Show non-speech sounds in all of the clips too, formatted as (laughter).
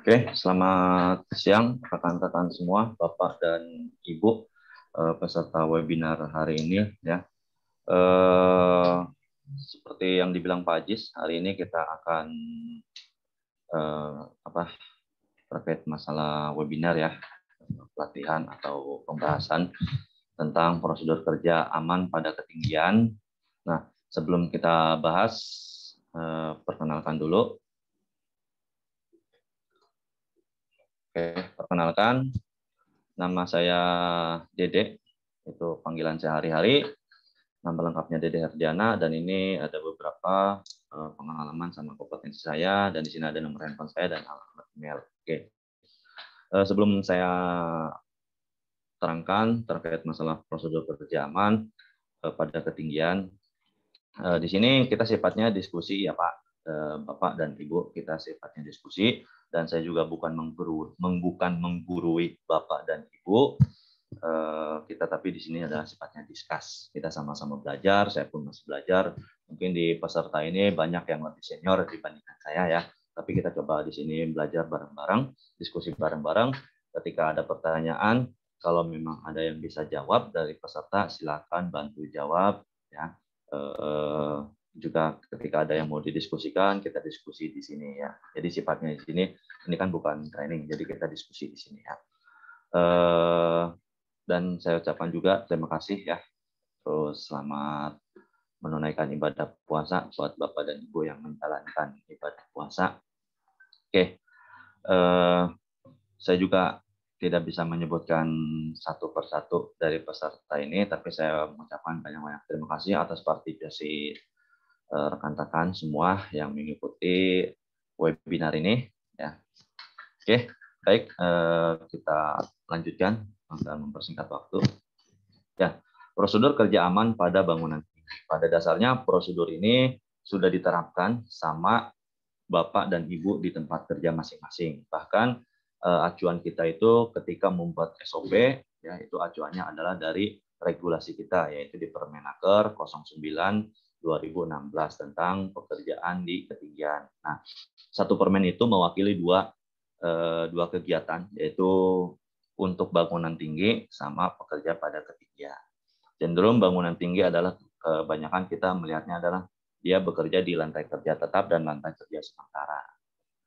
Oke, selamat siang rekan-rekan semua, Bapak dan Ibu eh, peserta webinar hari ini ya. Eh, seperti yang dibilang Pak Ajis, hari ini kita akan eh, apa terkait masalah webinar ya, pelatihan atau pembahasan tentang prosedur kerja aman pada ketinggian. Nah, sebelum kita bahas, eh, perkenalkan dulu Oke, perkenalkan nama saya Dede, itu panggilan sehari-hari. Nama lengkapnya Dede Herdiana dan ini ada beberapa eh, pengalaman sama kompetensi saya dan di sini ada nomor handphone saya dan alamat email. Oke. Eh, sebelum saya terangkan terkait masalah prosedur kerja aman eh, pada ketinggian, di sini kita sifatnya diskusi ya Pak, Bapak dan Ibu kita sifatnya diskusi dan saya juga bukan menggurui, bukan menggurui Bapak dan Ibu. Eh, kita tapi di sini adalah sifatnya diskus. Kita sama-sama belajar, saya pun masih belajar. Mungkin di peserta ini banyak yang lebih senior dibandingkan saya ya. Tapi kita coba di sini belajar bareng-bareng, diskusi bareng-bareng. Ketika ada pertanyaan, kalau memang ada yang bisa jawab dari peserta, silakan bantu jawab ya. Eh, juga ketika ada yang mau didiskusikan kita diskusi di sini ya jadi sifatnya di sini ini kan bukan training jadi kita diskusi di sini ya eh, dan saya ucapkan juga terima kasih ya terus selamat menunaikan ibadah puasa buat bapak dan ibu yang menjalankan ibadah puasa oke eh, saya juga tidak bisa menyebutkan satu persatu dari peserta ini, tapi saya mengucapkan banyak-banyak terima kasih atas partisipasi Eh, rekan-rekan semua yang mengikuti webinar ini ya. Oke, baik eh, kita lanjutkan dan mempersingkat waktu. Ya, prosedur kerja aman pada bangunan. Pada dasarnya prosedur ini sudah diterapkan sama Bapak dan Ibu di tempat kerja masing-masing. Bahkan eh, acuan kita itu ketika membuat SOP ya itu acuannya adalah dari regulasi kita yaitu di Permenaker 09 2016 tentang pekerjaan di ketinggian. Nah, satu permen itu mewakili dua eh, dua kegiatan yaitu untuk bangunan tinggi sama pekerja pada ketinggian. Cenderung bangunan tinggi adalah eh, kebanyakan kita melihatnya adalah dia bekerja di lantai kerja tetap dan lantai kerja sementara.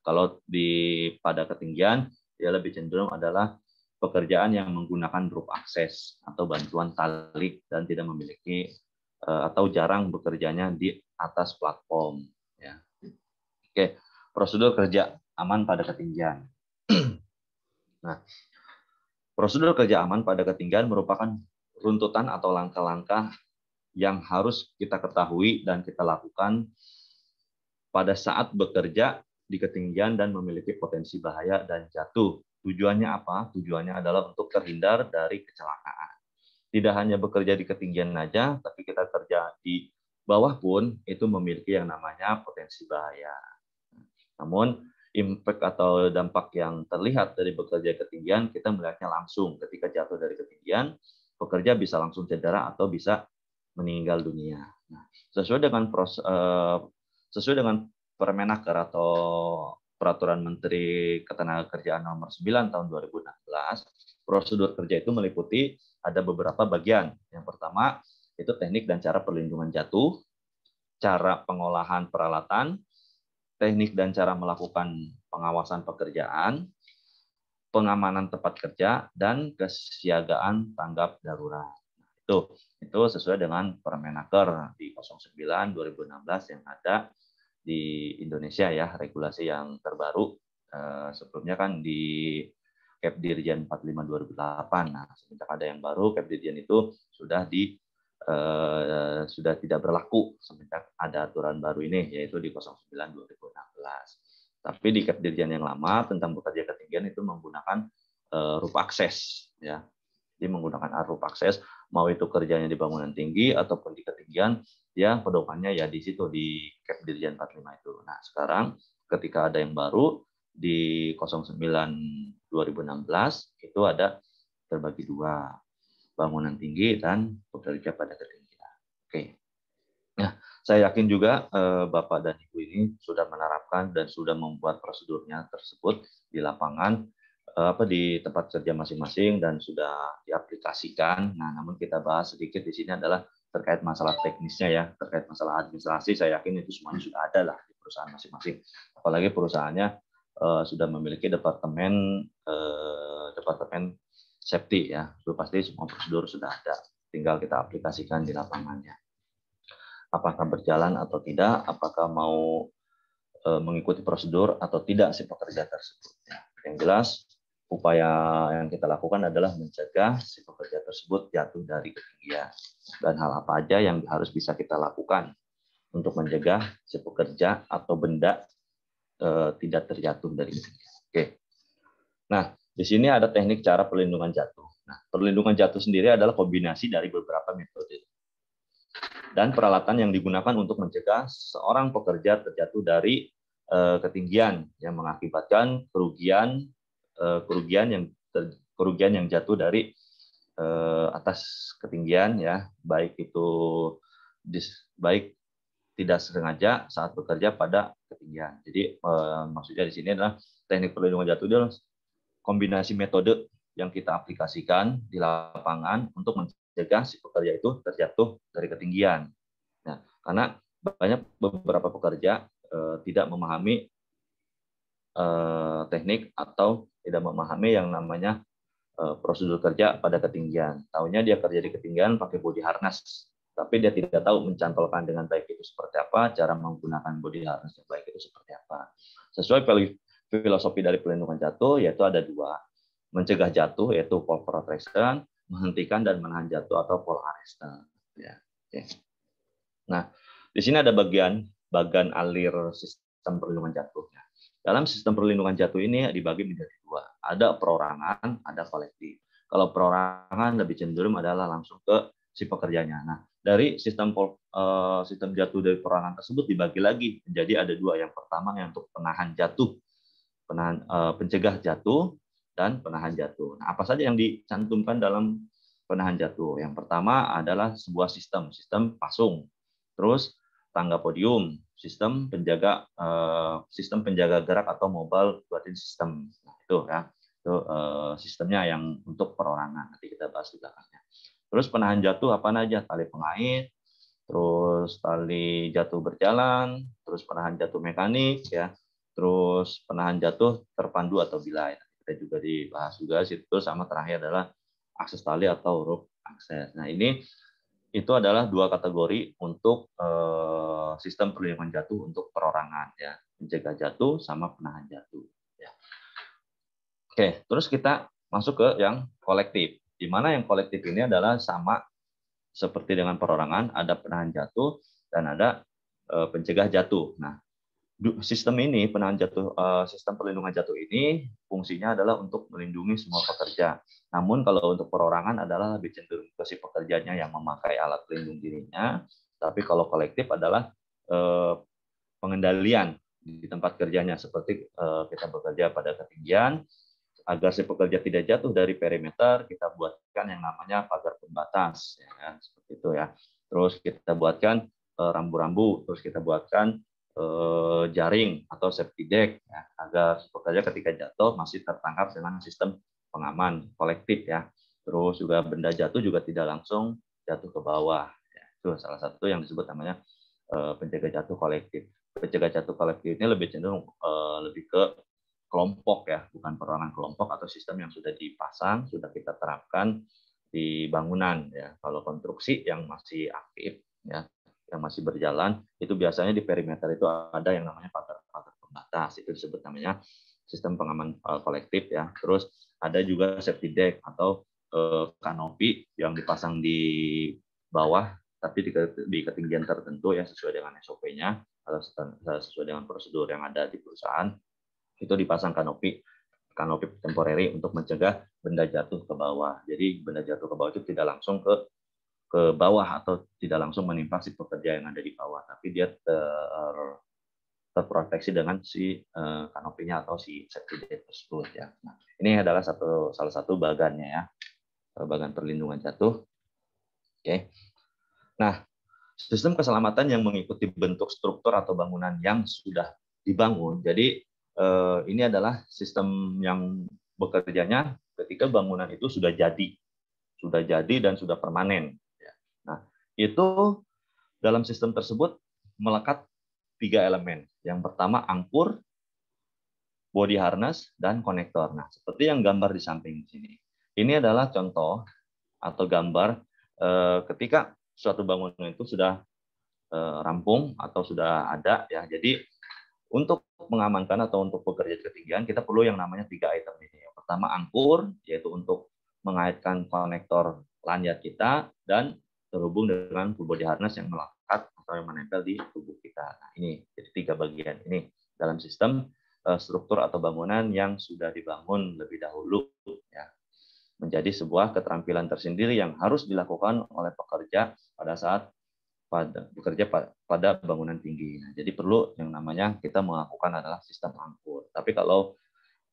Kalau di pada ketinggian dia lebih cenderung adalah pekerjaan yang menggunakan grup akses atau bantuan tali dan tidak memiliki Eh, atau jarang bekerjanya di atas platform. Ya. Oke, prosedur kerja aman pada ketinggian. (clears throat) nah, prosedur kerja aman pada ketinggian merupakan runtutan atau langkah-langkah yang harus kita ketahui dan kita lakukan pada saat bekerja di ketinggian dan memiliki potensi bahaya dan jatuh. Tujuannya apa? Tujuannya adalah untuk terhindar dari kecelakaan tidak hanya bekerja di ketinggian saja, tapi kita kerja di bawah pun itu memiliki yang namanya potensi bahaya. Namun impact atau dampak yang terlihat dari bekerja ketinggian kita melihatnya langsung ketika jatuh dari ketinggian pekerja bisa langsung cedera atau bisa meninggal dunia. Nah, sesuai dengan proses, eh, sesuai dengan Permenaker atau Peraturan Menteri Ketenagakerjaan Nomor 9 Tahun 2016, prosedur kerja itu meliputi ada beberapa bagian. Yang pertama itu teknik dan cara perlindungan jatuh, cara pengolahan peralatan, teknik dan cara melakukan pengawasan pekerjaan, pengamanan tempat kerja, dan kesiagaan tanggap darurat. itu itu sesuai dengan Permenaker di 09 2016 yang ada di Indonesia ya regulasi yang terbaru. Eh, sebelumnya kan di Kepdirjen 45 2008. Nah, semenjak ada yang baru Kepdirjen itu sudah di eh, sudah tidak berlaku semenjak ada aturan baru ini yaitu di 09 2016. Tapi di Kepdirjen yang lama tentang bekerja ketinggian itu menggunakan eh, rupa akses ya. Jadi menggunakan arup akses mau itu kerjanya di bangunan tinggi ataupun di ketinggian ya pedomannya ya di situ di Kepdirjen 45 itu. Nah, sekarang ketika ada yang baru di 09 2016 itu ada terbagi dua bangunan tinggi dan pekerja pada ketinggian. Oke. Nah, saya yakin juga eh, Bapak dan Ibu ini sudah menerapkan dan sudah membuat prosedurnya tersebut di lapangan eh, apa di tempat kerja masing-masing dan sudah diaplikasikan. Nah, namun kita bahas sedikit di sini adalah terkait masalah teknisnya ya, terkait masalah administrasi saya yakin itu semuanya sudah ada lah di perusahaan masing-masing. Apalagi perusahaannya uh, sudah memiliki departemen uh, departemen safety ya. Sudah pasti semua prosedur sudah ada. Tinggal kita aplikasikan di lapangannya. Apakah berjalan atau tidak, apakah mau uh, mengikuti prosedur atau tidak si pekerja tersebut. Ya. Yang jelas upaya yang kita lakukan adalah mencegah si pekerja tersebut jatuh dari ketinggian dan hal apa aja yang harus bisa kita lakukan untuk mencegah si pekerja atau benda Eh, tidak terjatuh dari ini. Oke. Nah, di sini ada teknik cara perlindungan jatuh. Nah, perlindungan jatuh sendiri adalah kombinasi dari beberapa metode dan peralatan yang digunakan untuk mencegah seorang pekerja terjatuh dari eh, ketinggian yang mengakibatkan kerugian eh, kerugian yang kerugian yang jatuh dari atas ketinggian ya baik itu dis baik tidak sengaja saat bekerja pada ketinggian. Jadi eh, maksudnya di sini adalah teknik perlindungan jatuh itu kombinasi metode yang kita aplikasikan di lapangan untuk mencegah si pekerja itu terjatuh dari ketinggian. Nah, karena banyak beberapa pekerja eh, tidak memahami eh, teknik atau tidak memahami yang namanya eh, prosedur kerja pada ketinggian. Tahunya dia kerja di ketinggian pakai body harness tapi dia tidak tahu mencantolkan dengan baik itu seperti apa, cara menggunakan body harness yang baik itu seperti apa. Sesuai filosofi dari pelindungan jatuh, yaitu ada dua. Mencegah jatuh, yaitu fall protection, menghentikan dan menahan jatuh atau fall arrest. Ya. Nah, di sini ada bagian bagian alir sistem perlindungan jatuhnya. Dalam sistem perlindungan jatuh ini dibagi menjadi dua. Ada perorangan, ada kolektif. Kalau perorangan lebih cenderung adalah langsung ke si pekerjanya. Nah, dari sistem uh, sistem jatuh dari perorangan tersebut dibagi lagi menjadi ada dua yang pertama yang untuk penahan jatuh penahan uh, pencegah jatuh dan penahan jatuh nah apa saja yang dicantumkan dalam penahan jatuh yang pertama adalah sebuah sistem sistem pasung terus tangga podium sistem penjaga uh, sistem penjaga gerak atau mobile buatin sistem nah, itu ya itu sistemnya yang untuk perorangan nanti kita bahas di belakangnya Terus penahan jatuh apa aja? Tali pengait, terus tali jatuh berjalan, terus penahan jatuh mekanik ya, terus penahan jatuh terpandu atau bilai. Nah, kita juga dibahas juga situ sama terakhir adalah akses tali atau rope akses. Nah, ini itu adalah dua kategori untuk eh, sistem perlindungan jatuh untuk perorangan ya, menjaga jatuh sama penahan jatuh ya. Oke, terus kita masuk ke yang kolektif di mana yang kolektif ini adalah sama seperti dengan perorangan, ada penahan jatuh dan ada e, pencegah jatuh. Nah, sistem ini penahan jatuh e, sistem perlindungan jatuh ini fungsinya adalah untuk melindungi semua pekerja. Namun kalau untuk perorangan adalah lebih cenderung ke si pekerjanya yang memakai alat pelindung dirinya, tapi kalau kolektif adalah e, pengendalian di tempat kerjanya seperti kita bekerja pada ketinggian agar si pekerja tidak jatuh dari perimeter, kita buatkan yang namanya pagar pembatas, ya kan? seperti itu ya. Terus kita buatkan eh, rambu-rambu, terus kita buatkan eh, jaring atau safety deck ya, agar si pekerja ketika jatuh masih tertangkap dengan sistem pengaman kolektif ya. Terus juga benda jatuh juga tidak langsung jatuh ke bawah. Ya, itu salah satu yang disebut namanya eh, penjaga jatuh kolektif. Penjaga jatuh kolektif ini lebih cenderung lebih ke kelompok ya, bukan perorangan kelompok atau sistem yang sudah dipasang, sudah kita terapkan di bangunan ya. Kalau konstruksi yang masih aktif ya, yang masih berjalan, itu biasanya di perimeter itu ada yang namanya pagar-pagar pembatas, itu disebut namanya sistem pengaman eh, kolektif ya. Terus ada juga safety deck atau eh, kanopi yang dipasang di bawah tapi di ketinggian tertentu ya sesuai dengan SOP-nya atau sesuai dengan prosedur yang ada di perusahaan itu dipasang kanopi kanopi temporary untuk mencegah benda jatuh ke bawah. Jadi benda jatuh ke bawah itu tidak langsung ke ke bawah atau tidak langsung menimpa si pekerja yang ada di bawah, tapi dia ter, terproteksi dengan si uh, kanopinya atau si safety net tersebut ya. Nah, ini adalah satu salah satu bagannya ya. Eh, bagan perlindungan jatuh. Oke. Okay. Nah, sistem keselamatan yang mengikuti bentuk struktur atau bangunan yang sudah dibangun. Jadi Eh, ini adalah sistem yang bekerjanya ketika bangunan itu sudah jadi, sudah jadi dan sudah permanen. Ya. Nah, itu dalam sistem tersebut melekat tiga elemen. Yang pertama angkur, body harness, dan konektor. Nah, seperti yang gambar di samping sini. Ini adalah contoh atau gambar eh, ketika suatu bangunan itu sudah eh, rampung atau sudah ada ya. Jadi untuk mengamankan atau untuk bekerja di ketinggian, kita perlu yang namanya tiga item ini. Yang pertama angkur, yaitu untuk mengaitkan konektor lanyard kita dan terhubung dengan full body harness yang melekat atau yang menempel di tubuh kita. Nah, ini jadi tiga bagian ini dalam sistem eh, struktur atau bangunan yang sudah dibangun lebih dahulu ya menjadi sebuah keterampilan tersendiri yang harus dilakukan oleh pekerja pada saat pada bekerja pada bangunan tinggi. Nah, jadi perlu yang namanya kita melakukan adalah sistem angkur. Tapi kalau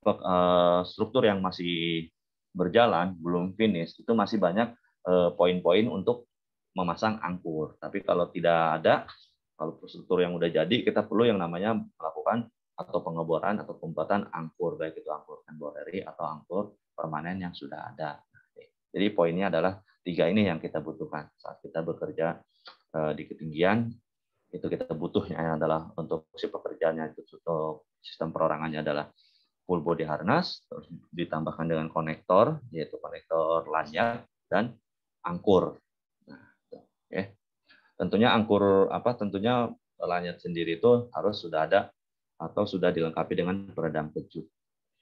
eh, struktur yang masih berjalan belum finish itu masih banyak eh, poin-poin untuk memasang angkur. Tapi kalau tidak ada, kalau struktur yang udah jadi, kita perlu yang namanya melakukan atau pengeboran atau pembuatan angkur, baik itu angkur temporary atau angkur permanen yang sudah ada. Jadi poinnya adalah tiga ini yang kita butuhkan saat kita bekerja Eh, di ketinggian itu kita butuhnya adalah untuk si pekerjaannya untuk sistem perorangannya adalah full body harness terus ditambahkan dengan konektor yaitu konektor lanyard dan angkur. Nah, okay. Tentunya angkur apa tentunya lanyard sendiri itu harus sudah ada atau sudah dilengkapi dengan peredam kejut.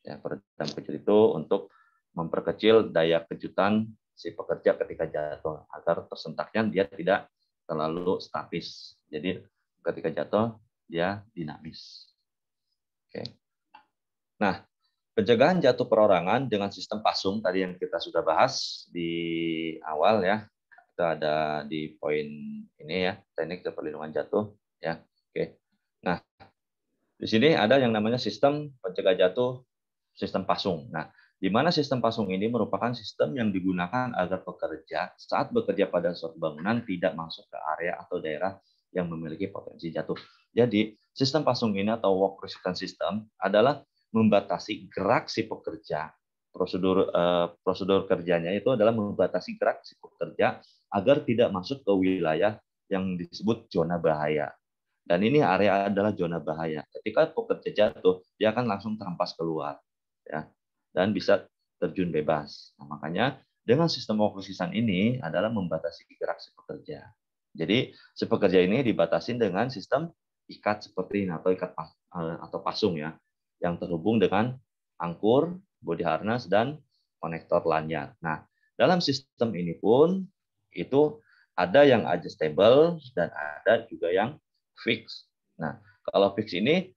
Ya, peredam kejut itu untuk memperkecil daya kejutan si pekerja ketika jatuh agar tersentaknya dia tidak terlalu statis. Jadi ketika jatuh dia dinamis. Oke. Nah, pencegahan jatuh perorangan dengan sistem pasung tadi yang kita sudah bahas di awal ya. Itu ada di poin ini ya, teknik perlindungan jatuh ya. Oke. Nah, di sini ada yang namanya sistem pencegah jatuh sistem pasung. Nah, di mana sistem pasung ini merupakan sistem yang digunakan agar pekerja saat bekerja pada suatu bangunan tidak masuk ke area atau daerah yang memiliki potensi jatuh. Jadi, sistem pasung ini atau work resistance system adalah membatasi gerak si pekerja. Prosedur eh, prosedur kerjanya itu adalah membatasi gerak si pekerja agar tidak masuk ke wilayah yang disebut zona bahaya. Dan ini area adalah zona bahaya. Ketika pekerja jatuh, dia akan langsung terampas keluar. Ya, dan bisa terjun bebas. Nah, makanya dengan sistem konsisten ini adalah membatasi gerak si pekerja. Jadi si pekerja ini dibatasi dengan sistem ikat seperti ini atau ikat eh, atau pasung ya yang terhubung dengan angkur, body harness dan konektor lanyard. Nah, dalam sistem ini pun itu ada yang adjustable dan ada juga yang fix. Nah, kalau fix ini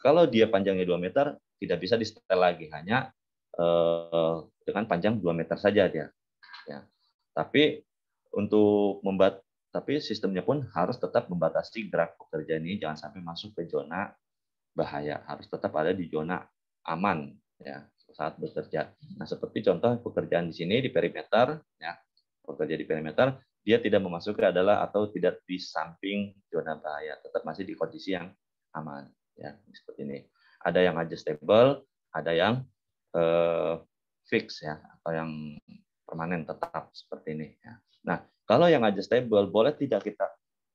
kalau dia panjangnya 2 meter tidak bisa di setel lagi, hanya Eh, dengan panjang 2 meter saja dia. Ya. Tapi untuk membat tapi sistemnya pun harus tetap membatasi gerak pekerja ini jangan sampai masuk ke zona bahaya harus tetap ada di zona aman ya saat bekerja nah seperti contoh pekerjaan di sini di perimeter ya pekerja di perimeter dia tidak memasuki adalah atau tidak di samping zona bahaya tetap masih di kondisi yang aman ya seperti ini ada yang adjustable ada yang eh, fix ya atau yang permanen tetap seperti ini. Ya. Nah kalau yang adjustable boleh tidak kita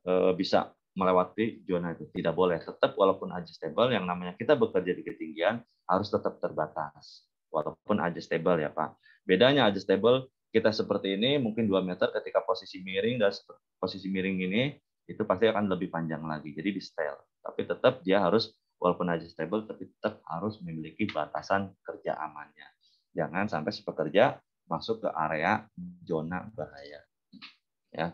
eh, bisa melewati zona itu tidak boleh tetap walaupun adjustable yang namanya kita bekerja di ketinggian harus tetap terbatas walaupun adjustable ya Pak. Bedanya adjustable kita seperti ini mungkin 2 meter ketika posisi miring dan posisi miring ini itu pasti akan lebih panjang lagi. Jadi di style. Tapi tetap dia harus walaupun stable tapi tetap harus memiliki batasan kerja amannya. Jangan sampai si pekerja masuk ke area zona bahaya. Ya,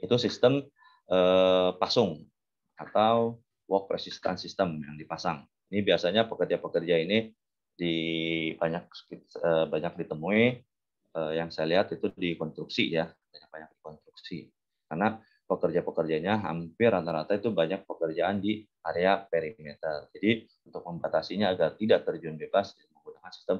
itu sistem eh, pasung atau work resistance system yang dipasang. Ini biasanya pekerja-pekerja ini di banyak eh, banyak ditemui eh, yang saya lihat itu di konstruksi ya, banyak banyak di konstruksi. Karena pekerja-pekerjanya hampir rata-rata itu banyak pekerjaan di area perimeter. Jadi untuk membatasinya agar tidak terjun bebas menggunakan sistem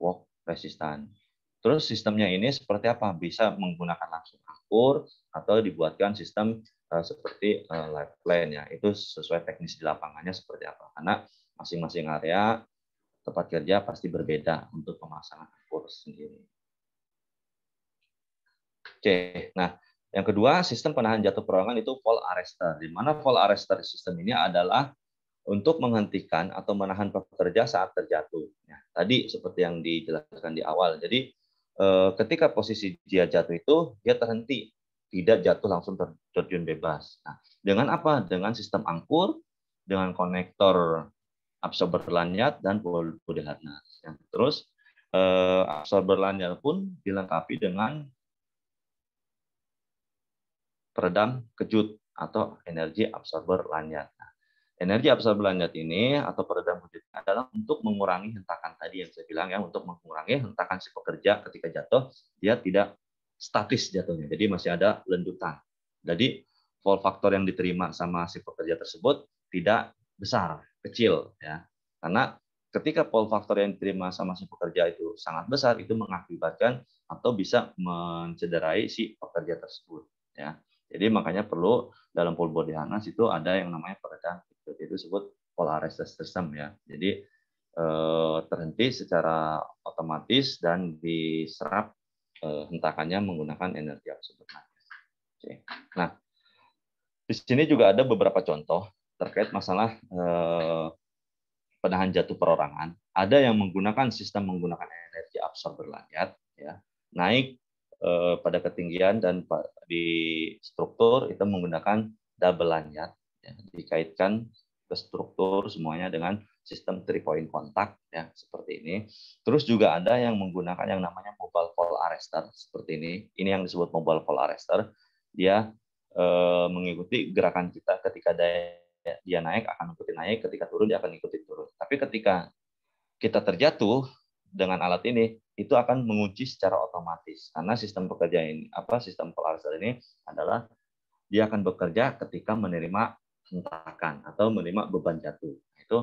walk resistant. Terus sistemnya ini seperti apa? Bisa menggunakan langsung akur atau dibuatkan sistem uh, seperti uh, eh, life plan ya. Itu sesuai teknis di lapangannya seperti apa. Karena masing-masing area tempat kerja pasti berbeda untuk pemasangan akur sendiri. Oke, nah yang kedua, sistem penahan jatuh perorangan itu fall arrester, di mana fall arrester sistem ini adalah untuk menghentikan atau menahan pekerja saat terjatuh. Ya, tadi seperti yang dijelaskan di awal, jadi eh, ketika posisi dia jatuh itu, dia terhenti, tidak jatuh langsung terjun bebas. Nah, dengan apa? Dengan sistem angkur, dengan konektor absorber lanyard dan body harness. Ya, terus eh, absorber lanyard pun dilengkapi dengan peredam kejut atau energi absorber lanyard. Nah, energi absorber lanyard ini atau peredam kejut adalah untuk mengurangi hentakan tadi yang saya bilang ya, untuk mengurangi hentakan si pekerja ketika jatuh, dia tidak statis jatuhnya. Jadi masih ada lendutan. Jadi fall faktor yang diterima sama si pekerja tersebut tidak besar, kecil ya. Karena ketika pol faktor yang diterima sama si pekerja itu sangat besar itu mengakibatkan atau bisa mencederai si pekerja tersebut ya jadi makanya perlu dalam full body harness itu ada yang namanya peredaran itu disebut polarized system ya. Jadi eh, terhenti secara otomatis dan diserap eh, hentakannya menggunakan energi absolut. Oke. Nah, di sini juga ada beberapa contoh terkait masalah eh, penahan jatuh perorangan. Ada yang menggunakan sistem menggunakan energi absorber layar, ya, naik Eh, pada ketinggian dan di struktur itu menggunakan double lanyard ya, dikaitkan ke struktur semuanya dengan sistem three point kontak ya seperti ini. Terus juga ada yang menggunakan yang namanya mobile pole arrester seperti ini. Ini yang disebut mobile pole arrester. Dia eh, mengikuti gerakan kita ketika daya, dia naik akan mengikuti naik, ketika turun dia akan ikuti turun. Tapi ketika kita terjatuh dengan alat ini, itu akan menguji secara otomatis karena sistem pekerja ini apa sistem polarizer ini adalah dia akan bekerja ketika menerima hentakan atau menerima beban jatuh nah, itu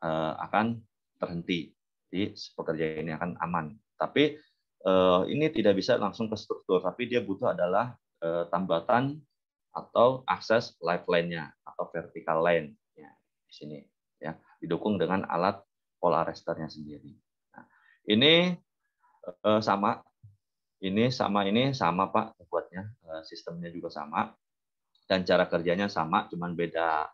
eh, akan terhenti di pekerja ini akan aman tapi eh, ini tidak bisa langsung ke struktur tapi dia butuh adalah eh, tambatan atau akses lifeline-nya atau vertical line ya, di sini ya didukung dengan alat polarizernya sendiri. Nah, ini eh, sama. Ini sama ini sama Pak buatnya. Eh, sistemnya juga sama. Dan cara kerjanya sama, cuman beda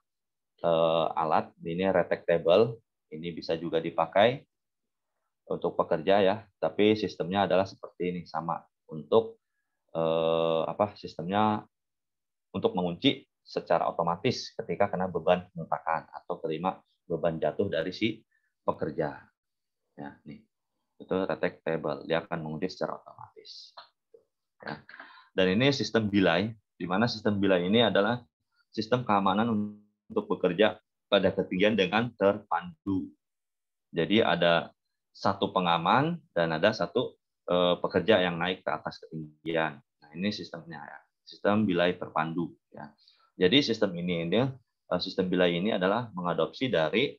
eh, alat. Ini retractable. Ini bisa juga dipakai untuk pekerja ya, tapi sistemnya adalah seperti ini sama untuk eh, apa sistemnya untuk mengunci secara otomatis ketika kena beban hentakan atau terima beban jatuh dari si pekerja. Ya, nih itu retake table dia akan mengundi secara otomatis ya. dan ini sistem bilai di mana sistem bilai ini adalah sistem keamanan untuk bekerja pada ketinggian dengan terpandu jadi ada satu pengaman dan ada satu eh, pekerja yang naik ke atas ketinggian nah ini sistemnya ya sistem bilai terpandu ya jadi sistem ini ini eh, sistem bilai ini adalah mengadopsi dari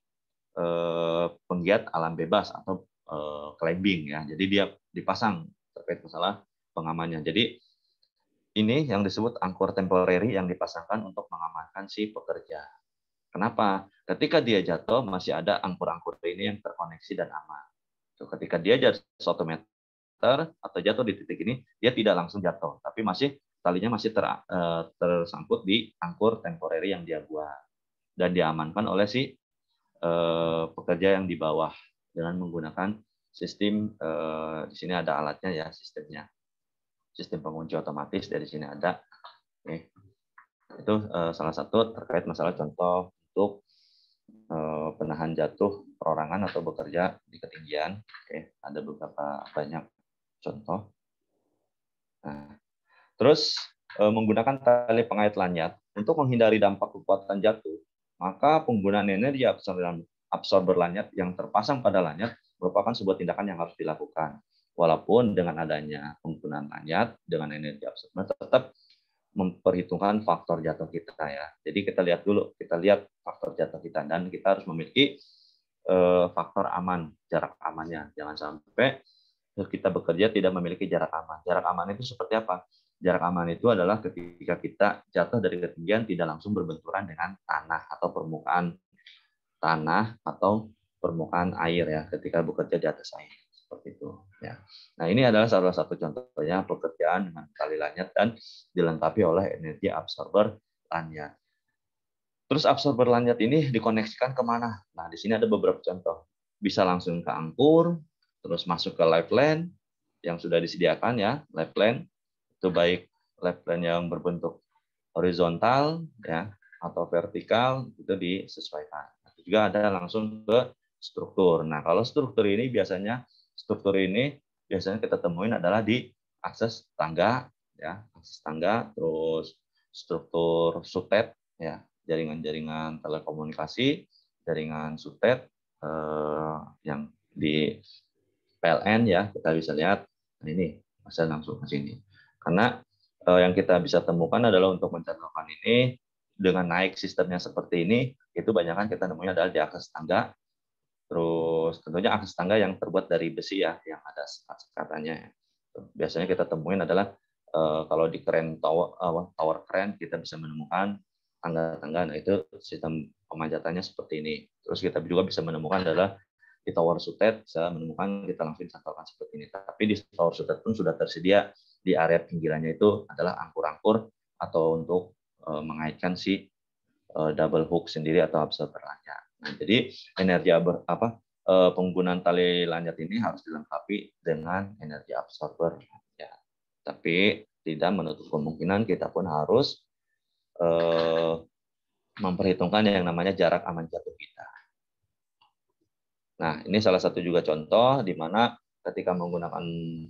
eh, penggiat alam bebas atau Eh, climbing ya. Jadi dia dipasang terkait masalah pengamannya. Jadi ini yang disebut angkor temporary yang dipasangkan untuk mengamankan si pekerja. Kenapa? Ketika dia jatuh masih ada angkur-angkur ini yang terkoneksi dan aman. So, ketika dia jatuh satu meter atau jatuh di titik ini, dia tidak langsung jatuh, tapi masih talinya masih ter, eh, tersangkut di angkur temporary yang dia buat dan diamankan oleh si eh, pekerja yang di bawah dengan menggunakan sistem eh, di sini ada alatnya ya sistemnya sistem pengunci otomatis dari sini ada Oke. itu eh, salah satu terkait masalah contoh untuk eh, penahan jatuh perorangan atau bekerja di ketinggian Oke. ada beberapa banyak contoh nah, terus eh, menggunakan tali pengait lanyard untuk menghindari dampak kekuatan jatuh maka penggunaan energi absorberan absorber lanyard yang terpasang pada lanyard merupakan sebuah tindakan yang harus dilakukan. Walaupun dengan adanya penggunaan lanyard dengan energi absorber tetap memperhitungkan faktor jatuh kita ya. Jadi kita lihat dulu, kita lihat faktor jatuh kita dan kita harus memiliki eh, faktor aman, jarak amannya. Jangan sampai kita bekerja tidak memiliki jarak aman. Jarak aman itu seperti apa? Jarak aman itu adalah ketika kita jatuh dari ketinggian tidak langsung berbenturan dengan tanah atau permukaan tanah atau permukaan air ya ketika bekerja di atas air seperti itu ya. Nah, ini adalah salah satu contohnya pekerjaan dengan kali lanyat dan dilengkapi oleh energi absorber lanyat. Terus absorber lanyat ini dikoneksikan kemana? Nah, di sini ada beberapa contoh. Bisa langsung ke angkur, terus masuk ke lifeline yang sudah disediakan ya, lifeline itu baik lifeline yang berbentuk horizontal ya atau vertikal itu disesuaikan juga ada langsung ke struktur. Nah, kalau struktur ini biasanya struktur ini biasanya kita temuin adalah di akses tangga ya, akses tangga terus struktur sutet ya, jaringan-jaringan telekomunikasi, jaringan sutet eh, yang di PLN ya, kita bisa lihat nah ini bisa langsung ke sini. Karena eh, yang kita bisa temukan adalah untuk mencantumkan ini dengan naik sistemnya seperti ini, itu banyak kan kita nemunya adalah di akses tangga, terus tentunya akses tangga yang terbuat dari besi ya, yang ada sekat-sekatannya. Biasanya kita temuin adalah eh, kalau di keren tower, tower keren kita bisa menemukan tangga-tangga, nah itu sistem pemanjatannya seperti ini. Terus kita juga bisa menemukan adalah di tower sutet bisa menemukan kita langsung disantorkan seperti ini. Tapi di tower sutet pun sudah tersedia di area pinggirannya itu adalah angkur-angkur atau untuk Eh, mengaitkan si eh, double hook sendiri atau absorber berlayar. Nah, jadi energi apa eh, penggunaan tali lanjut ini harus dilengkapi dengan energi absorber ya. Tapi tidak menutup kemungkinan kita pun harus eh, memperhitungkan yang namanya jarak aman jatuh kita. Nah, ini salah satu juga contoh di mana ketika menggunakan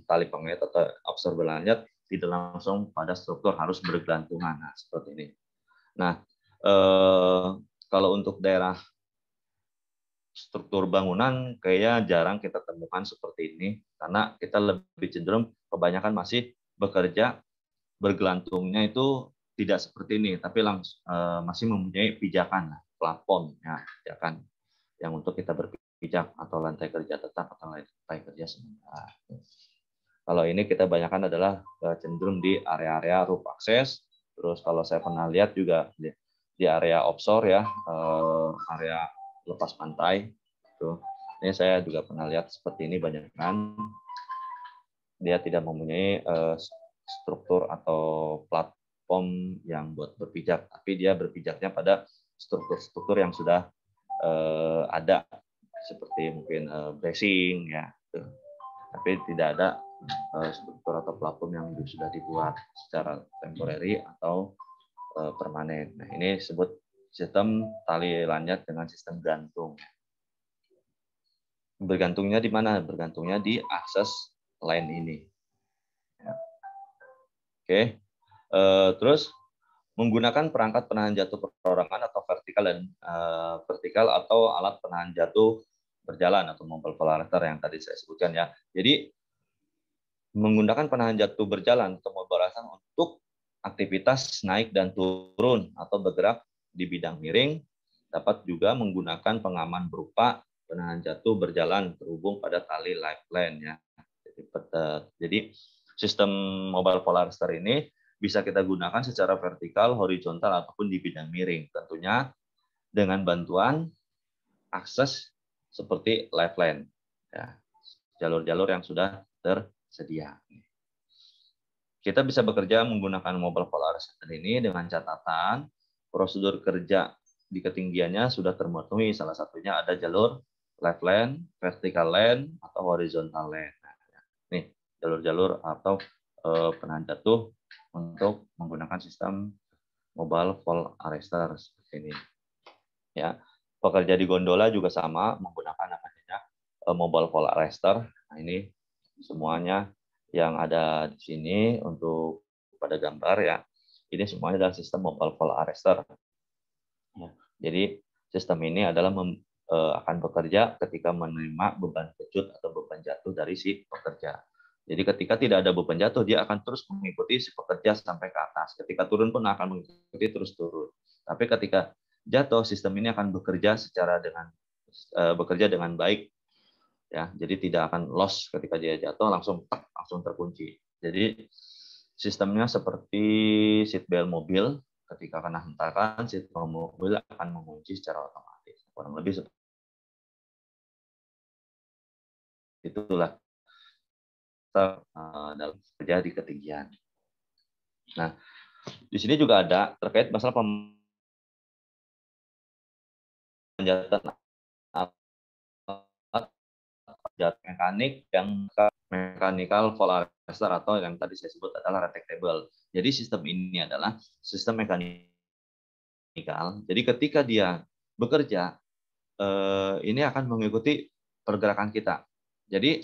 tali pengait atau absorber lanjut tidak langsung pada struktur harus bergantungan. nah, seperti ini. Nah, eh, kalau untuk daerah struktur bangunan kayaknya jarang kita temukan seperti ini karena kita lebih cenderung kebanyakan masih bekerja bergelantungnya itu tidak seperti ini tapi langsung eh, masih mempunyai pijakan nah, plafon ya pijakan yang untuk kita berpijak atau lantai kerja tetap atau lantai kerja sementara. Kalau ini kita banyakkan adalah eh, cenderung di area-area roof access. Terus kalau saya pernah lihat juga di area offshore ya, eh, area lepas pantai. Tuh. Gitu. Ini saya juga pernah lihat seperti ini banyakkan. Dia tidak mempunyai eh, struktur atau platform yang buat berpijak, tapi dia berpijaknya pada struktur-struktur yang sudah ada seperti mungkin bracing ya. Gitu. Tapi tidak ada Eh, struktur atau platform yang sudah dibuat secara temporary atau eh, permanen. Nah, ini disebut sistem tali lanyard dengan sistem gantung. Bergantungnya di mana? Bergantungnya di akses line ini. Ya. Oke, eh, terus menggunakan perangkat penahan jatuh perorangan atau vertikal dan vertikal atau alat penahan jatuh berjalan atau mobile polarizer yang tadi saya sebutkan ya. Jadi menggunakan penahan jatuh berjalan atau mobil untuk aktivitas naik dan turun atau bergerak di bidang miring dapat juga menggunakan pengaman berupa penahan jatuh berjalan terhubung pada tali lifeline ya. Jadi, eh, jadi sistem mobile polarster ini bisa kita gunakan secara vertikal, horizontal ataupun di bidang miring. Tentunya dengan bantuan akses seperti lifeline ya. Jalur-jalur yang sudah ter sedia. Kita bisa bekerja menggunakan mobile polar center ini dengan catatan prosedur kerja di ketinggiannya sudah terpenuhi. Salah satunya ada jalur left lane, vertical lane, atau horizontal lane. Nah, ya. nih jalur-jalur atau penanda eh, penahan jatuh untuk menggunakan sistem mobile fall arrester seperti ini. Ya, pekerja di gondola juga sama menggunakan namanya eh, mobile fall arrester. Nah, ini semuanya yang ada di sini untuk pada gambar ya. Ini semuanya adalah sistem mobile call arrester. Ya, jadi sistem ini adalah mem, e, akan bekerja ketika menerima beban pecut atau beban jatuh dari si pekerja. Jadi ketika tidak ada beban jatuh, dia akan terus mengikuti si pekerja sampai ke atas. Ketika turun pun akan mengikuti terus turun. Tapi ketika jatuh, sistem ini akan bekerja secara dengan e, bekerja dengan baik ya jadi tidak akan loss ketika dia jatuh langsung langsung terkunci jadi sistemnya seperti seat belt mobil ketika kena hentakan seat belt mobil akan mengunci secara otomatis kurang lebih seperti itulah ter, eh, dalam kerja di ketinggian. Nah, di sini juga ada terkait masalah pemanjatan zat mekanik yang mechanical polarizer atau yang tadi saya sebut adalah retractable. Jadi sistem ini adalah sistem mekanikal. Jadi ketika dia bekerja, eh, ini akan mengikuti pergerakan kita. Jadi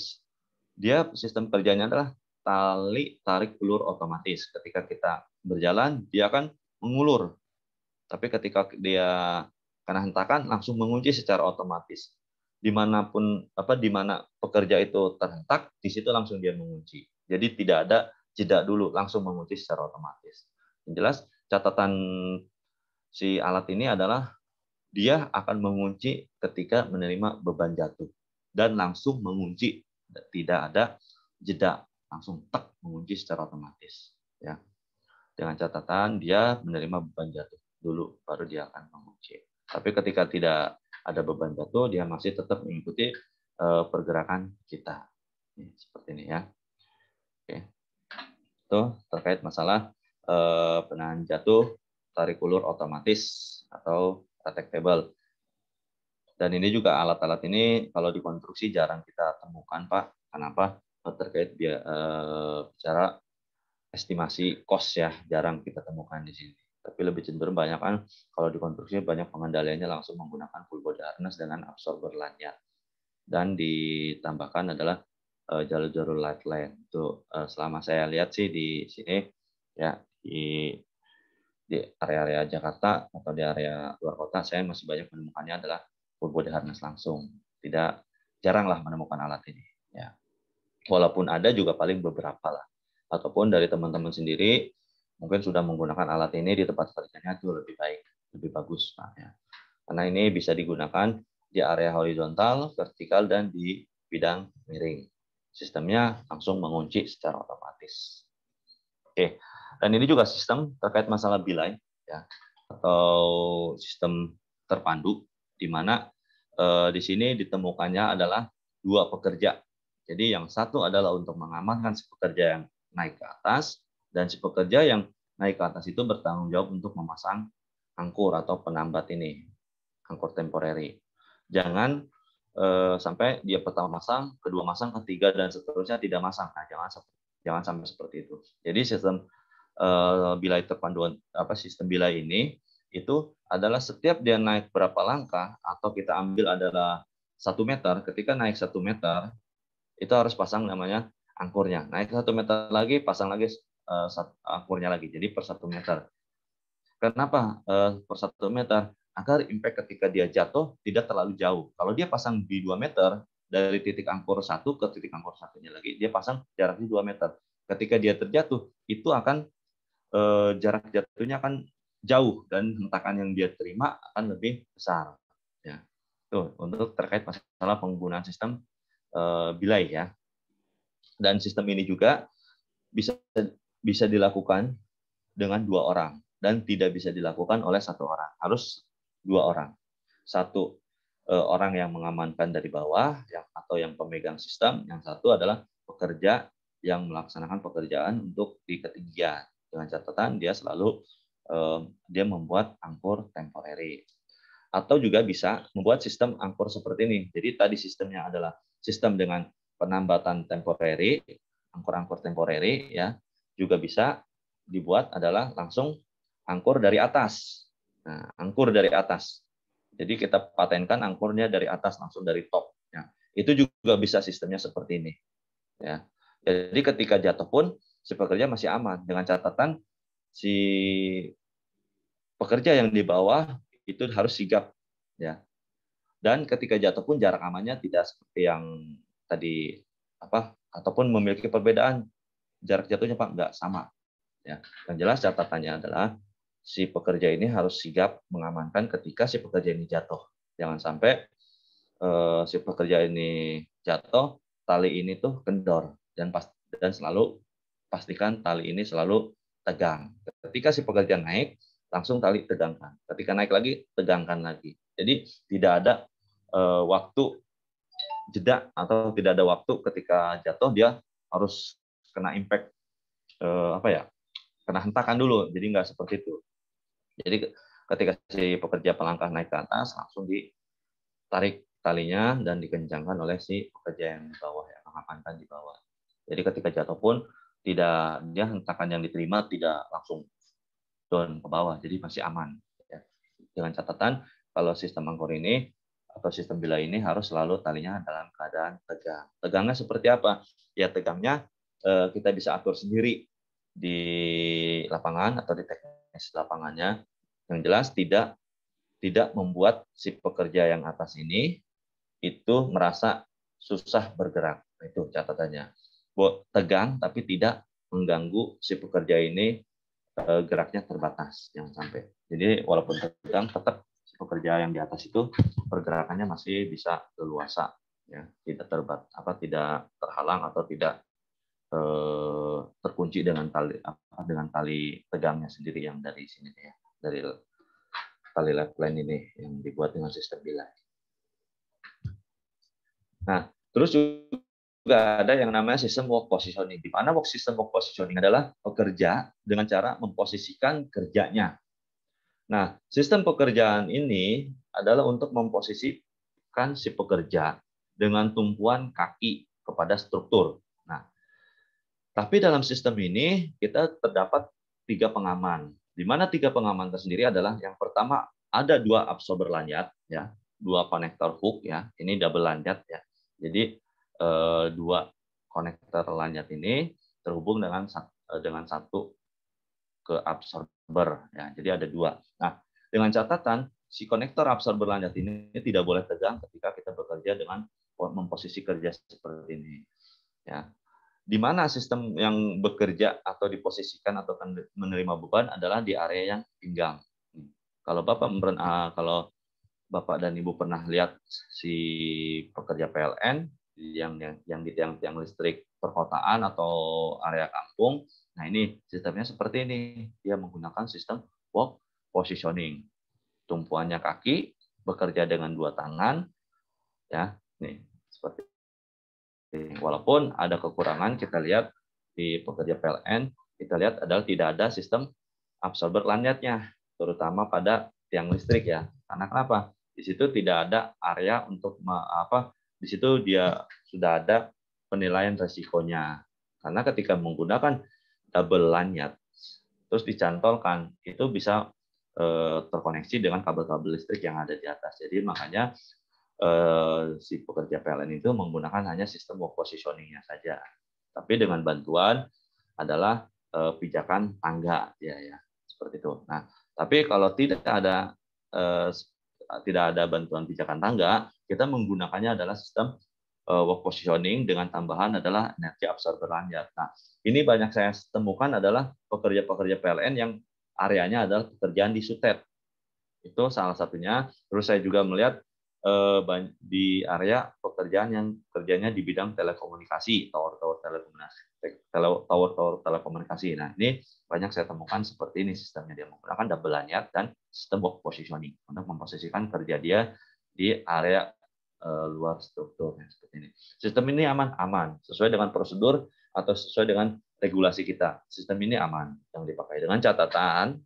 dia sistem kerjanya adalah tali tarik ulur otomatis. Ketika kita berjalan, dia akan mengulur. Tapi ketika dia kena hentakan, langsung mengunci secara otomatis dimanapun apa dimana pekerja itu terhentak di situ langsung dia mengunci jadi tidak ada jeda dulu langsung mengunci secara otomatis yang jelas catatan si alat ini adalah dia akan mengunci ketika menerima beban jatuh dan langsung mengunci tidak ada jeda langsung tek mengunci secara otomatis ya dengan catatan dia menerima beban jatuh dulu baru dia akan mengunci tapi ketika tidak ada beban jatuh, dia masih tetap mengikuti eh, pergerakan kita. Seperti ini ya. Oke. Itu terkait masalah eh, penahan jatuh, tarik ulur otomatis atau retractable. Dan ini juga alat-alat ini kalau dikonstruksi jarang kita temukan, Pak. Kenapa? Terkait eh, bicara estimasi cost ya, jarang kita temukan di sini tapi lebih cenderung banyak kan kalau di banyak pengendaliannya langsung menggunakan full body harness dengan absorber lanyard dan ditambahkan adalah eh, jalur-jalur light line. itu eh, selama saya lihat sih di sini ya di di area-area Jakarta atau di area luar kota saya masih banyak menemukannya adalah full body harness langsung tidak jaranglah menemukan alat ini ya walaupun ada juga paling beberapa lah ataupun dari teman-teman sendiri mungkin sudah menggunakan alat ini di tempat kerjanya itu lebih baik, lebih bagus Nah, ya. Karena ini bisa digunakan di area horizontal, vertikal dan di bidang miring. Sistemnya langsung mengunci secara otomatis. Oke. Dan ini juga sistem terkait masalah bilai ya atau sistem terpandu di mana eh, di sini ditemukannya adalah dua pekerja. Jadi yang satu adalah untuk mengamankan si pekerja yang naik ke atas, dan si pekerja yang naik ke atas itu bertanggung jawab untuk memasang angkur atau penambat ini, angkur temporary. Jangan eh, sampai dia pertama masang, kedua masang, ketiga dan seterusnya tidak masang. Nah, jangan jangan sampai seperti itu. Jadi sistem eh, bilai terpanduan apa sistem bilai ini itu adalah setiap dia naik berapa langkah atau kita ambil adalah satu meter, ketika naik satu meter itu harus pasang namanya angkurnya. Naik satu meter lagi, pasang lagi uh, akurnya lagi. Jadi per satu meter. Kenapa eh, per satu meter? Agar impact ketika dia jatuh tidak terlalu jauh. Kalau dia pasang di 2 meter, dari titik angkor satu ke titik angkor satunya lagi, dia pasang jaraknya dua meter. Ketika dia terjatuh, itu akan eh, jarak jatuhnya akan jauh dan hentakan yang dia terima akan lebih besar. Ya. Tuh, untuk terkait masalah penggunaan sistem uh, bilai ya. Dan sistem ini juga bisa bisa dilakukan dengan dua orang dan tidak bisa dilakukan oleh satu orang. Harus dua orang. Satu eh, orang yang mengamankan dari bawah yang atau yang pemegang sistem, yang satu adalah pekerja yang melaksanakan pekerjaan untuk di ketinggian. Dengan catatan dia selalu eh, dia membuat angkor temporary. Atau juga bisa membuat sistem angkor seperti ini. Jadi tadi sistemnya adalah sistem dengan penambatan temporary, angkor-angkor temporary ya juga bisa dibuat adalah langsung angkur dari atas. Nah, angkur dari atas. Jadi kita patenkan angkurnya dari atas langsung dari top. Ya. Itu juga bisa sistemnya seperti ini. Ya. Jadi ketika jatuh pun si pekerja masih aman dengan catatan si pekerja yang di bawah itu harus sigap ya. Dan ketika jatuh pun jarak amannya tidak seperti yang tadi apa ataupun memiliki perbedaan jarak jatuhnya Pak nggak sama. Ya, yang jelas catatannya adalah si pekerja ini harus sigap mengamankan ketika si pekerja ini jatuh. Jangan sampai eh, si pekerja ini jatuh, tali ini tuh kendor dan pas dan selalu pastikan tali ini selalu tegang. Ketika si pekerja naik, langsung tali tegangkan. Ketika naik lagi, tegangkan lagi. Jadi tidak ada eh, waktu jeda atau tidak ada waktu ketika jatuh dia harus kena impact eh, apa ya kena hentakan dulu jadi nggak seperti itu jadi ketika si pekerja pelangkah naik ke atas langsung ditarik talinya dan dikencangkan oleh si pekerja yang di bawah yang mengamankan di bawah jadi ketika jatuh pun tidak dia hentakan yang diterima tidak langsung turun ke bawah jadi masih aman ya. dengan catatan kalau sistem angkor ini atau sistem bila ini harus selalu talinya dalam keadaan tegang. Tegangnya seperti apa? Ya tegangnya Eh, kita bisa atur sendiri di lapangan atau di teknis lapangannya. Yang jelas tidak tidak membuat si pekerja yang atas ini itu merasa susah bergerak. Nah, itu catatannya. Buat Tegang tapi tidak mengganggu si pekerja ini eh, geraknya terbatas yang sampai. Jadi walaupun tegang tetap si pekerja yang di atas itu pergerakannya masih bisa leluasa ya, tidak terbat apa tidak terhalang atau tidak Eh, terkunci dengan tali apa dengan tali tegangnya sendiri yang dari sini ya dari tali lifeline ini yang dibuat dengan sistem bilai. Nah, terus juga ada yang namanya sistem work positioning. Di mana work system work positioning adalah pekerja dengan cara memposisikan kerjanya. Nah, sistem pekerjaan ini adalah untuk memposisikan si pekerja dengan tumpuan kaki kepada struktur. Tapi dalam sistem ini kita terdapat tiga pengaman. Di mana tiga pengaman tersendiri adalah yang pertama ada dua absorber lanyard ya, dua konektor hook ya. Ini double lanyard ya. Jadi eh, dua konektor lanyard ini terhubung dengan eh, dengan satu ke absorber ya. Jadi ada dua. Nah, dengan catatan si konektor absorber lanyard ini tidak boleh tegang ketika kita bekerja dengan memposisi kerja seperti ini. Ya, di mana sistem yang bekerja atau diposisikan atau kan menerima beban adalah di area yang pinggang. Kalau Bapak ah, kalau Bapak dan Ibu pernah lihat si pekerja PLN yang yang, yang di tiang-tiang listrik perkotaan atau area kampung, nah ini sistemnya seperti ini. Dia menggunakan sistem walk positioning. Tumpuannya kaki bekerja dengan dua tangan ya. Nih, seperti Walaupun ada kekurangan kita lihat di pekerja PLN, kita lihat adalah tidak ada sistem absorber lanyardnya, terutama pada tiang listrik ya. Karena kenapa? Di situ tidak ada area untuk apa? Di situ dia sudah ada penilaian resikonya. Karena ketika menggunakan double lanyard terus dicantolkan itu bisa eh, terkoneksi dengan kabel-kabel listrik yang ada di atas. Jadi makanya Eh, si pekerja PLN itu menggunakan hanya sistem work positioningnya saja. Tapi dengan bantuan adalah eh, pijakan tangga ya ya seperti itu. Nah tapi kalau tidak ada eh, tidak ada bantuan pijakan tangga kita menggunakannya adalah sistem work positioning dengan tambahan adalah energi absorber lanyard. Nah ini banyak saya temukan adalah pekerja-pekerja PLN yang areanya adalah pekerjaan di sutet itu salah satunya. Terus saya juga melihat Eh, di area pekerjaan yang kerjanya di bidang telekomunikasi, tower-tower telekomunikasi, tower-tower telekomunikasi. Nah, ini banyak saya temukan seperti ini sistemnya dia menggunakan double lanyard dan sistem work positioning untuk memposisikan kerja dia di area eh, luar struktur seperti ini. Sistem ini aman-aman sesuai dengan prosedur atau sesuai dengan regulasi kita. Sistem ini aman yang dipakai dengan catatan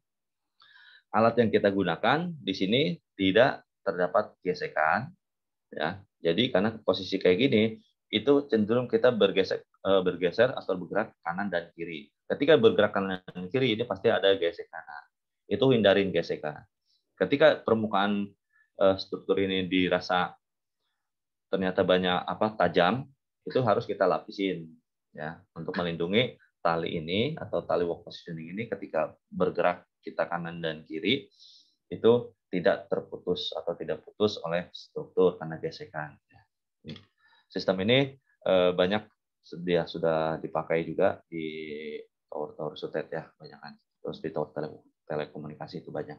alat yang kita gunakan di sini tidak terdapat gesekan ya. Jadi karena posisi kayak gini itu cenderung kita bergesek e, bergeser atau bergerak kanan dan kiri. Ketika bergerak kanan dan kiri ini pasti ada gesekan. Itu hindarin gesekan. Ketika permukaan e, struktur ini dirasa ternyata banyak apa tajam, itu harus kita lapisin ya untuk melindungi tali ini atau tali walk positioning ini ketika bergerak kita kanan dan kiri itu tidak terputus atau tidak putus oleh struktur karena gesekan. Ya. Sistem ini eh, banyak dia sudah dipakai juga di tower-tower sutet ya banyak kan. Terus di tower tele telekomunikasi itu banyak.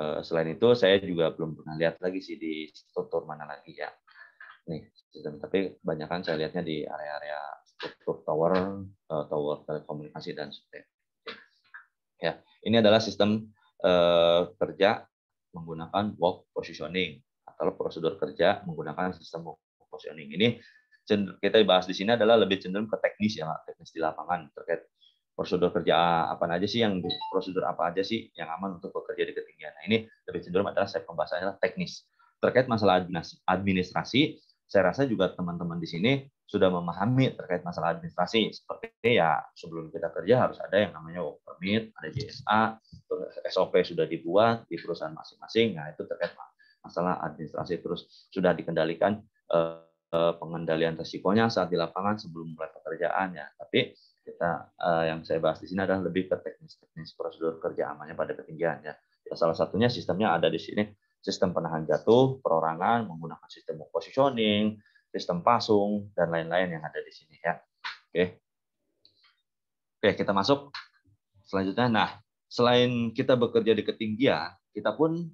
Eh, selain itu saya juga belum pernah lihat lagi sih di struktur mana lagi ya. Nih sistem tapi kebanyakan saya lihatnya di area-area struktur tower, eh, tower telekomunikasi dan sutet. Ya, ini adalah sistem kerja menggunakan work positioning atau prosedur kerja menggunakan sistem work positioning. Ini kita bahas di sini adalah lebih cenderung ke teknis ya, teknis di lapangan terkait prosedur kerja apa aja sih yang prosedur apa aja sih yang aman untuk bekerja di ketinggian. Nah, ini lebih cenderung adalah saya pembahasannya teknis. Terkait masalah administrasi, saya rasa juga teman-teman di sini sudah memahami terkait masalah administrasi. Seperti ya sebelum kita kerja harus ada yang namanya work permit, ada JSA, SOP sudah dibuat di perusahaan masing-masing. Nah itu terkait masalah administrasi terus sudah dikendalikan eh, eh, pengendalian resikonya saat di lapangan sebelum mulai pekerjaan ya. Tapi kita eh, yang saya bahas di sini adalah lebih ke teknis-teknis prosedur kerja amannya pada ketinggian ya. Salah satunya sistemnya ada di sini sistem penahan jatuh, perorangan menggunakan sistem positioning, sistem pasung dan lain-lain yang ada di sini ya. Oke. Oke, kita masuk selanjutnya. Nah, selain kita bekerja di ketinggian, kita pun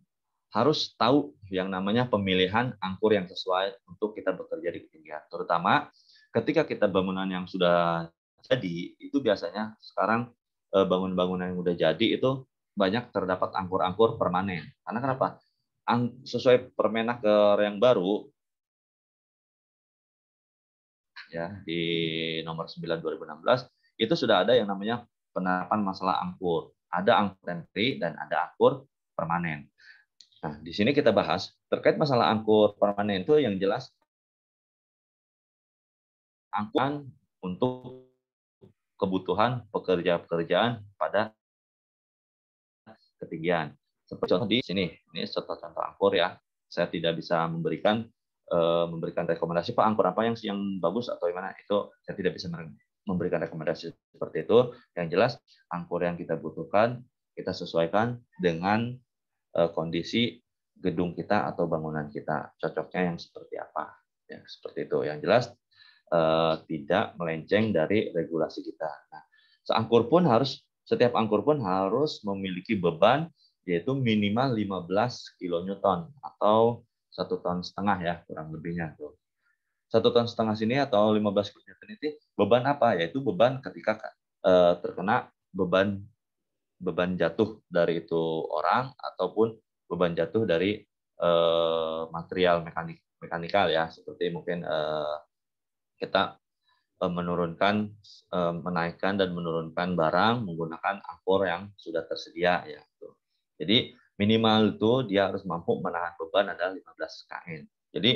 harus tahu yang namanya pemilihan angkur yang sesuai untuk kita bekerja di ketinggian. Terutama ketika kita bangunan yang sudah jadi, itu biasanya sekarang eh, bangun-bangunan yang sudah jadi itu banyak terdapat angkur-angkur permanen. Karena kenapa? sesuai permenaker yang baru ya di nomor 9 2016 itu sudah ada yang namanya penerapan masalah angkur. Ada angkur entry dan ada angkur permanen. Nah, di sini kita bahas terkait masalah angkur permanen itu yang jelas angkuran untuk kebutuhan pekerja-pekerjaan pada ketinggian. Seperti contoh di sini, ini contoh-contoh angkor ya. Saya tidak bisa memberikan eh, memberikan rekomendasi Pak angkor apa yang yang bagus atau gimana itu saya tidak bisa memberikan rekomendasi seperti itu. Yang jelas angkor yang kita butuhkan kita sesuaikan dengan eh, kondisi gedung kita atau bangunan kita. Cocoknya yang seperti apa? Ya, seperti itu. Yang jelas eh, tidak melenceng dari regulasi kita. Nah, seangkur pun harus setiap angkur pun harus memiliki beban yaitu minimal 15 kilonewton atau satu ton setengah ya kurang lebihnya tuh. Satu ton setengah sini atau 15 kilonewton itu beban apa? Yaitu beban ketika eh, terkena beban beban jatuh dari itu orang ataupun beban jatuh dari eh, material mekanik mekanikal ya seperti mungkin eh, kita menurunkan menaikkan dan menurunkan barang menggunakan angkor yang sudah tersedia ya tuh. Jadi minimal itu dia harus mampu menahan beban adalah 15 kN. Jadi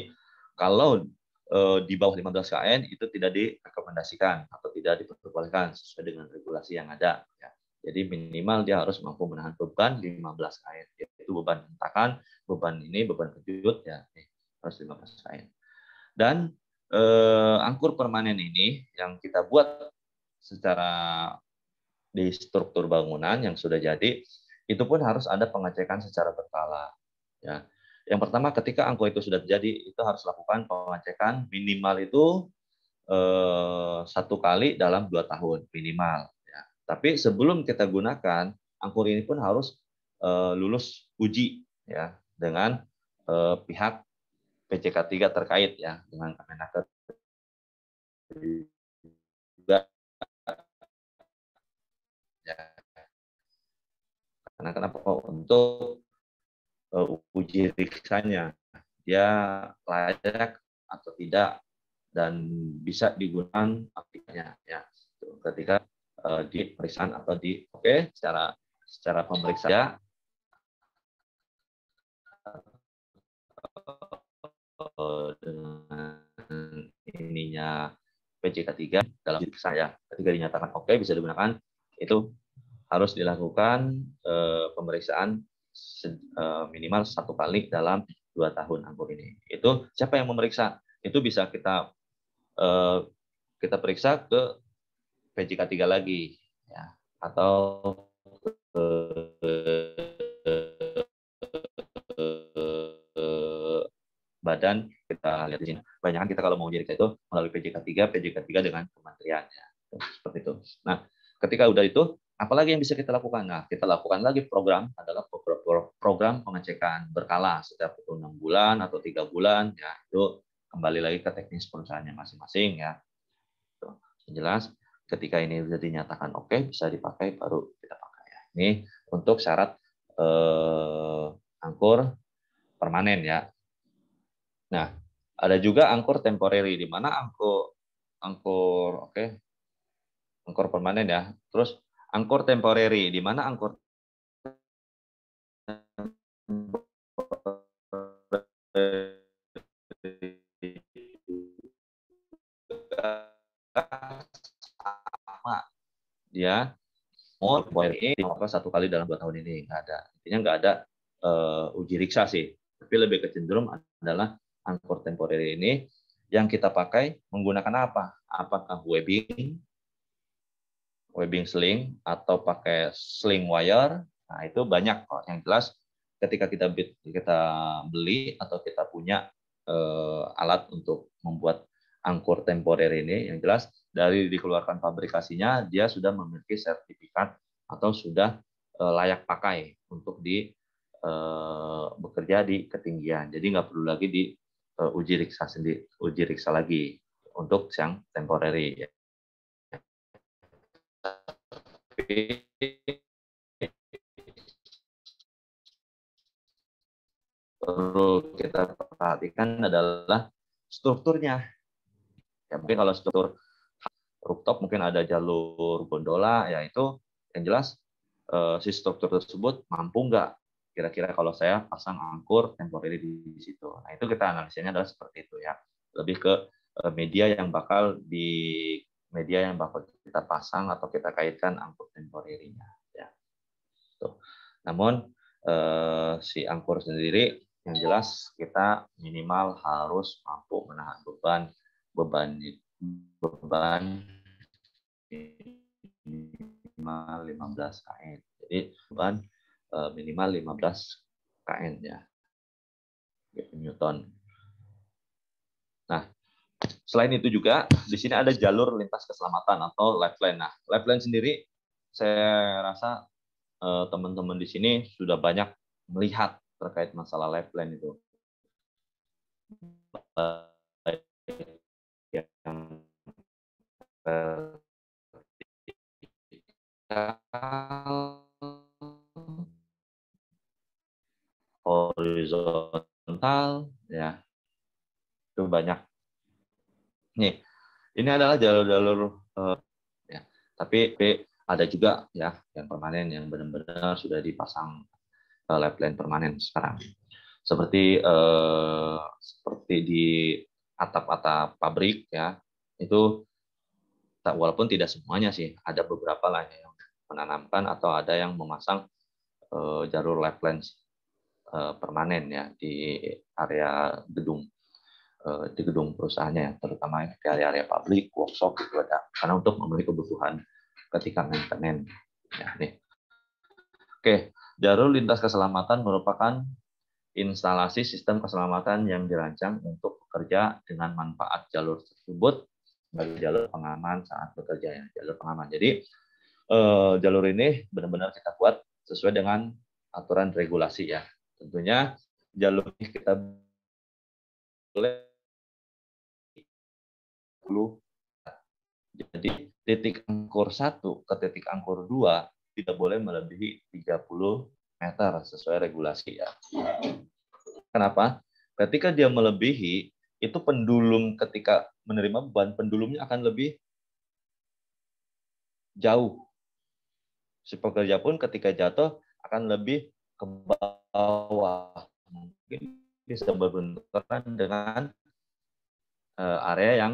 kalau e, di bawah 15 kN itu tidak direkomendasikan atau tidak diperbolehkan sesuai dengan regulasi yang ada. Ya. Jadi minimal dia harus mampu menahan beban 15 kN, yaitu beban hentakan, beban ini, beban kejut, ya ini harus 15 kN. Dan e, angkur permanen ini yang kita buat secara di struktur bangunan yang sudah jadi itu pun harus ada pengecekan secara berkala. Ya. Yang pertama, ketika angko itu sudah terjadi, itu harus lakukan pengecekan minimal itu eh, satu kali dalam dua tahun minimal. Ya. Tapi sebelum kita gunakan, angkur ini pun harus eh, lulus uji ya dengan eh, pihak PCK 3 terkait ya dengan Kemenaker Karena kenapa? Untuk uh, uji riksanya dia layak atau tidak dan bisa digunakan aplikasinya ya ketika uh, di pemeriksaan atau di oke okay, secara secara pemeriksaan ya, dengan ininya PJK 3 dalam saya ketika dinyatakan oke okay, bisa digunakan itu harus dilakukan eh, pemeriksaan eh, minimal satu kali dalam dua tahun anggur ini. Itu siapa yang memeriksa? Itu bisa kita eh, kita periksa ke PJK 3 lagi, ya, atau ke, badan kita lihat di sini. Banyak kita kalau mau jadi itu melalui PJK 3, PJK 3 dengan kementeriannya, seperti itu. Nah, ketika udah itu Apalagi yang bisa kita lakukan? Nah, kita lakukan lagi program adalah program pengecekan berkala setiap itu enam bulan atau tiga bulan ya itu kembali lagi ke teknis perusahaannya masing-masing ya. Jelas ketika ini sudah dinyatakan oke okay, bisa dipakai baru kita pakai ya. Ini untuk syarat eh, angkur permanen ya. Nah, ada juga angkur temporary di mana angkur angkur oke okay, angkur permanen ya. Terus angkor temporary di mana angkor sama dia ya. more satu kali dalam dua tahun ini nggak ada intinya nggak ada uh, uji riksa sih tapi lebih kecenderung adalah angkor temporary ini yang kita pakai menggunakan apa apakah webbing webbing sling atau pakai sling wire. Nah, itu banyak kok yang jelas ketika kita kita beli atau kita punya eh, alat untuk membuat angkur temporer ini yang jelas dari dikeluarkan fabrikasinya dia sudah memiliki sertifikat atau sudah eh, layak pakai untuk di eh, bekerja di ketinggian. Jadi nggak perlu lagi di eh, uji riksa sendiri, uji riksa lagi untuk yang temporer. ya. perlu kita perhatikan adalah strukturnya. Ya mungkin kalau struktur rooftop mungkin ada jalur gondola, ya itu yang jelas eh, si struktur tersebut mampu nggak kira-kira kalau saya pasang angkur temporary di situ. Nah itu kita analisanya adalah seperti itu ya, lebih ke eh, media yang bakal di media yang bakal kita pasang atau kita kaitkan angkur temporerinya. Ya. Tuh. Namun eh, si angkur sendiri yang jelas kita minimal harus mampu menahan beban beban beban minimal 15 kn. Jadi beban eh, minimal 15 kn ya. Newton. Nah, Selain itu juga di sini ada jalur lintas keselamatan atau lifeline. Nah, lifeline sendiri saya rasa eh, teman-teman eh, di sini sudah banyak melihat terkait masalah lifeline itu. horizontal ya itu banyak Nih, ini adalah jalur-jalur uh, ya. Tapi ada juga ya yang permanen yang benar-benar sudah dipasang uh, eh, lab permanen sekarang. Seperti uh, seperti di atap-atap pabrik ya, itu walaupun tidak semuanya sih, ada beberapa lah yang menanamkan atau ada yang memasang uh, jalur lab permanen ya di area gedung. Eh, di gedung perusahaannya, terutama di area-area publik, workshop itu ada. Karena untuk memenuhi kebutuhan ketika maintenance. Ya, nih. Oke, jalur lintas keselamatan merupakan instalasi sistem keselamatan yang dirancang untuk bekerja dengan manfaat jalur tersebut sebagai jalur pengaman saat bekerja ya, jalur pengaman. Jadi eh, jalur ini benar-benar kita buat sesuai dengan aturan regulasi ya. Tentunya jalur ini kita boleh jadi titik angkor 1 ke titik angkor 2 tidak boleh melebihi 30 meter sesuai regulasi ya. Kenapa? Ketika dia melebihi, itu pendulum ketika menerima beban, pendulumnya akan lebih jauh. Si pekerja pun ketika jatuh akan lebih ke bawah. Mungkin bisa berbenturan dengan eh, area yang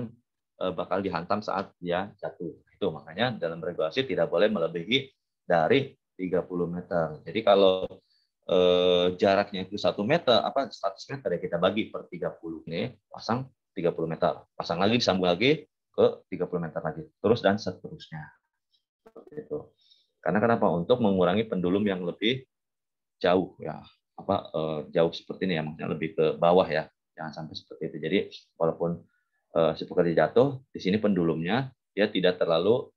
Eh, bakal dihantam saat dia jatuh. Itu makanya dalam regulasi tidak boleh melebihi dari 30 meter. Jadi kalau eh, jaraknya itu 1 meter, apa 100 meter ya kita bagi per 30 ini, pasang 30 meter. Pasang lagi, disambung lagi ke 30 meter lagi. Terus dan seterusnya. itu. Karena kenapa? Untuk mengurangi pendulum yang lebih jauh ya apa eh, jauh seperti ini ya maksudnya lebih ke bawah ya jangan sampai seperti itu jadi walaupun Eh, si pekerja jatuh, di sini pendulumnya dia tidak terlalu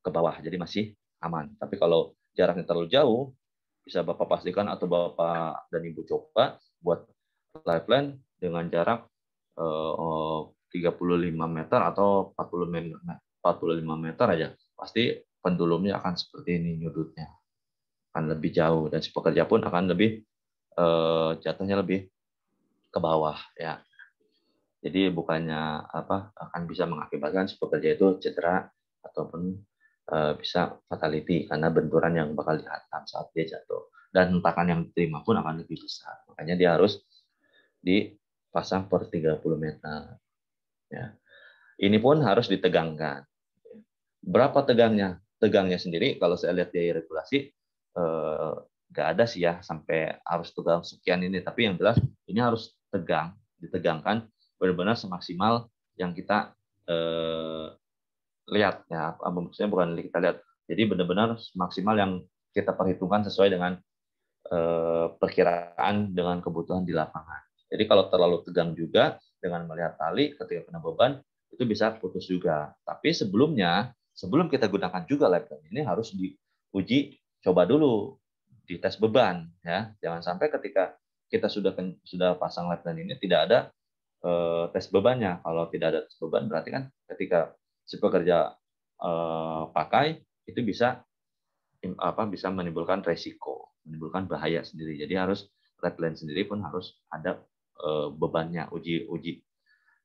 ke bawah, jadi masih aman. Tapi kalau jaraknya terlalu jauh, bisa Bapak pastikan atau Bapak dan Ibu coba buat lifeline dengan jarak 35 eh, meter atau 40 meter, 45 meter aja. Pasti pendulumnya akan seperti ini nyudutnya. Akan lebih jauh dan si pekerja pun akan lebih eh, jatuhnya lebih ke bawah ya. Jadi bukannya apa akan bisa mengakibatkan si pekerja itu cedera ataupun uh, bisa fatality karena benturan yang bakal dihantam saat dia jatuh dan hentakan yang diterima pun akan lebih besar. Makanya dia harus dipasang per 30 meter. Ya. Ini pun harus ditegangkan. Berapa tegangnya? Tegangnya sendiri kalau saya lihat di regulasi eh, nggak ada sih ya sampai harus tegang sekian ini. Tapi yang jelas ini harus tegang, ditegangkan benar-benar semaksimal yang kita eh, lihat ya maksudnya bukan kita lihat jadi benar-benar maksimal yang kita perhitungkan sesuai dengan eh, perkiraan dengan kebutuhan di lapangan jadi kalau terlalu tegang juga dengan melihat tali ketika kena beban itu bisa putus juga tapi sebelumnya sebelum kita gunakan juga laptop ini harus diuji coba dulu di tes beban ya jangan sampai ketika kita sudah sudah pasang laptop ini tidak ada uh, tes bebannya. Kalau tidak ada tes beban berarti kan ketika si pekerja uh, pakai itu bisa apa bisa menimbulkan resiko, menimbulkan bahaya sendiri. Jadi harus redline sendiri pun harus ada uh, bebannya, uji uji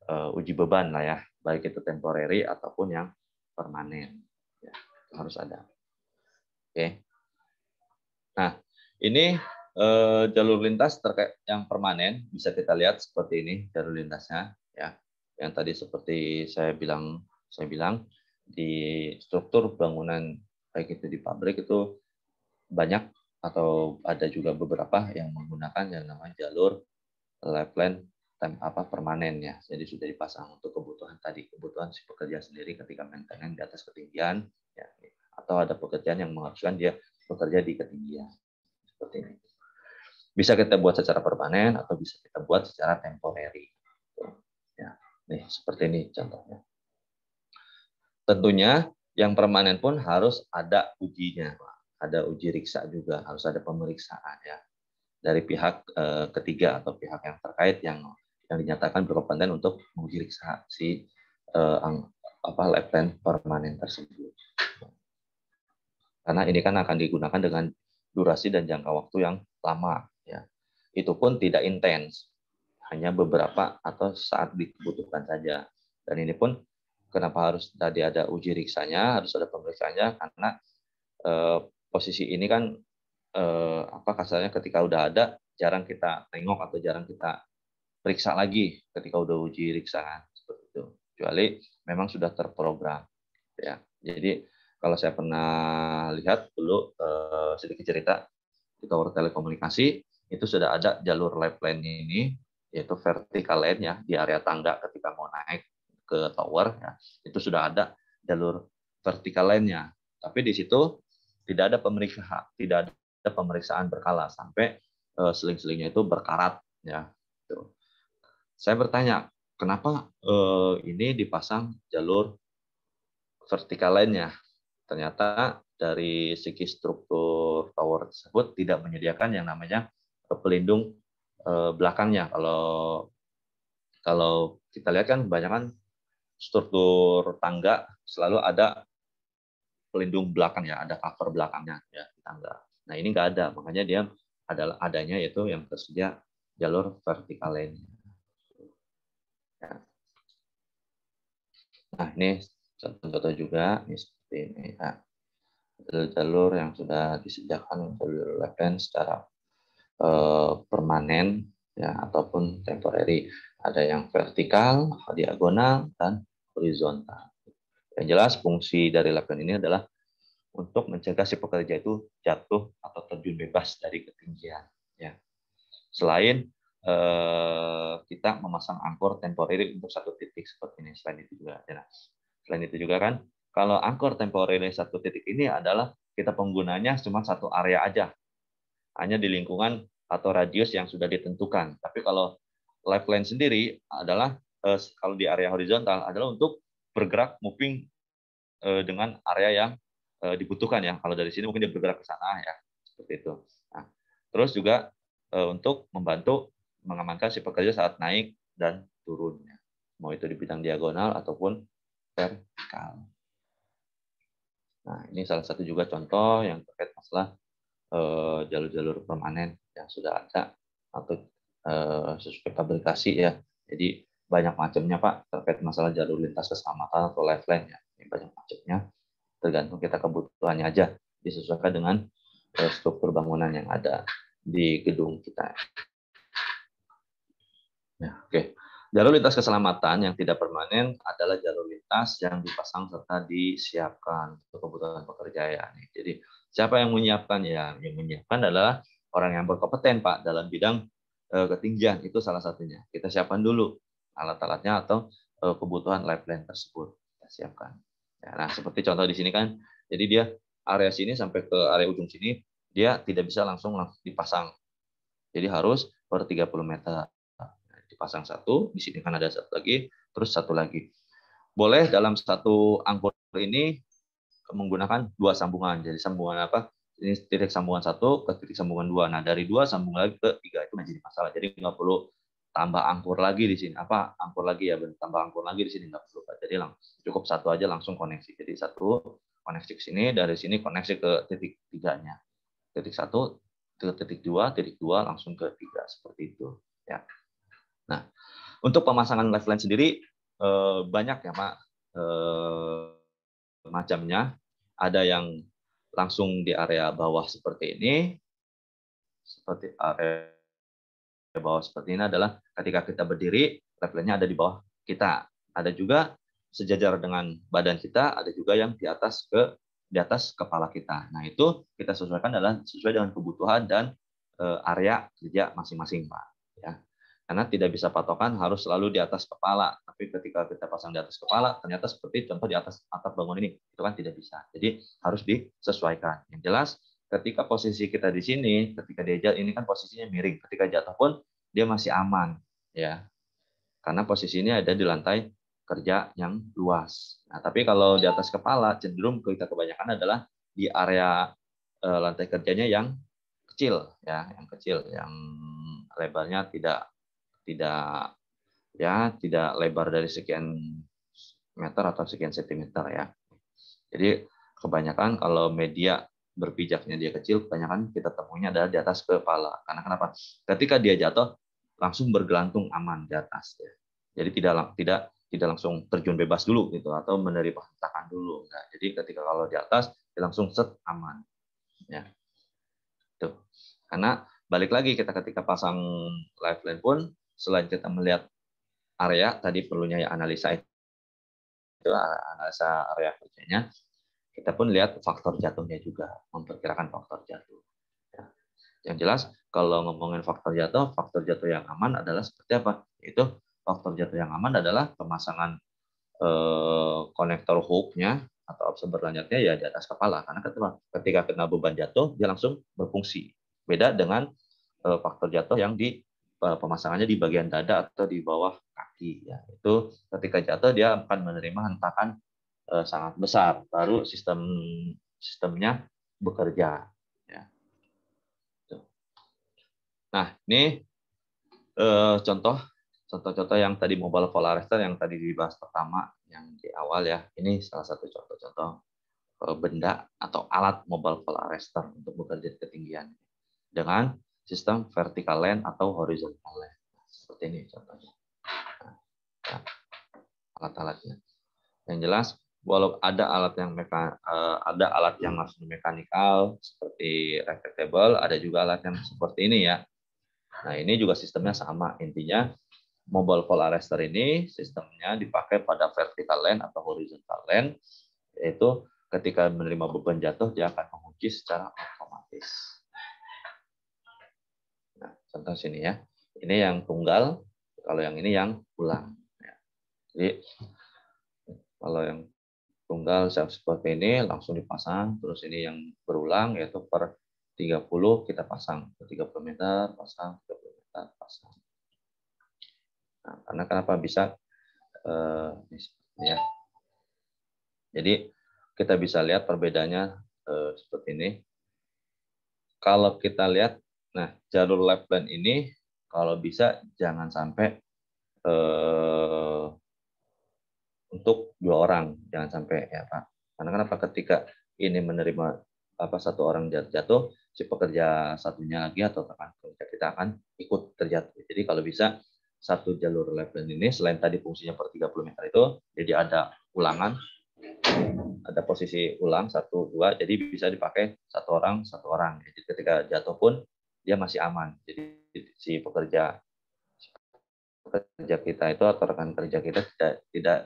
uji beban lah ya, baik itu temporary ataupun yang permanen. Ya, harus ada. Oke. Nah, ini Eh, jalur lintas terkait yang permanen bisa kita lihat seperti ini jalur lintasnya ya. Yang tadi seperti saya bilang saya bilang di struktur bangunan baik itu di pabrik itu banyak atau ada juga beberapa yang menggunakan yang namanya jalur lifeline tem apa permanen ya. Jadi sudah dipasang untuk kebutuhan tadi kebutuhan si pekerja sendiri ketika maintenance di atas ketinggian ya atau ada pekerjaan yang mengharuskan dia bekerja di ketinggian seperti ini. Bisa kita buat secara permanen atau bisa kita buat secara temporary. Ya, nih seperti ini contohnya. Tentunya yang permanen pun harus ada ujinya, ada uji riksa juga, harus ada pemeriksaan ya dari pihak eh, ketiga atau pihak yang terkait yang yang dinyatakan berkompeten untuk menguji riksa si eh, apa permanen tersebut. Karena ini kan akan digunakan dengan durasi dan jangka waktu yang lama itu pun tidak intens, hanya beberapa atau saat dibutuhkan saja. Dan ini pun kenapa harus tadi ada uji riksanya, harus ada pemeriksaannya karena e, posisi ini kan e, apa kasarnya ketika udah ada jarang kita tengok atau jarang kita periksa lagi ketika udah uji riksa seperti itu. Kecuali memang sudah terprogram ya. Jadi kalau saya pernah lihat dulu e, sedikit cerita di tower telekomunikasi itu sudah ada jalur lifeline ini yaitu vertical lane ya di area tangga ketika mau naik ke tower ya itu sudah ada jalur vertical lane-nya tapi di situ tidak ada pemeriksaan tidak ada pemeriksaan berkala sampai uh, seling-selingnya itu berkarat ya gitu. saya bertanya kenapa uh, ini dipasang jalur vertical lane-nya ternyata dari segi struktur tower tersebut tidak menyediakan yang namanya pelindung eh, belakangnya. Kalau kalau kita lihat kan kebanyakan struktur tangga selalu ada pelindung belakang ya, ada cover belakangnya ya tangga. Nah ini nggak ada, makanya dia adalah adanya yaitu yang tersedia jalur vertikal lainnya. Ya. Nah ini contoh-contoh juga, ini seperti ini. Ya. Nah, jalur yang sudah disediakan jalur left secara eh, permanen ya ataupun temporary. Ada yang vertikal, diagonal, dan horizontal. Yang jelas fungsi dari lapian ini adalah untuk mencegah si pekerja itu jatuh atau terjun bebas dari ketinggian. Ya. Selain eh, kita memasang angkor temporary untuk satu titik seperti ini. Selain itu juga, ya. selain itu juga kan, kalau angkor temporary satu titik ini adalah kita penggunanya cuma satu area aja, hanya di lingkungan atau radius yang sudah ditentukan. Tapi kalau lifeline sendiri adalah eh, kalau di area horizontal adalah untuk bergerak moving eh, dengan area yang eh, dibutuhkan ya. Kalau dari sini mungkin dia bergerak ke sana ya, seperti itu. Nah, terus juga untuk membantu mengamankan si pekerja saat naik dan turunnya, mau itu di bidang diagonal ataupun vertikal. Nah, ini salah satu juga contoh yang terkait masalah Eh, jalur-jalur permanen yang sudah ada atau eh, sesuai fabrikasi ya. Jadi banyak macamnya Pak terkait masalah jalur lintas keselamatan atau lifeline ya. Ini banyak macamnya. Tergantung kita kebutuhannya aja disesuaikan dengan eh, struktur bangunan yang ada di gedung kita. Ya, oke. Okay. Jalur lintas keselamatan yang tidak permanen adalah jalur lintas yang dipasang serta disiapkan untuk kebutuhan pekerjaan. Ya, jadi siapa yang menyiapkan ya yang menyiapkan adalah orang yang berkompeten Pak dalam bidang eh, ketinggian itu salah satunya. Kita siapkan dulu alat-alatnya atau eh, kebutuhan lifeline tersebut kita siapkan. Ya, nah seperti contoh di sini kan, jadi dia area sini sampai ke area ujung sini dia tidak bisa langsung langsung dipasang. Jadi harus per 30 meter dipasang satu, di sini kan ada satu lagi, terus satu lagi. Boleh dalam satu angkur ini menggunakan dua sambungan. Jadi sambungan apa? Ini titik sambungan satu ke titik sambungan dua. Nah dari dua sambungan lagi ke tiga itu menjadi masalah. Jadi nggak perlu tambah angkur lagi di sini. Apa angkur lagi ya? Tambah angkur lagi di sini nggak perlu. Jadi langsung, cukup satu aja langsung koneksi. Jadi satu koneksi ke sini, dari sini koneksi ke titik tiganya. Titik satu ke titik dua, titik dua langsung ke tiga seperti itu. Ya. Nah, untuk pemasangan lifeline sendiri eh, banyak ya Pak eh, macamnya. Ada yang langsung di area bawah seperti ini, seperti area bawah seperti ini adalah ketika kita berdiri, lifeline-nya ada di bawah kita. Ada juga sejajar dengan badan kita, ada juga yang di atas ke di atas kepala kita. Nah, itu kita sesuaikan adalah sesuai dengan kebutuhan dan eh, area kerja masing-masing, Pak. Ya karena tidak bisa patokan harus selalu di atas kepala tapi ketika kita pasang di atas kepala ternyata seperti contoh di atas atap bangun ini itu kan tidak bisa jadi harus disesuaikan yang jelas ketika posisi kita di sini ketika dia ini kan posisinya miring ketika jatuh pun dia masih aman ya karena posisinya ada di lantai kerja yang luas nah tapi kalau di atas kepala cenderung kita kebanyakan adalah di area eh, lantai kerjanya yang kecil ya yang kecil yang lebarnya tidak tidak ya tidak lebar dari sekian meter atau sekian sentimeter ya. Jadi kebanyakan kalau media berpijaknya dia kecil, kebanyakan kita temunya adalah di atas kepala. Karena kenapa? Ketika dia jatuh langsung bergelantung aman di atas ya. Jadi tidak tidak tidak langsung terjun bebas dulu gitu atau menerima hentakan dulu enggak. Jadi ketika kalau di atas dia langsung set aman ya. Tuh. Karena balik lagi kita ketika pasang lifeline pun selain kita melihat area tadi perlunya ya analisa itu analisa area kerjanya kita pun lihat faktor jatuhnya juga memperkirakan faktor jatuh ya. yang jelas kalau ngomongin faktor jatuh faktor jatuh yang aman adalah seperti apa itu faktor jatuh yang aman adalah pemasangan eh, konektor hooknya atau observer lanjutnya ya di atas kepala karena ketika kena beban jatuh dia langsung berfungsi beda dengan eh, faktor jatuh yang di Eh, pemasangannya di bagian dada atau di bawah kaki ya itu ketika jatuh dia akan menerima hentakan uh, sangat besar baru sistem sistemnya bekerja ya nah ini uh, contoh contoh-contoh yang tadi mobile polarizer yang tadi dibahas pertama yang di awal ya ini salah satu contoh-contoh benda atau alat mobile polarizer untuk bekerja ketinggian dengan sistem vertikal land atau horizontal land. Seperti ini contohnya. Nah, nah, alat-alatnya. Yang jelas, walau ada alat yang meka, eh, ada alat yang langsung mekanikal seperti reflectable, ada juga alat yang seperti ini ya. Nah ini juga sistemnya sama. Intinya mobile pole arrester ini sistemnya dipakai pada vertical land atau horizontal land, yaitu ketika menerima beban jatuh dia akan mengunci secara otomatis contoh sini ya ini yang tunggal kalau yang ini yang ulang ya. jadi kalau yang tunggal seperti ini langsung dipasang terus ini yang berulang yaitu per 30 kita pasang per 30 meter pasang 30 meter pasang nah, karena kenapa bisa eh, ya jadi kita bisa lihat perbedaannya eh, seperti ini kalau kita lihat Nah, jalur left plan ini kalau bisa jangan sampai eh, untuk dua orang, jangan sampai ya Pak. Karena kenapa ketika ini menerima apa satu orang jatuh si pekerja satunya lagi atau tekan kerja kita akan ikut terjatuh. Jadi kalau bisa satu jalur left plan ini selain tadi fungsinya per 30 meter itu, jadi ada ulangan, ada posisi ulang satu dua, jadi bisa dipakai satu orang satu orang. Jadi ketika jatuh pun dia masih aman. Jadi si pekerja si pekerja kita itu atau rekan kerja kita tidak tidak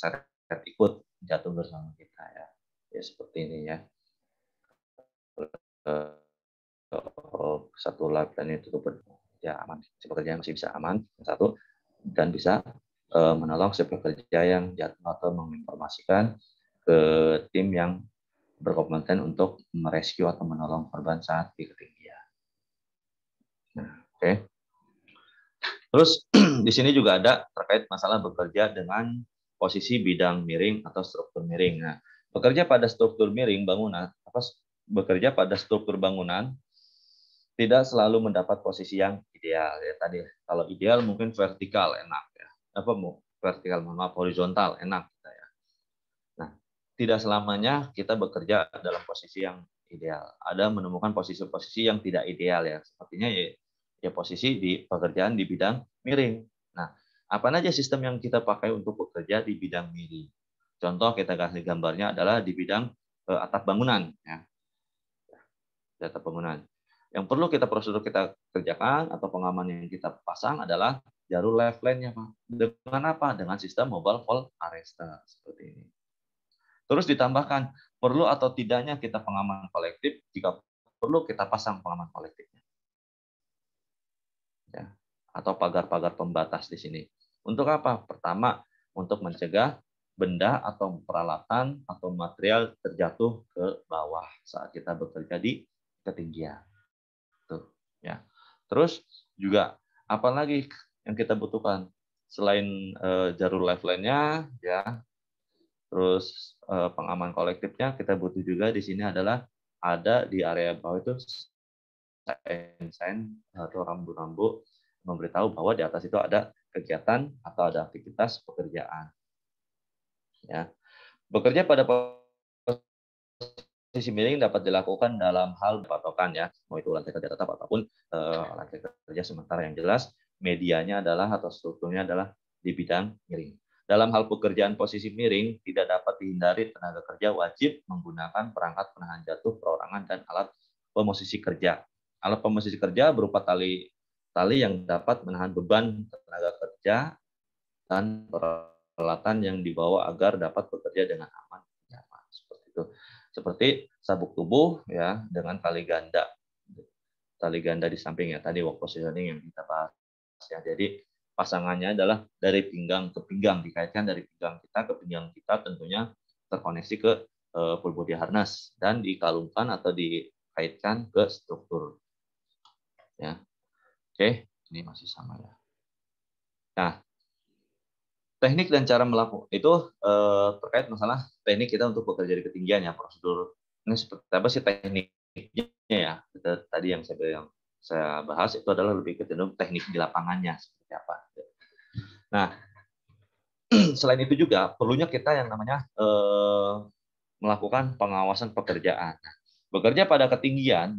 sangat ikut jatuh bersama kita ya. Ya seperti ini ya. Eh, satu dan itu ya aman. Si pekerja masih bisa aman. Satu dan bisa eh, menolong si pekerja yang jatuh atau menginformasikan ke tim yang berkompeten untuk merescue atau menolong korban saat di ketinggian. Oke. Okay. Terus (clears throat) di sini juga ada terkait masalah bekerja dengan posisi bidang miring atau struktur miring. Nah, bekerja pada struktur miring bangunan apa bekerja pada struktur bangunan tidak selalu mendapat posisi yang ideal ya tadi. Kalau ideal mungkin vertikal enak ya. Apa mau vertikal maaf horizontal enak kita ya. Nah, tidak selamanya kita bekerja dalam posisi yang ideal. Ada menemukan posisi-posisi yang tidak ideal ya. Sepertinya ya ya posisi di pekerjaan di bidang miring. Nah, apa saja sistem yang kita pakai untuk bekerja di bidang miring? Contoh kita kasih gambarnya adalah di bidang eh, atap bangunan, ya. atap bangunan. Yang perlu kita prosedur kita kerjakan atau pengaman yang kita pasang adalah jalur lifeline-nya, Pak. Dengan apa? Dengan sistem mobile fault arrester seperti ini. Terus ditambahkan, perlu atau tidaknya kita pengaman kolektif, jika perlu kita pasang pengaman kolektifnya ya, atau pagar-pagar pembatas di sini. Untuk apa? Pertama, untuk mencegah benda atau peralatan atau material terjatuh ke bawah saat kita bekerja di ketinggian. Tuh, ya. Terus juga apalagi yang kita butuhkan selain uh, jalur lifeline-nya ya. Terus uh, pengaman kolektifnya kita butuh juga di sini adalah ada di area bawah itu sains atau rambu-rambu memberitahu bahwa di atas itu ada kegiatan atau ada aktivitas pekerjaan. Ya. Bekerja pada posisi miring dapat dilakukan dalam hal patokan ya, mau itu lantai kerja tetap ataupun eh, lantai kerja sementara yang jelas medianya adalah atau strukturnya adalah di bidang miring. Dalam hal pekerjaan posisi miring, tidak dapat dihindari tenaga kerja wajib menggunakan perangkat penahan jatuh, perorangan, dan alat posisi kerja. Alat pemosisi kerja berupa tali tali yang dapat menahan beban tenaga kerja dan peralatan yang dibawa agar dapat bekerja dengan aman nyaman seperti itu. Seperti sabuk tubuh ya dengan tali ganda. Tali ganda di samping ya tadi work positioning yang kita bahas ya. Jadi pasangannya adalah dari pinggang ke pinggang dikaitkan dari pinggang kita ke pinggang kita tentunya terkoneksi ke eh, full body harness dan dikalungkan atau dikaitkan ke struktur ya. Oke, ini masih sama ya. Nah, teknik dan cara melakukan itu eh, terkait masalah teknik kita untuk bekerja di ketinggian ya prosedur ini seperti apa sih tekniknya ya kita, tadi yang saya bilang saya bahas itu adalah lebih ke teknik di lapangannya seperti apa nah (clears throat) selain itu juga perlunya kita yang namanya eh, melakukan pengawasan pekerjaan nah, bekerja pada ketinggian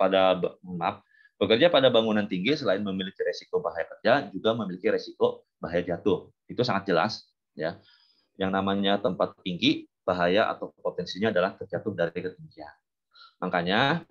pada maaf Bekerja pada bangunan tinggi selain memiliki resiko bahaya kerja, juga memiliki resiko bahaya jatuh. Itu sangat jelas. ya. Yang namanya tempat tinggi, bahaya atau potensinya adalah terjatuh dari ketinggian. Makanya,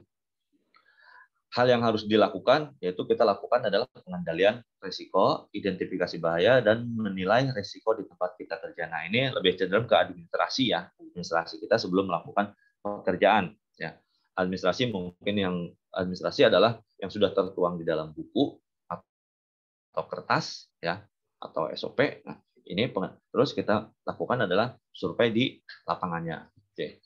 hal yang harus dilakukan, yaitu kita lakukan adalah pengendalian resiko, identifikasi bahaya, dan menilai resiko di tempat kita kerja. Nah, ini lebih cenderung ke administrasi ya, administrasi kita sebelum melakukan pekerjaan. Ya. Administrasi mungkin yang administrasi adalah yang sudah tertuang di dalam buku atau kertas ya atau SOP. Nah, ini terus kita lakukan adalah survei di lapangannya. Oke.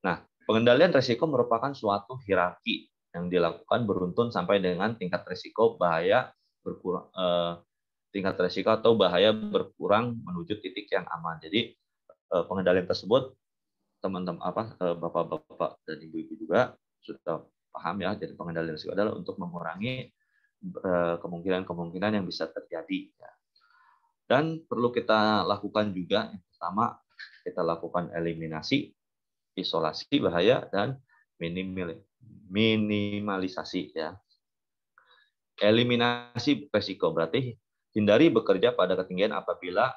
Nah, pengendalian risiko merupakan suatu hierarki yang dilakukan beruntun sampai dengan tingkat risiko bahaya berkurang eh, tingkat risiko atau bahaya berkurang menuju titik yang aman. Jadi eh, pengendalian tersebut teman-teman apa eh, bapak-bapak dan ibu-ibu juga sudah paham ya jadi pengendalian risiko adalah untuk mengurangi e, kemungkinan-kemungkinan yang bisa terjadi ya. dan perlu kita lakukan juga yang pertama kita lakukan eliminasi isolasi bahaya dan minimal minimalisasi ya eliminasi risiko berarti hindari bekerja pada ketinggian apabila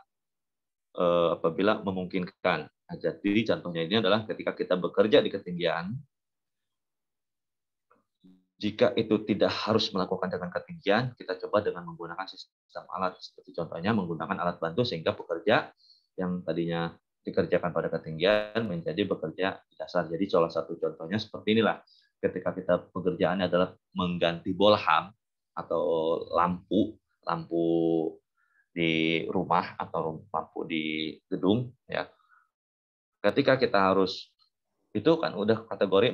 e, apabila memungkinkan. Nah, jadi contohnya ini adalah ketika kita bekerja di ketinggian jika itu tidak harus melakukan dengan ketinggian, kita coba dengan menggunakan sistem alat seperti contohnya menggunakan alat bantu sehingga pekerja yang tadinya dikerjakan pada ketinggian menjadi bekerja di dasar. Jadi salah satu contohnya seperti inilah. Ketika kita pekerjaannya adalah mengganti bolham atau lampu, lampu di rumah atau lampu di gedung ya. Ketika kita harus itu kan udah kategori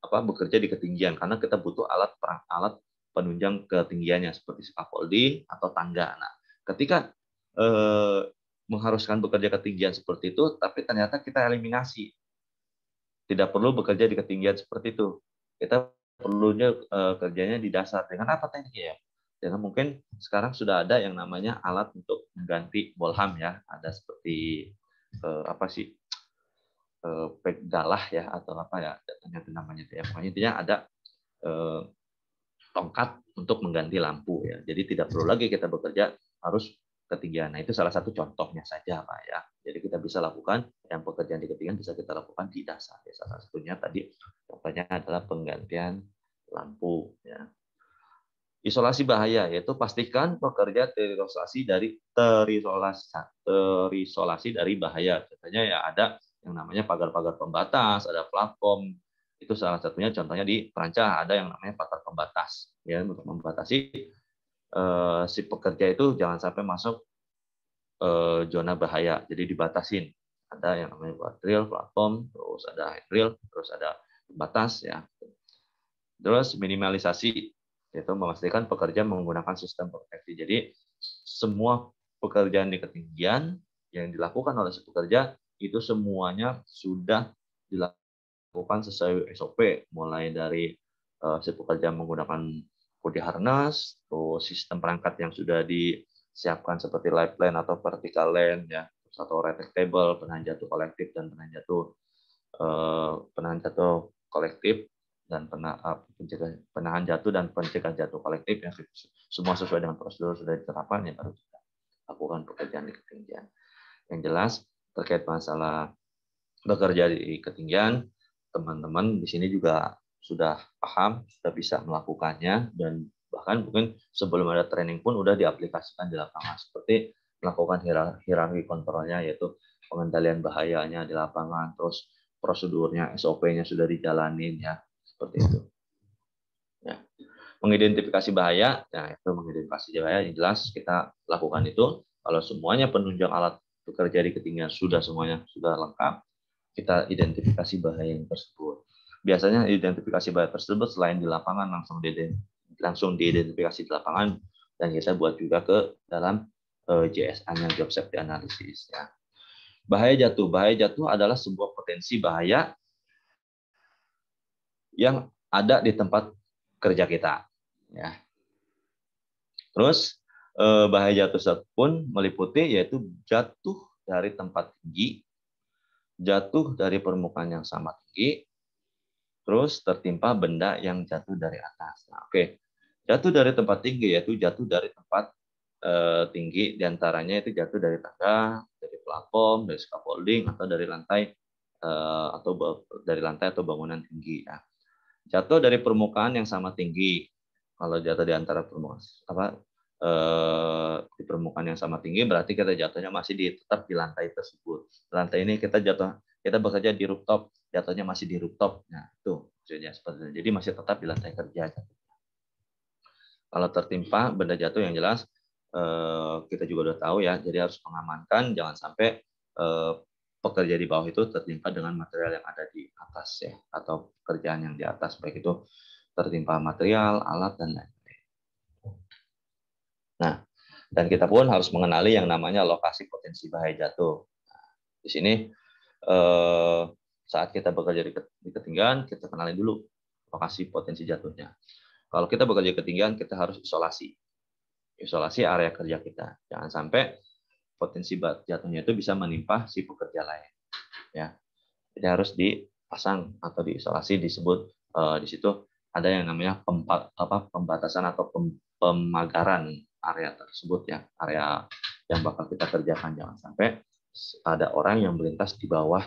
apa bekerja di ketinggian karena kita butuh alat perang alat penunjang ketinggiannya seperti scaffolding atau tangga. Nah, ketika eh, mengharuskan bekerja ketinggian seperti itu, tapi ternyata kita eliminasi. Tidak perlu bekerja di ketinggian seperti itu. Kita perlunya eh, kerjanya di dasar. Dengan apa tekniknya ya? Karena mungkin sekarang sudah ada yang namanya alat untuk mengganti bolham ya. Ada seperti eh, apa sih? eh, pedalah ya atau apa ya ternyata namanya ya pokoknya intinya ada eh, tongkat untuk mengganti lampu ya jadi tidak perlu lagi kita bekerja harus ketinggian nah itu salah satu contohnya saja pak ya jadi kita bisa lakukan yang pekerjaan di ketinggian bisa kita lakukan di dasar ya salah satunya tadi contohnya adalah penggantian lampu ya isolasi bahaya yaitu pastikan pekerja terisolasi dari terisolasi terisolasi dari bahaya contohnya ya ada yang namanya pagar-pagar pembatas, ada platform. Itu salah satunya contohnya di Perancah ada yang namanya pagar pembatas ya untuk membatasi eh, si pekerja itu jangan sampai masuk eh, zona bahaya. Jadi dibatasin. Ada yang namanya buat platform, terus ada drill, terus ada batas ya. Terus minimalisasi yaitu memastikan pekerja menggunakan sistem proteksi. Jadi semua pekerjaan di ketinggian yang dilakukan oleh si pekerja itu semuanya sudah dilakukan sesuai SOP, mulai dari uh, eh, si pekerja menggunakan kode harness, terus sistem perangkat yang sudah disiapkan seperti live atau vertical line ya, atau retractable, penahan jatuh kolektif dan penahan jatuh eh, penahan jatuh kolektif dan eh, penahan jatuh dan pencegahan jatuh kolektif yang semua sesuai dengan prosedur sudah diterapkan ya baru kita lakukan pekerjaan di ketinggian. Yang jelas terkait masalah bekerja di ketinggian, teman-teman di sini juga sudah paham, sudah bisa melakukannya, dan bahkan mungkin sebelum ada training pun sudah diaplikasikan di lapangan. Seperti melakukan hierarki kontrolnya, yaitu pengendalian bahayanya di lapangan, terus prosedurnya, SOP-nya sudah dijalanin ya, seperti itu. Ya. Mengidentifikasi bahaya, ya, itu mengidentifikasi bahaya yang jelas kita lakukan itu. Kalau semuanya penunjang alat bekerja di ketinggian sudah semuanya sudah lengkap kita identifikasi bahaya yang tersebut biasanya identifikasi bahaya tersebut selain di lapangan langsung di langsung diidentifikasi di lapangan dan kita ya, buat juga ke dalam eh, jsa yang job safety analysis ya. Bahaya jatuh, bahaya jatuh adalah sebuah potensi bahaya yang ada di tempat kerja kita ya. Terus Eh, bahaya jatuh zat pun meliputi yaitu jatuh dari tempat tinggi, jatuh dari permukaan yang sama tinggi, terus tertimpa benda yang jatuh dari atas. Nah, oke. Okay. Jatuh dari tempat tinggi yaitu jatuh dari tempat uh, tinggi diantaranya itu jatuh dari tangga, dari platform, dari scaffolding atau dari lantai uh, atau dari lantai atau bangunan tinggi ya. Jatuh dari permukaan yang sama tinggi. Kalau jatuh di antara permukaan apa eh, di permukaan yang sama tinggi berarti kita jatuhnya masih di tetap di lantai tersebut. Lantai ini kita jatuh kita bekerja di rooftop, jatuhnya masih di rooftop. Nah, itu maksudnya seperti itu. Jadi masih tetap di lantai kerja. Kalau tertimpa benda jatuh yang jelas eh, kita juga udah tahu ya, jadi harus mengamankan jangan sampai eh, pekerja di bawah itu tertimpa dengan material yang ada di atas ya atau pekerjaan yang di atas baik itu tertimpa material, alat dan lain-lain. Nah, dan kita pun harus mengenali yang namanya lokasi potensi bahaya jatuh. Nah, di sini eh, saat kita bekerja di ketinggian, kita kenali dulu lokasi potensi jatuhnya. Kalau kita bekerja di ketinggian, kita harus isolasi. Isolasi area kerja kita. Jangan sampai potensi jatuhnya itu bisa menimpa si pekerja lain. Ya, jadi harus dipasang atau diisolasi disebut eh, di situ ada yang namanya pembat, apa, pembatasan atau pem, pemagaran area tersebut ya area yang bakal kita kerjakan jangan sampai ada orang yang melintas di bawah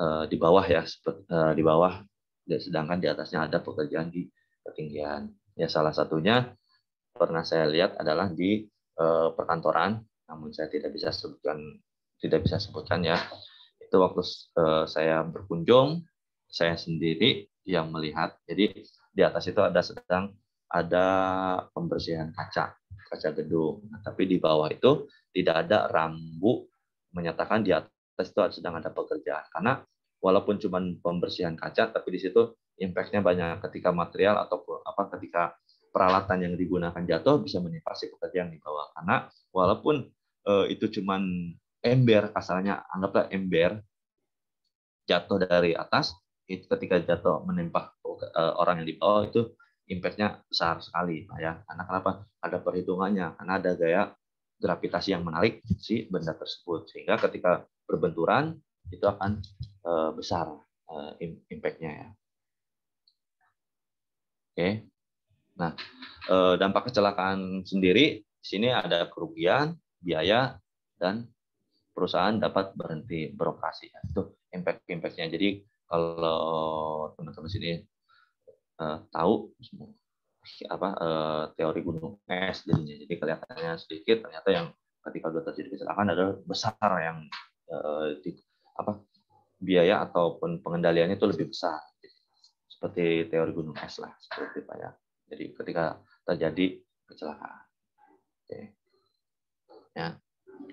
eh, di bawah ya eh, di bawah sedangkan di atasnya ada pekerjaan di ketinggian ya salah satunya pernah saya lihat adalah di eh, perkantoran namun saya tidak bisa sebutkan tidak bisa sebutkan ya itu waktu saya berkunjung saya sendiri yang melihat jadi di atas itu ada sedang ada pembersihan kaca kaca gedung. Nah, tapi di bawah itu tidak ada rambu menyatakan di atas itu sedang ada pekerjaan. Karena walaupun cuma pembersihan kaca, tapi di situ impact-nya banyak ketika material atau apa ketika peralatan yang digunakan jatuh bisa menimpa si pekerja di bawah. Karena walaupun e, itu cuma ember, asalnya anggaplah ember jatuh dari atas, itu ketika jatuh menimpa eh, orang yang di bawah itu impactnya besar sekali Pak ya. Karena kenapa? Ada perhitungannya, karena ada gaya gravitasi yang menarik si benda tersebut sehingga ketika berbenturan itu akan eh, besar eh, impactnya ya. Oke. Nah, eh, dampak kecelakaan sendiri di sini ada kerugian, biaya dan perusahaan dapat berhenti beroperasi. Itu impact-impactnya. Jadi kalau teman-teman sini uh, tahu apa uh, teori gunung es jadinya. Jadi kelihatannya sedikit, ternyata yang ketika sudah terjadi kecelakaan adalah besar yang uh, di, apa biaya ataupun pengendaliannya itu lebih besar. Seperti teori gunung es lah, seperti ya Jadi ketika terjadi kecelakaan. Oke. Okay. Ya. Oke.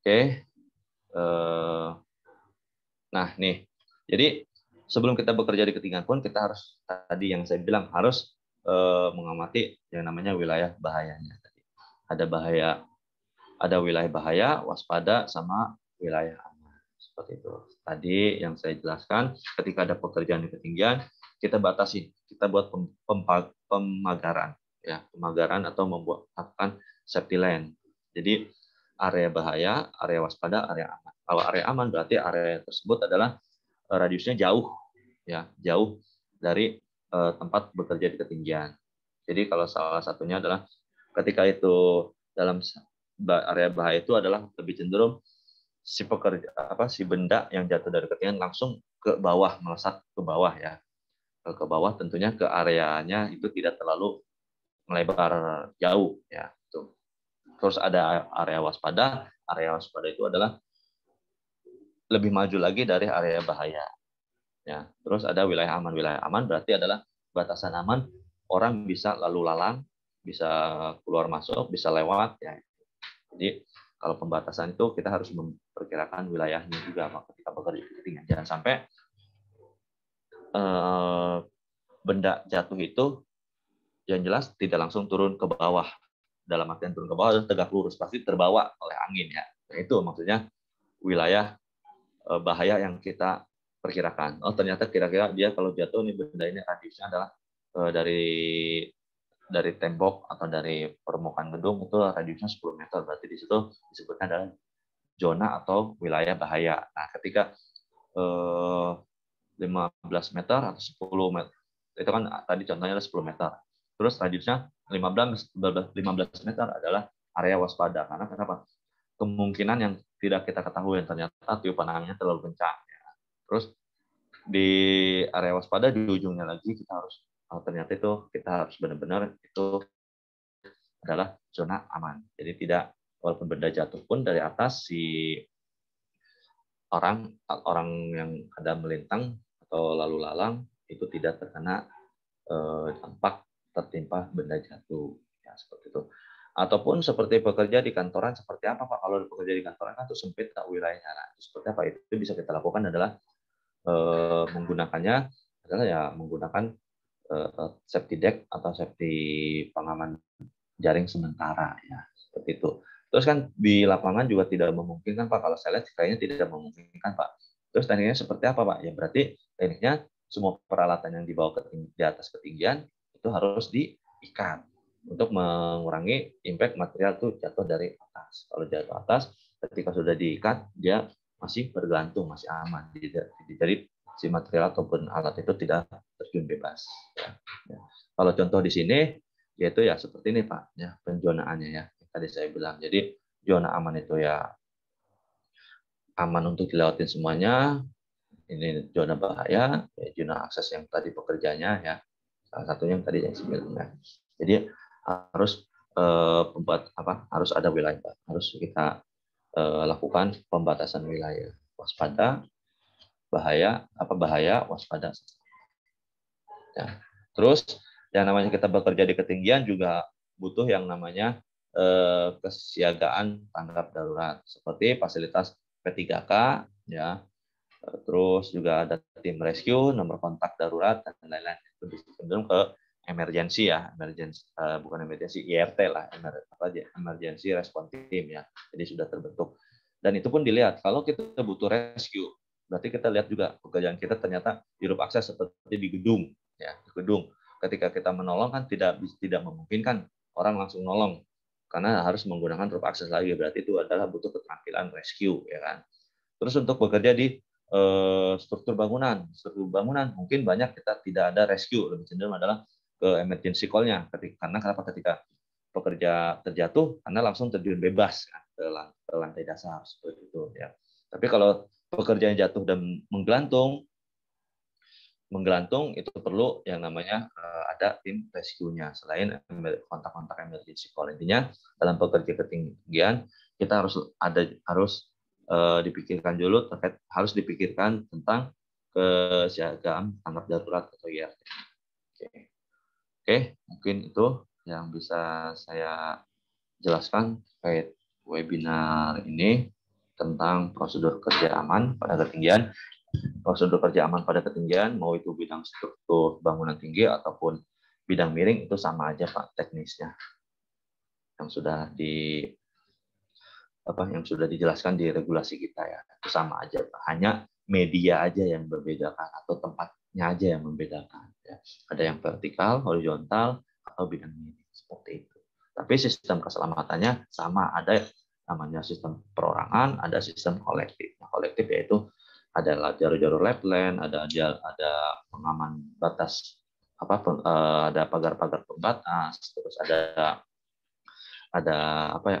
Okay. Uh, nah, nih. Jadi sebelum kita bekerja di ketinggian pun kita harus tadi yang saya bilang harus uh, mengamati yang namanya wilayah bahayanya. Ada bahaya, ada wilayah bahaya, waspada sama wilayah aman. Seperti itu. Tadi yang saya jelaskan, ketika ada pekerjaan di ketinggian, kita batasi, kita buat pem, pem, pemagaran, ya pemagaran atau membuat akan safety lane. Jadi area bahaya, area waspada, area aman. Kalau area aman berarti area tersebut adalah Eh, radiusnya jauh ya jauh dari uh, tempat bekerja di ketinggian. Jadi kalau salah satunya adalah ketika itu dalam area bahaya itu adalah lebih cenderung si pekerja apa si benda yang jatuh dari ketinggian langsung ke bawah melesat ke bawah ya ke bawah tentunya ke areanya itu tidak terlalu melebar jauh ya tuh terus ada area waspada area waspada itu adalah lebih maju lagi dari area bahaya. Ya, terus ada wilayah aman. Wilayah aman berarti adalah batasan aman orang bisa lalu lalang, bisa keluar masuk, bisa lewat ya. Jadi kalau pembatasan itu kita harus memperkirakan wilayahnya juga kita bekerja. Jangan sampai uh, benda jatuh itu yang jelas tidak langsung turun ke bawah dalam artian turun ke bawah tegak lurus pasti terbawa oleh angin ya nah, itu maksudnya wilayah Eh, bahaya yang kita perkirakan. Oh ternyata kira-kira dia kalau jatuh ini benda ini radiusnya adalah eh, dari dari tembok atau dari permukaan gedung itu radiusnya 10 meter. Berarti di situ disebutnya adalah zona atau wilayah bahaya. Nah, ketika eh, 15 meter atau 10 meter, itu kan ah, tadi contohnya ada 10 meter. Terus radiusnya 15, 15 meter adalah area waspada. Karena kenapa? kemungkinan yang tidak kita ketahui yang ternyata tiupan anginnya terlalu kencang ya. terus di area waspada di ujungnya lagi kita harus oh, ternyata itu kita harus benar-benar itu adalah zona aman jadi tidak walaupun benda jatuh pun dari atas si orang orang yang ada melintang atau lalu lalang itu tidak terkena eh, dampak tertimpa benda jatuh ya seperti itu Ataupun seperti bekerja di kantoran seperti apa Pak? Kalau bekerja di kantoran kan tuh sempit tak wilayahnya. Nah, itu seperti apa? Itu bisa kita lakukan adalah eh, menggunakannya adalah ya menggunakan eh, safety deck atau safety pengaman jaring sementara ya seperti itu. Terus kan di lapangan juga tidak memungkinkan Pak kalau saya lihat kayaknya tidak memungkinkan Pak. Terus tekniknya seperti apa Pak? Ya berarti tekniknya semua peralatan yang dibawa ke di atas ketinggian itu harus diikat untuk mengurangi impact material itu jatuh dari atas. Kalau jatuh atas, ketika sudah diikat, dia masih bergantung, masih aman. Jadi si material ataupun alat itu tidak terjun bebas. Ya. ya. Kalau contoh di sini, yaitu ya seperti ini Pak, ya, penjonaannya ya. Tadi saya bilang, jadi zona aman itu ya aman untuk dilewatin semuanya. Ini zona bahaya, ya, zona akses yang tadi pekerjanya ya. Salah satunya yang tadi yang sebelumnya. Ya. Jadi harus eh, pembat apa harus ada wilayah harus kita uh, lakukan pembatasan wilayah waspada bahaya apa bahaya waspada ya terus yang namanya kita bekerja di ketinggian juga butuh yang namanya uh, kesiagaan tanggap darurat seperti fasilitas P3K ya terus juga ada tim rescue, nomor kontak darurat, dan lain-lain. Itu cenderung ke emergency ya, emergency uh, bukan emergency IRT lah, emer, apa aja, emergensi respon tim ya. Jadi sudah terbentuk. Dan itu pun dilihat kalau kita butuh rescue, berarti kita lihat juga pekerjaan kita ternyata hidup akses seperti di gedung ya, di gedung. Ketika kita menolong kan tidak tidak memungkinkan orang langsung nolong karena harus menggunakan rope akses lagi berarti itu adalah butuh keterampilan rescue ya kan. Terus untuk bekerja di eh, struktur bangunan. Struktur bangunan mungkin banyak kita tidak ada rescue, lebih cenderung adalah ke emergency call-nya karena kenapa ketika pekerja terjatuh Anda langsung terjun bebas ya, ke, lant ke lantai dasar seperti itu ya. Tapi kalau pekerjaan jatuh dan menggelantung menggelantung itu perlu yang namanya eh, ada tim rescue-nya selain kontak-kontak emergency call. Intinya dalam pekerja ketinggian kita harus ada harus uh, dipikirkan dulu terkait harus dipikirkan tentang kesiagaan tanggap darurat atau ya. Okay. Oke, mungkin itu yang bisa saya jelaskan terkait webinar ini tentang prosedur kerja aman pada ketinggian. Prosedur kerja aman pada ketinggian, mau itu bidang struktur bangunan tinggi ataupun bidang miring, itu sama aja Pak teknisnya. Yang sudah di apa yang sudah dijelaskan di regulasi kita ya itu sama aja hanya media aja yang berbeda atau tempat aja yang membedakan. Ya. Ada yang vertikal, horizontal, atau bidang seperti itu. Tapi sistem keselamatannya sama, ada namanya sistem perorangan, ada sistem kolektif. Nah, kolektif yaitu ada jalur-jalur lab ada ada pengaman batas apa eh, ada pagar-pagar pembatas, terus ada ada apa ya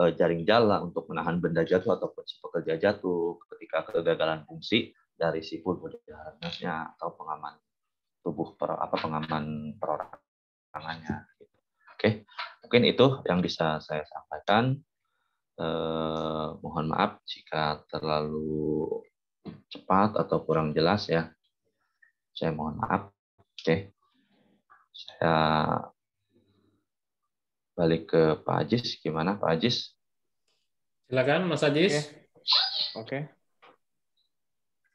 eh, jaring jala untuk menahan benda jatuh ataupun si pekerja jatuh ketika kegagalan fungsi dari si harnessnya atau pengaman tubuh per, apa pengaman perorangannya. Gitu. Oke, mungkin itu yang bisa saya sampaikan. Eh, mohon maaf jika terlalu cepat atau kurang jelas ya. Saya mohon maaf. Oke, saya balik ke Pak Ajis. Gimana Pak Ajis? Silakan Mas Ajis. Oke. Okay.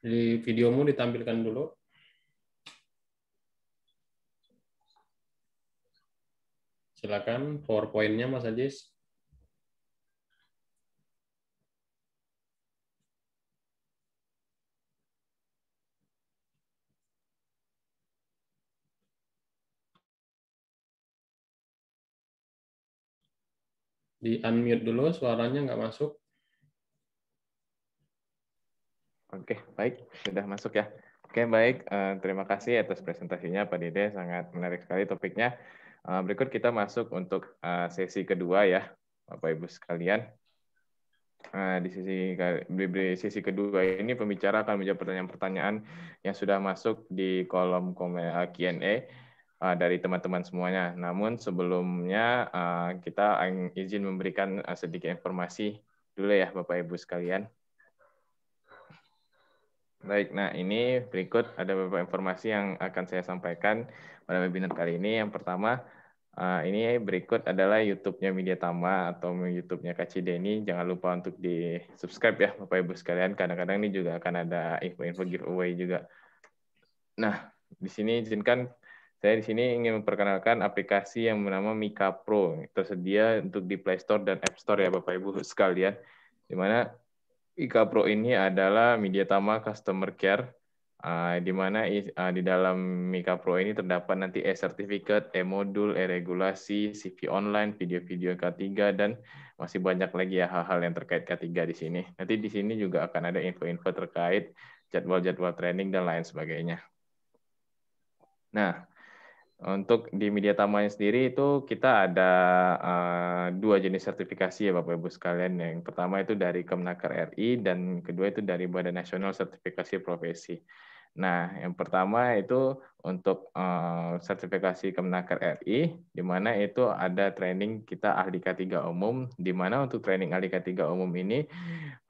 Di videomu ditampilkan dulu. Silakan PowerPoint-nya Mas Ajis. Di unmute dulu suaranya nggak masuk. Oke, baik. Sudah masuk ya. Oke, baik. Eh, terima kasih atas presentasinya Pak Dede. Sangat menarik sekali topiknya. Eh, berikut kita masuk untuk eh, sesi kedua ya, Bapak-Ibu sekalian. di sesi, di sisi kedua ini pembicara akan menjawab pertanyaan-pertanyaan yang sudah masuk di kolom Q&A dari teman-teman semuanya. Namun sebelumnya kita izin memberikan sedikit informasi dulu ya Bapak Ibu sekalian. Baik, nah ini berikut ada beberapa informasi yang akan saya sampaikan pada webinar kali ini. Yang pertama, eh, ini berikut adalah YouTube-nya Media Tama atau YouTube-nya Kaci ini. Jangan lupa untuk di-subscribe ya Bapak-Ibu sekalian. Kadang-kadang ini juga akan ada info-info giveaway juga. Nah, di sini izinkan saya di sini ingin memperkenalkan aplikasi yang bernama Mika Pro. Tersedia untuk di Play Store dan App Store ya Bapak Ibu sekalian. Di mana Ika Pro ini adalah media tama customer care uh, di mana uh, di dalam Ika Pro ini terdapat nanti e-certificate, e-modul, e-regulasi, CV online, video-video K3 dan masih banyak lagi ya hal-hal yang terkait K3 di sini. Nanti di sini juga akan ada info-info terkait jadwal-jadwal training dan lain sebagainya. Nah, untuk di media tamannya sendiri itu kita ada uh, dua jenis sertifikasi ya Bapak Ibu sekalian. Yang pertama itu dari Kemnaker RI dan kedua itu dari Badan Nasional Sertifikasi Profesi. Nah, yang pertama itu untuk uh, sertifikasi Kemenaker RI, di mana itu ada training kita ahli K3 umum, di mana untuk training ahli K3 umum ini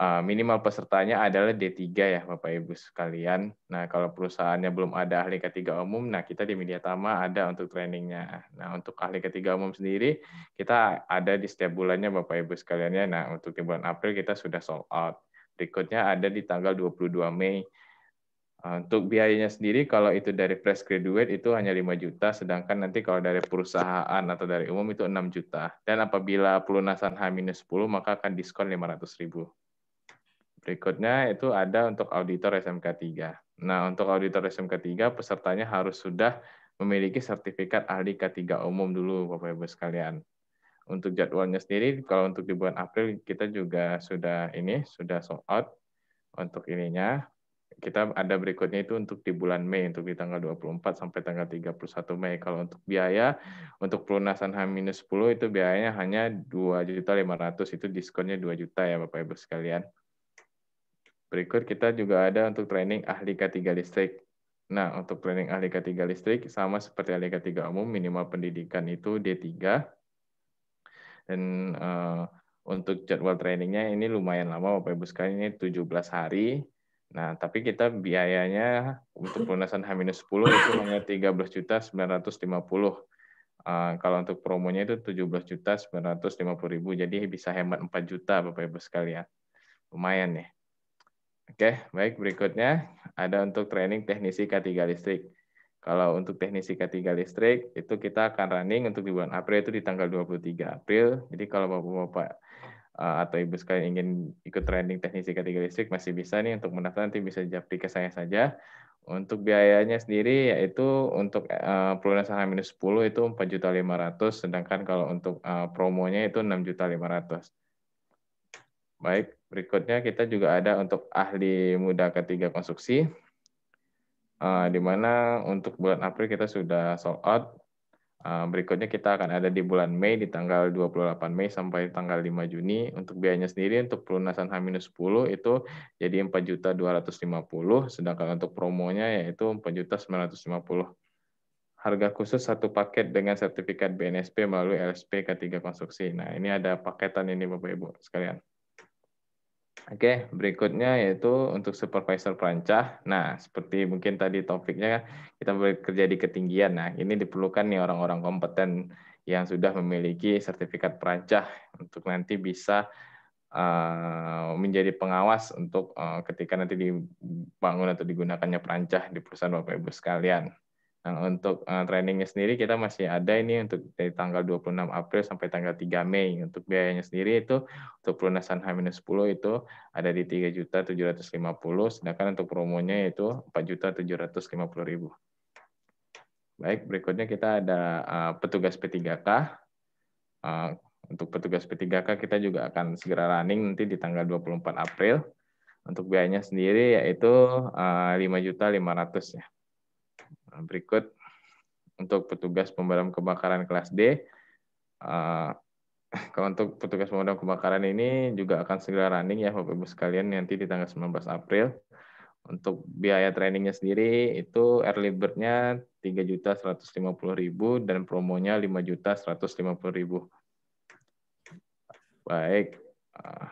uh, minimal pesertanya adalah D3 ya Bapak Ibu sekalian. Nah, kalau perusahaannya belum ada ahli K3 umum, nah kita di Media Tama ada untuk trainingnya. Nah, untuk ahli K3 umum sendiri, kita ada di setiap bulannya Bapak Ibu sekalian ya. Nah, untuk di bulan April kita sudah sold out. Berikutnya ada di tanggal 22 Mei Ah, untuk biayanya sendiri kalau itu dari fresh graduate itu hanya 5 juta, sedangkan nanti kalau dari perusahaan atau dari umum itu 6 juta. Dan apabila pelunasan H-10 maka akan diskon 500 ribu. Berikutnya itu ada untuk auditor SMK 3. Nah, untuk auditor SMK 3 pesertanya harus sudah memiliki sertifikat ahli K3 umum dulu Bapak Ibu sekalian. Untuk jadwalnya sendiri kalau untuk di bulan April kita juga sudah ini sudah sold out untuk ininya kita ada berikutnya itu untuk di bulan Mei untuk di tanggal 24 sampai tanggal 31 Mei. Kalau untuk biaya untuk pelunasan H-10 itu biayanya hanya juta 2.500 itu diskonnya 2 juta ya Bapak Ibu sekalian. Berikut kita juga ada untuk training ahli K3 listrik. Nah, untuk training ahli K3 listrik sama seperti ahli K3 umum minimal pendidikan itu D3. Dan uh, untuk jadwal trainingnya ini lumayan lama Bapak Ibu sekalian ini 17 hari Nah, tapi kita biayanya untuk pelunasan H-10 itu hanya 13 juta 950. Uh, eh, kalau untuk promonya itu 17 juta 950 ribu, jadi bisa hemat 4 juta Bapak Ibu sekalian. Lumayan ya. Oke, baik berikutnya ada untuk training teknisi K3 listrik. Kalau untuk teknisi K3 listrik itu kita akan running untuk di bulan April itu di tanggal 23 April. Jadi kalau Bapak-bapak Eh, atau ibu sekalian ingin ikut training teknisi ketiga listrik masih bisa nih untuk mendaftar nanti bisa japri ke saya saja. Untuk biayanya sendiri yaitu untuk uh, eh, pelunas minus 10 itu ratus sedangkan kalau untuk uh, promonya itu enam juta lima ratus Baik, berikutnya kita juga ada untuk ahli muda ketiga konstruksi. Uh, di mana untuk bulan April kita sudah sold out Eh, berikutnya kita akan ada di bulan Mei di tanggal 28 Mei sampai tanggal 5 Juni. Untuk biayanya sendiri untuk pelunasan H-10 itu jadi 4.250, sedangkan untuk promonya yaitu 4.950. Harga khusus satu paket dengan sertifikat BNSP melalui LSP K3 konstruksi. Nah, ini ada paketan ini Bapak Ibu sekalian. Oke, berikutnya yaitu untuk supervisor perancah. Nah, seperti mungkin tadi topiknya kita bekerja di ketinggian. Nah, ini diperlukan nih orang-orang kompeten yang sudah memiliki sertifikat perancah untuk nanti bisa uh, menjadi pengawas untuk uh, ketika nanti dibangun atau digunakannya perancah di perusahaan Bapak Ibu sekalian. Nah, untuk uh, trainingnya sendiri kita masih ada ini untuk dari tanggal 26 April sampai tanggal 3 Mei. Untuk biayanya sendiri itu untuk pelunasan H-10 itu ada di 3.750, sedangkan untuk promonya puluh 4.750.000. Baik, berikutnya kita ada eh, petugas P3K. Eh, untuk petugas P3K kita juga akan segera running nanti di tanggal 24 April. Untuk biayanya sendiri yaitu uh, 5.500 ya Nah, berikut untuk petugas pemadam kebakaran kelas D. Uh, (laughs) kalau untuk petugas pemadam kebakaran ini juga akan segera running ya Bapak Ibu sekalian nanti di tanggal 19 April. Untuk biaya trainingnya sendiri itu early bird-nya 3.150.000 dan promonya 5.150.000. Baik. Eh,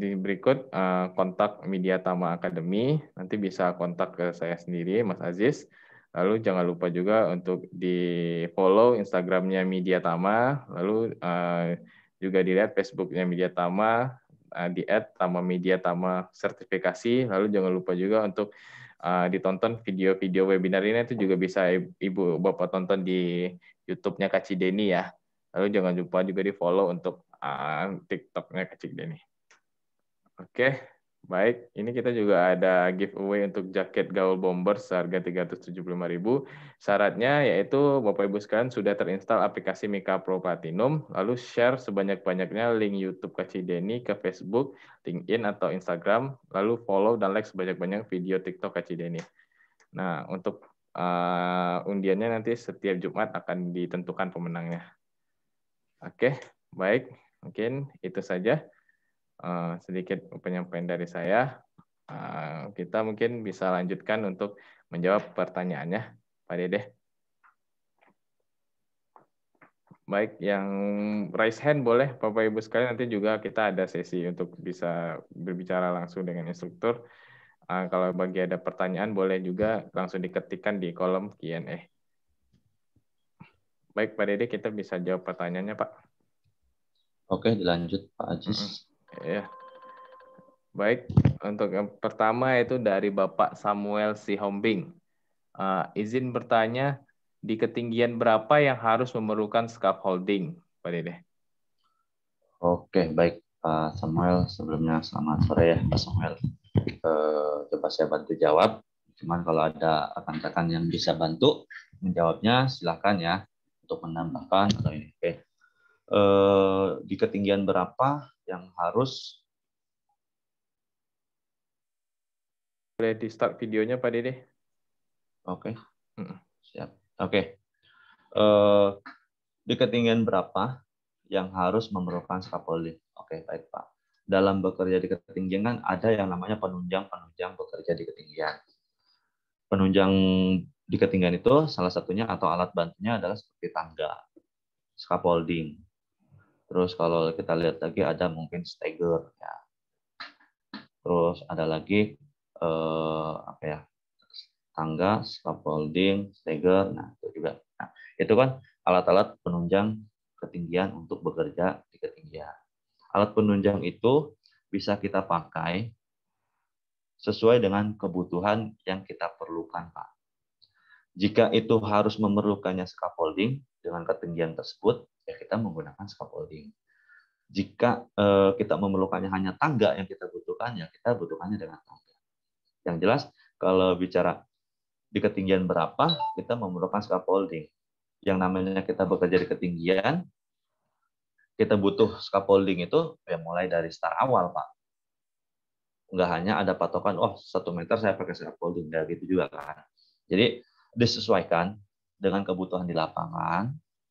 di berikut kontak media Tama Academy. Nanti bisa kontak ke saya sendiri, Mas Aziz. Lalu jangan lupa juga untuk di follow Instagramnya Media Tama. Lalu uh, juga dilihat Facebooknya Media Tama di di @tama media tama sertifikasi. Lalu jangan lupa juga untuk ditonton video-video webinar ini itu juga bisa ibu bapak tonton di YouTube-nya Kak Cideni ya. Lalu jangan lupa juga di follow untuk TikToknya kecil deh nih. Oke, baik. Ini kita juga ada giveaway untuk jaket gaul bomber seharga 375.000. Syaratnya yaitu Bapak Ibu sekalian sudah terinstal aplikasi Mika Pro Platinum, lalu share sebanyak-banyaknya link YouTube Kaci Deni ke Facebook, LinkedIn atau Instagram, lalu follow dan like sebanyak-banyak video TikTok Kaci Deni. Nah, untuk uh, undiannya nanti setiap Jumat akan ditentukan pemenangnya. Oke, baik. Mungkin itu saja uh, sedikit penyampaian dari saya. Uh, kita mungkin bisa lanjutkan untuk menjawab pertanyaannya, Pak Dede. Baik, yang raise hand boleh Bapak Ibu sekalian nanti juga kita ada sesi untuk bisa berbicara langsung dengan instruktur. Uh, kalau bagi ada pertanyaan boleh juga langsung diketikkan di kolom Q&A. Baik Pak Dede, kita bisa jawab pertanyaannya Pak. Oke, dilanjut Pak Ajis. Ya. Baik, untuk yang pertama itu dari Bapak Samuel Sihombing. Uh, izin bertanya, di ketinggian berapa yang harus memerlukan scaffolding, Pak Dede? Oke, baik Pak Samuel. Sebelumnya selamat sore ya Pak Samuel. Uh, coba saya bantu jawab. Cuman kalau ada rekan-rekan yang bisa bantu menjawabnya, silahkan ya untuk menambahkan atau ini. Oke. Okay. Uh, eh, di ketinggian berapa yang harus boleh di start videonya Pak Dede. Oke. Okay. Siap. Oke. Okay. Uh, eh, di ketinggian berapa yang harus memerlukan scaffolding? Oke, okay, baik Pak. Dalam bekerja di ketinggian kan ada yang namanya penunjang-penunjang bekerja di ketinggian. Penunjang di ketinggian itu salah satunya atau alat bantunya adalah seperti tangga, scaffolding. Terus kalau kita lihat lagi ada mungkin stagger ya. Terus ada lagi eh, apa ya? tangga, scaffolding, stagger. Nah, itu juga. Nah, itu kan alat-alat penunjang ketinggian untuk bekerja di ketinggian. Alat penunjang itu bisa kita pakai sesuai dengan kebutuhan yang kita perlukan, Pak. Jika itu harus memerlukannya scaffolding, dengan ketinggian tersebut, ya kita menggunakan scaffolding. Jika eh, kita memerlukannya hanya tangga yang kita butuhkan, ya kita butuhkannya dengan tangga. Yang jelas, kalau bicara di ketinggian berapa, kita memerlukan scaffolding. Yang namanya kita bekerja di ketinggian, kita butuh scaffolding itu ya mulai dari start awal, Pak nggak hanya ada patokan oh satu meter saya pakai scaffolding nggak gitu juga kan jadi disesuaikan dengan kebutuhan di lapangan.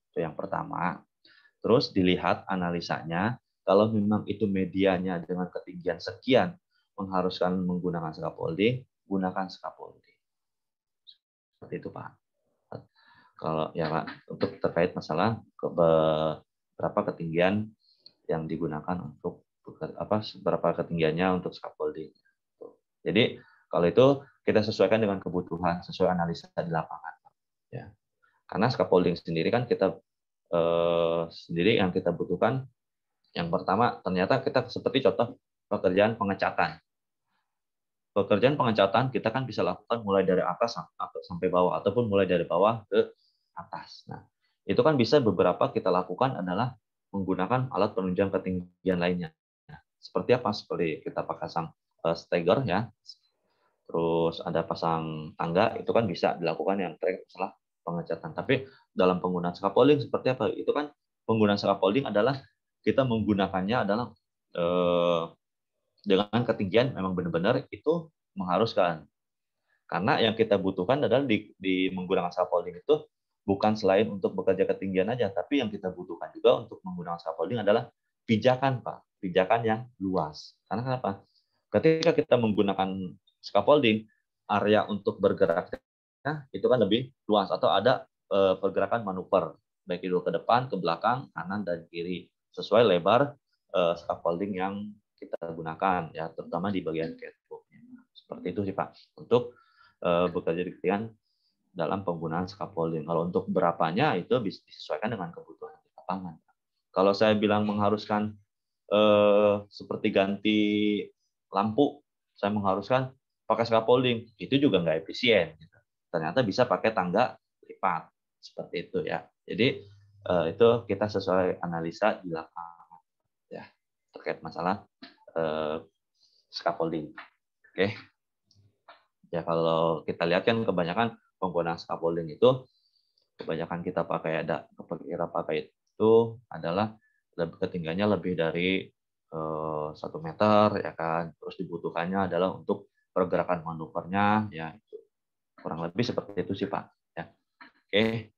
Itu yang pertama. Terus dilihat analisanya, kalau memang itu medianya dengan ketinggian sekian mengharuskan menggunakan scaffolding, gunakan scaffolding. Seperti itu, Pak. Kalau ya Pak, untuk terkait masalah ke, berapa ketinggian yang digunakan untuk apa berapa ketinggiannya untuk scaffolding. Jadi kalau itu kita sesuaikan dengan kebutuhan sesuai analisa di lapangan. Ya. Karena scaffolding sendiri kan kita eh, sendiri yang kita butuhkan yang pertama ternyata kita seperti contoh pekerjaan pengecatan. Pekerjaan pengecatan kita kan bisa lakukan mulai dari atas atau sampai bawah ataupun mulai dari bawah ke atas. Nah, itu kan bisa beberapa kita lakukan adalah menggunakan alat penunjang ketinggian lainnya. Nah, seperti apa? Seperti kita pakai sang uh, eh, stagger ya, terus ada pasang tangga itu kan bisa dilakukan yang terkait masalah pengecatan. Tapi dalam penggunaan scaffolding seperti apa? Itu kan penggunaan scaffolding adalah kita menggunakannya adalah eh, dengan ketinggian memang benar-benar itu mengharuskan. Karena yang kita butuhkan adalah di, di menggunakan scaffolding itu bukan selain untuk bekerja ketinggian aja, tapi yang kita butuhkan juga untuk menggunakan scaffolding adalah pijakan, Pak. Pijakan yang luas. Karena kenapa? Ketika kita menggunakan scaffolding, area untuk bergerak itu kan lebih luas atau ada eh, pergerakan manuver baik itu ke depan, ke belakang, kanan dan kiri sesuai lebar uh, scaffolding yang kita gunakan ya terutama di bagian catwalknya seperti itu sih pak untuk eh, bekerja bekerja ketinggian dalam penggunaan scaffolding kalau untuk berapanya itu bisa disesuaikan dengan kebutuhan di lapangan kalau saya bilang mengharuskan seperti ganti lampu saya mengharuskan pakai scaffolding itu juga nggak efisien gitu. ternyata bisa pakai tangga lipat seperti itu ya jadi eh, itu kita sesuai analisa di lapangan ya terkait masalah eh, scaffolding oke ya kalau kita lihat kan kebanyakan pengguna scaffolding itu kebanyakan kita pakai ada kita pakai itu adalah ketinggiannya lebih dari eh, satu meter ya kan terus dibutuhkannya adalah untuk pergerakan manuvernya ya itu. kurang lebih seperti itu sih Pak ya. Oke.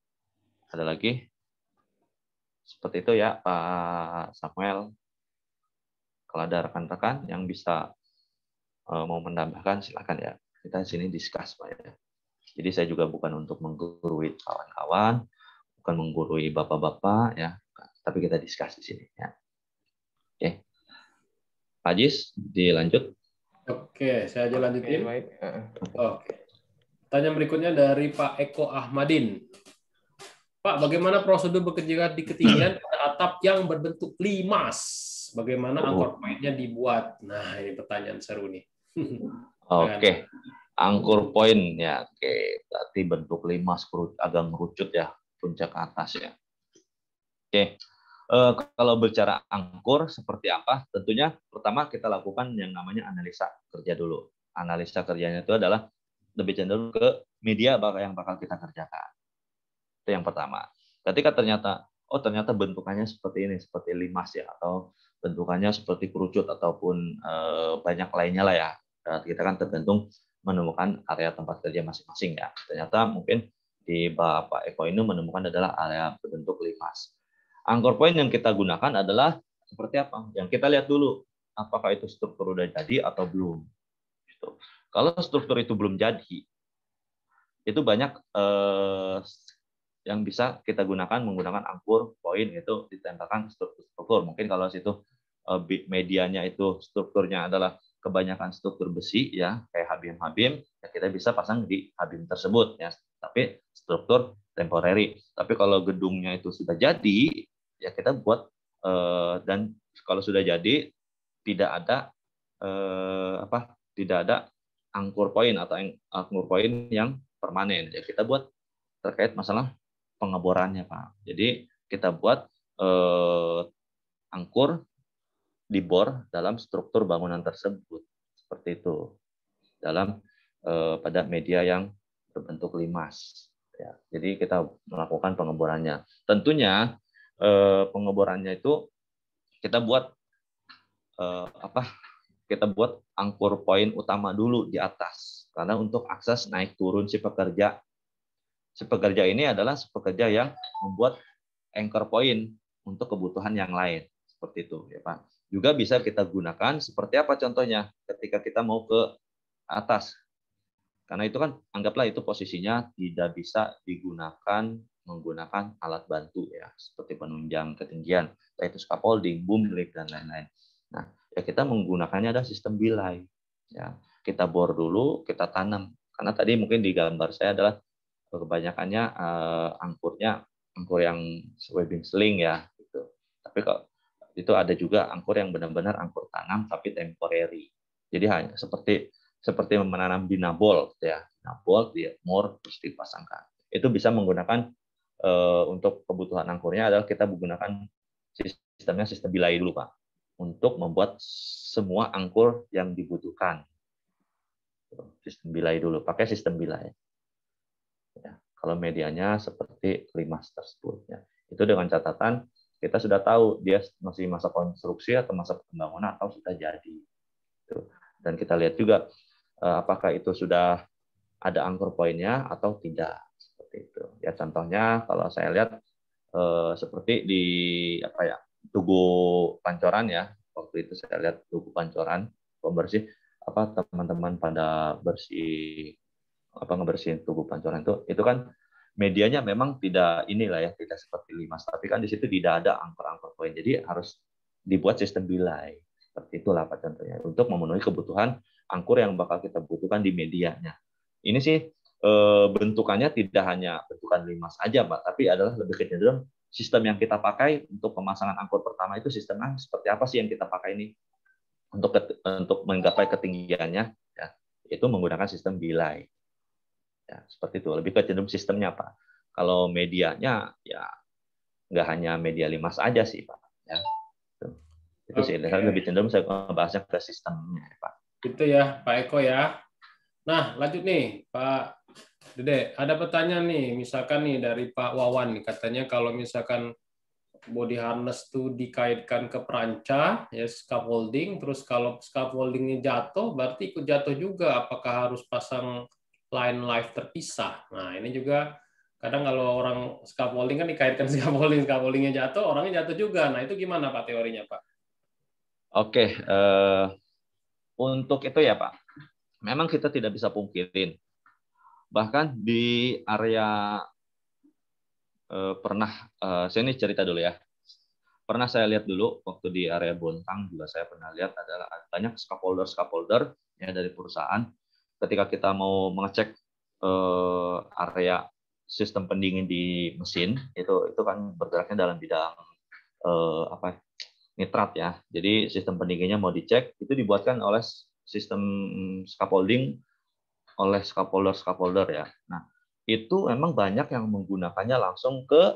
Ada lagi? Seperti itu ya Pak Samuel. Kalau ada rekan-rekan yang bisa eh, mau menambahkan silakan ya. Kita di sini discuss Pak ya. Jadi saya juga bukan untuk menggurui kawan-kawan, bukan menggurui bapak-bapak ya, tapi kita discuss di sini ya. Oke. Pak Jis, dilanjut. Oke, saya aja lanjutin. Oke, baik. Oke. Tanya berikutnya dari Pak Eko Ahmadin. Pak, bagaimana prosedur bekerja di ketinggian pada atap yang berbentuk limas? Bagaimana oh. angkor poinnya dibuat? Nah, ini pertanyaan seru nih. (laughs) Oke. Okay. Angkor poin ya, oke. Okay. Berarti bentuk limas agak merucut ya puncak atas ya. Oke. Okay. Uh, kalau bicara angkur seperti apa? Tentunya pertama kita lakukan yang namanya analisa kerja dulu. Analisa kerjanya itu adalah lebih cenderung ke media yang bakal kita kerjakan. Itu yang pertama. Ketika ternyata oh ternyata bentukannya seperti ini, seperti limas ya atau bentukannya seperti kerucut ataupun uh, banyak lainnya lah ya. kita kan tergantung menemukan area tempat kerja masing-masing ya. Ternyata mungkin di Bapak Eko ini menemukan adalah area berbentuk limas Anchor point yang kita gunakan adalah seperti apa? Yang kita lihat dulu apakah itu struktur udah jadi atau belum. Gitu. Kalau struktur itu belum jadi, itu banyak eh, yang bisa kita gunakan menggunakan angkur point itu ditempelkan struktur-struktur. Mungkin kalau situ eh, medianya itu strukturnya adalah kebanyakan struktur besi ya kayak habim-habim ya kita bisa pasang di habim tersebut ya tapi struktur temporary. Tapi kalau gedungnya itu sudah jadi ya kita buat eh, dan kalau sudah jadi tidak ada eh, apa tidak ada angkur poin atau angkur poin yang permanen ya kita buat terkait masalah pengeborannya pak jadi kita buat eh, angkur dibor dalam struktur bangunan tersebut seperti itu dalam pada media yang berbentuk limas ya jadi kita melakukan pengeborannya tentunya eh, pengeborannya itu kita buat eh, apa? Kita buat angkur poin utama dulu di atas karena untuk akses naik turun si pekerja. Si pekerja ini adalah si pekerja yang membuat anchor point untuk kebutuhan yang lain seperti itu ya Pak. Juga bisa kita gunakan seperti apa contohnya ketika kita mau ke atas. Karena itu kan anggaplah itu posisinya tidak bisa digunakan menggunakan alat bantu ya seperti penunjang ketinggian, yaitu scaffolding, boom lift dan lain-lain. Nah, ya kita menggunakannya ada sistem bilai. Ya, kita bor dulu, kita tanam. Karena tadi mungkin di gambar saya adalah kebanyakannya eh, angkurnya angkur yang webbing sling ya gitu. Tapi kalau itu ada juga angkur yang benar-benar angkur tanam tapi temporary. Jadi hanya seperti seperti menanam binabol ya. Binabol dia mur, terus dipasangkan. Itu bisa menggunakan Eh, untuk kebutuhan angkurnya adalah kita menggunakan sistemnya sistem bilai dulu Pak untuk membuat semua angkur yang dibutuhkan. Sistem bilai dulu, pakai sistem bilai. Ya, kalau medianya seperti limas tersebut. Ya. Itu dengan catatan kita sudah tahu dia masih masa konstruksi atau masa pembangunan atau sudah jadi. Gitu. Dan kita lihat juga eh, apakah itu sudah ada angkur poinnya atau tidak seperti itu. Ya contohnya kalau saya lihat eh, seperti di apa ya Tugu Pancoran ya waktu itu saya lihat Tugu Pancoran pembersih apa teman-teman pada bersih apa ngebersihin Tugu Pancoran itu itu kan medianya memang tidak inilah ya tidak seperti lima tapi kan di situ tidak ada angkor-angkor poin jadi harus dibuat sistem bilai seperti itulah pak contohnya untuk memenuhi kebutuhan angkur yang bakal kita butuhkan di medianya ini sih Eh, bentukannya tidak hanya bentukan limas aja, Pak, tapi adalah lebih kecenderung sistem yang kita pakai untuk pemasangan angkut pertama itu sistemnya seperti apa sih yang kita pakai ini untuk untuk menggapai ketinggiannya ya, itu menggunakan sistem bilai. Ya, seperti itu, lebih kecenderung sistemnya, Pak. Kalau medianya ya nggak hanya media limas aja sih, Pak. Ya. Itu, itu okay. sih lebih cenderung saya membahasnya ke sistemnya, Pak. Itu ya, Pak Eko ya. Nah, lanjut nih, Pak Dede, ada pertanyaan nih, misalkan nih dari Pak Wawan katanya kalau misalkan body harness itu dikaitkan ke peranca, ya scaffolding, terus kalau scaffoldingnya jatuh, berarti ikut jatuh juga. Apakah harus pasang line life terpisah? Nah, ini juga kadang kalau orang scaffolding kan dikaitkan (laughs) scaffolding, scaffoldingnya jatuh, orangnya jatuh juga. Nah, itu gimana Pak teorinya, Pak? Oke, uh, untuk itu ya Pak, memang kita tidak bisa pungkirin bahkan di area eh, pernah eh, saya ini cerita dulu ya pernah saya lihat dulu waktu di area Bontang juga saya pernah lihat adalah banyak scaffolder scaffolder ya dari perusahaan ketika kita mau mengecek eh, area sistem pendingin di mesin itu itu kan bergeraknya dalam bidang eh, apa ya, nitrat ya jadi sistem pendinginnya mau dicek itu dibuatkan oleh sistem scaffolding oleh scapolder-scapolder ya. Nah, itu memang banyak yang menggunakannya langsung ke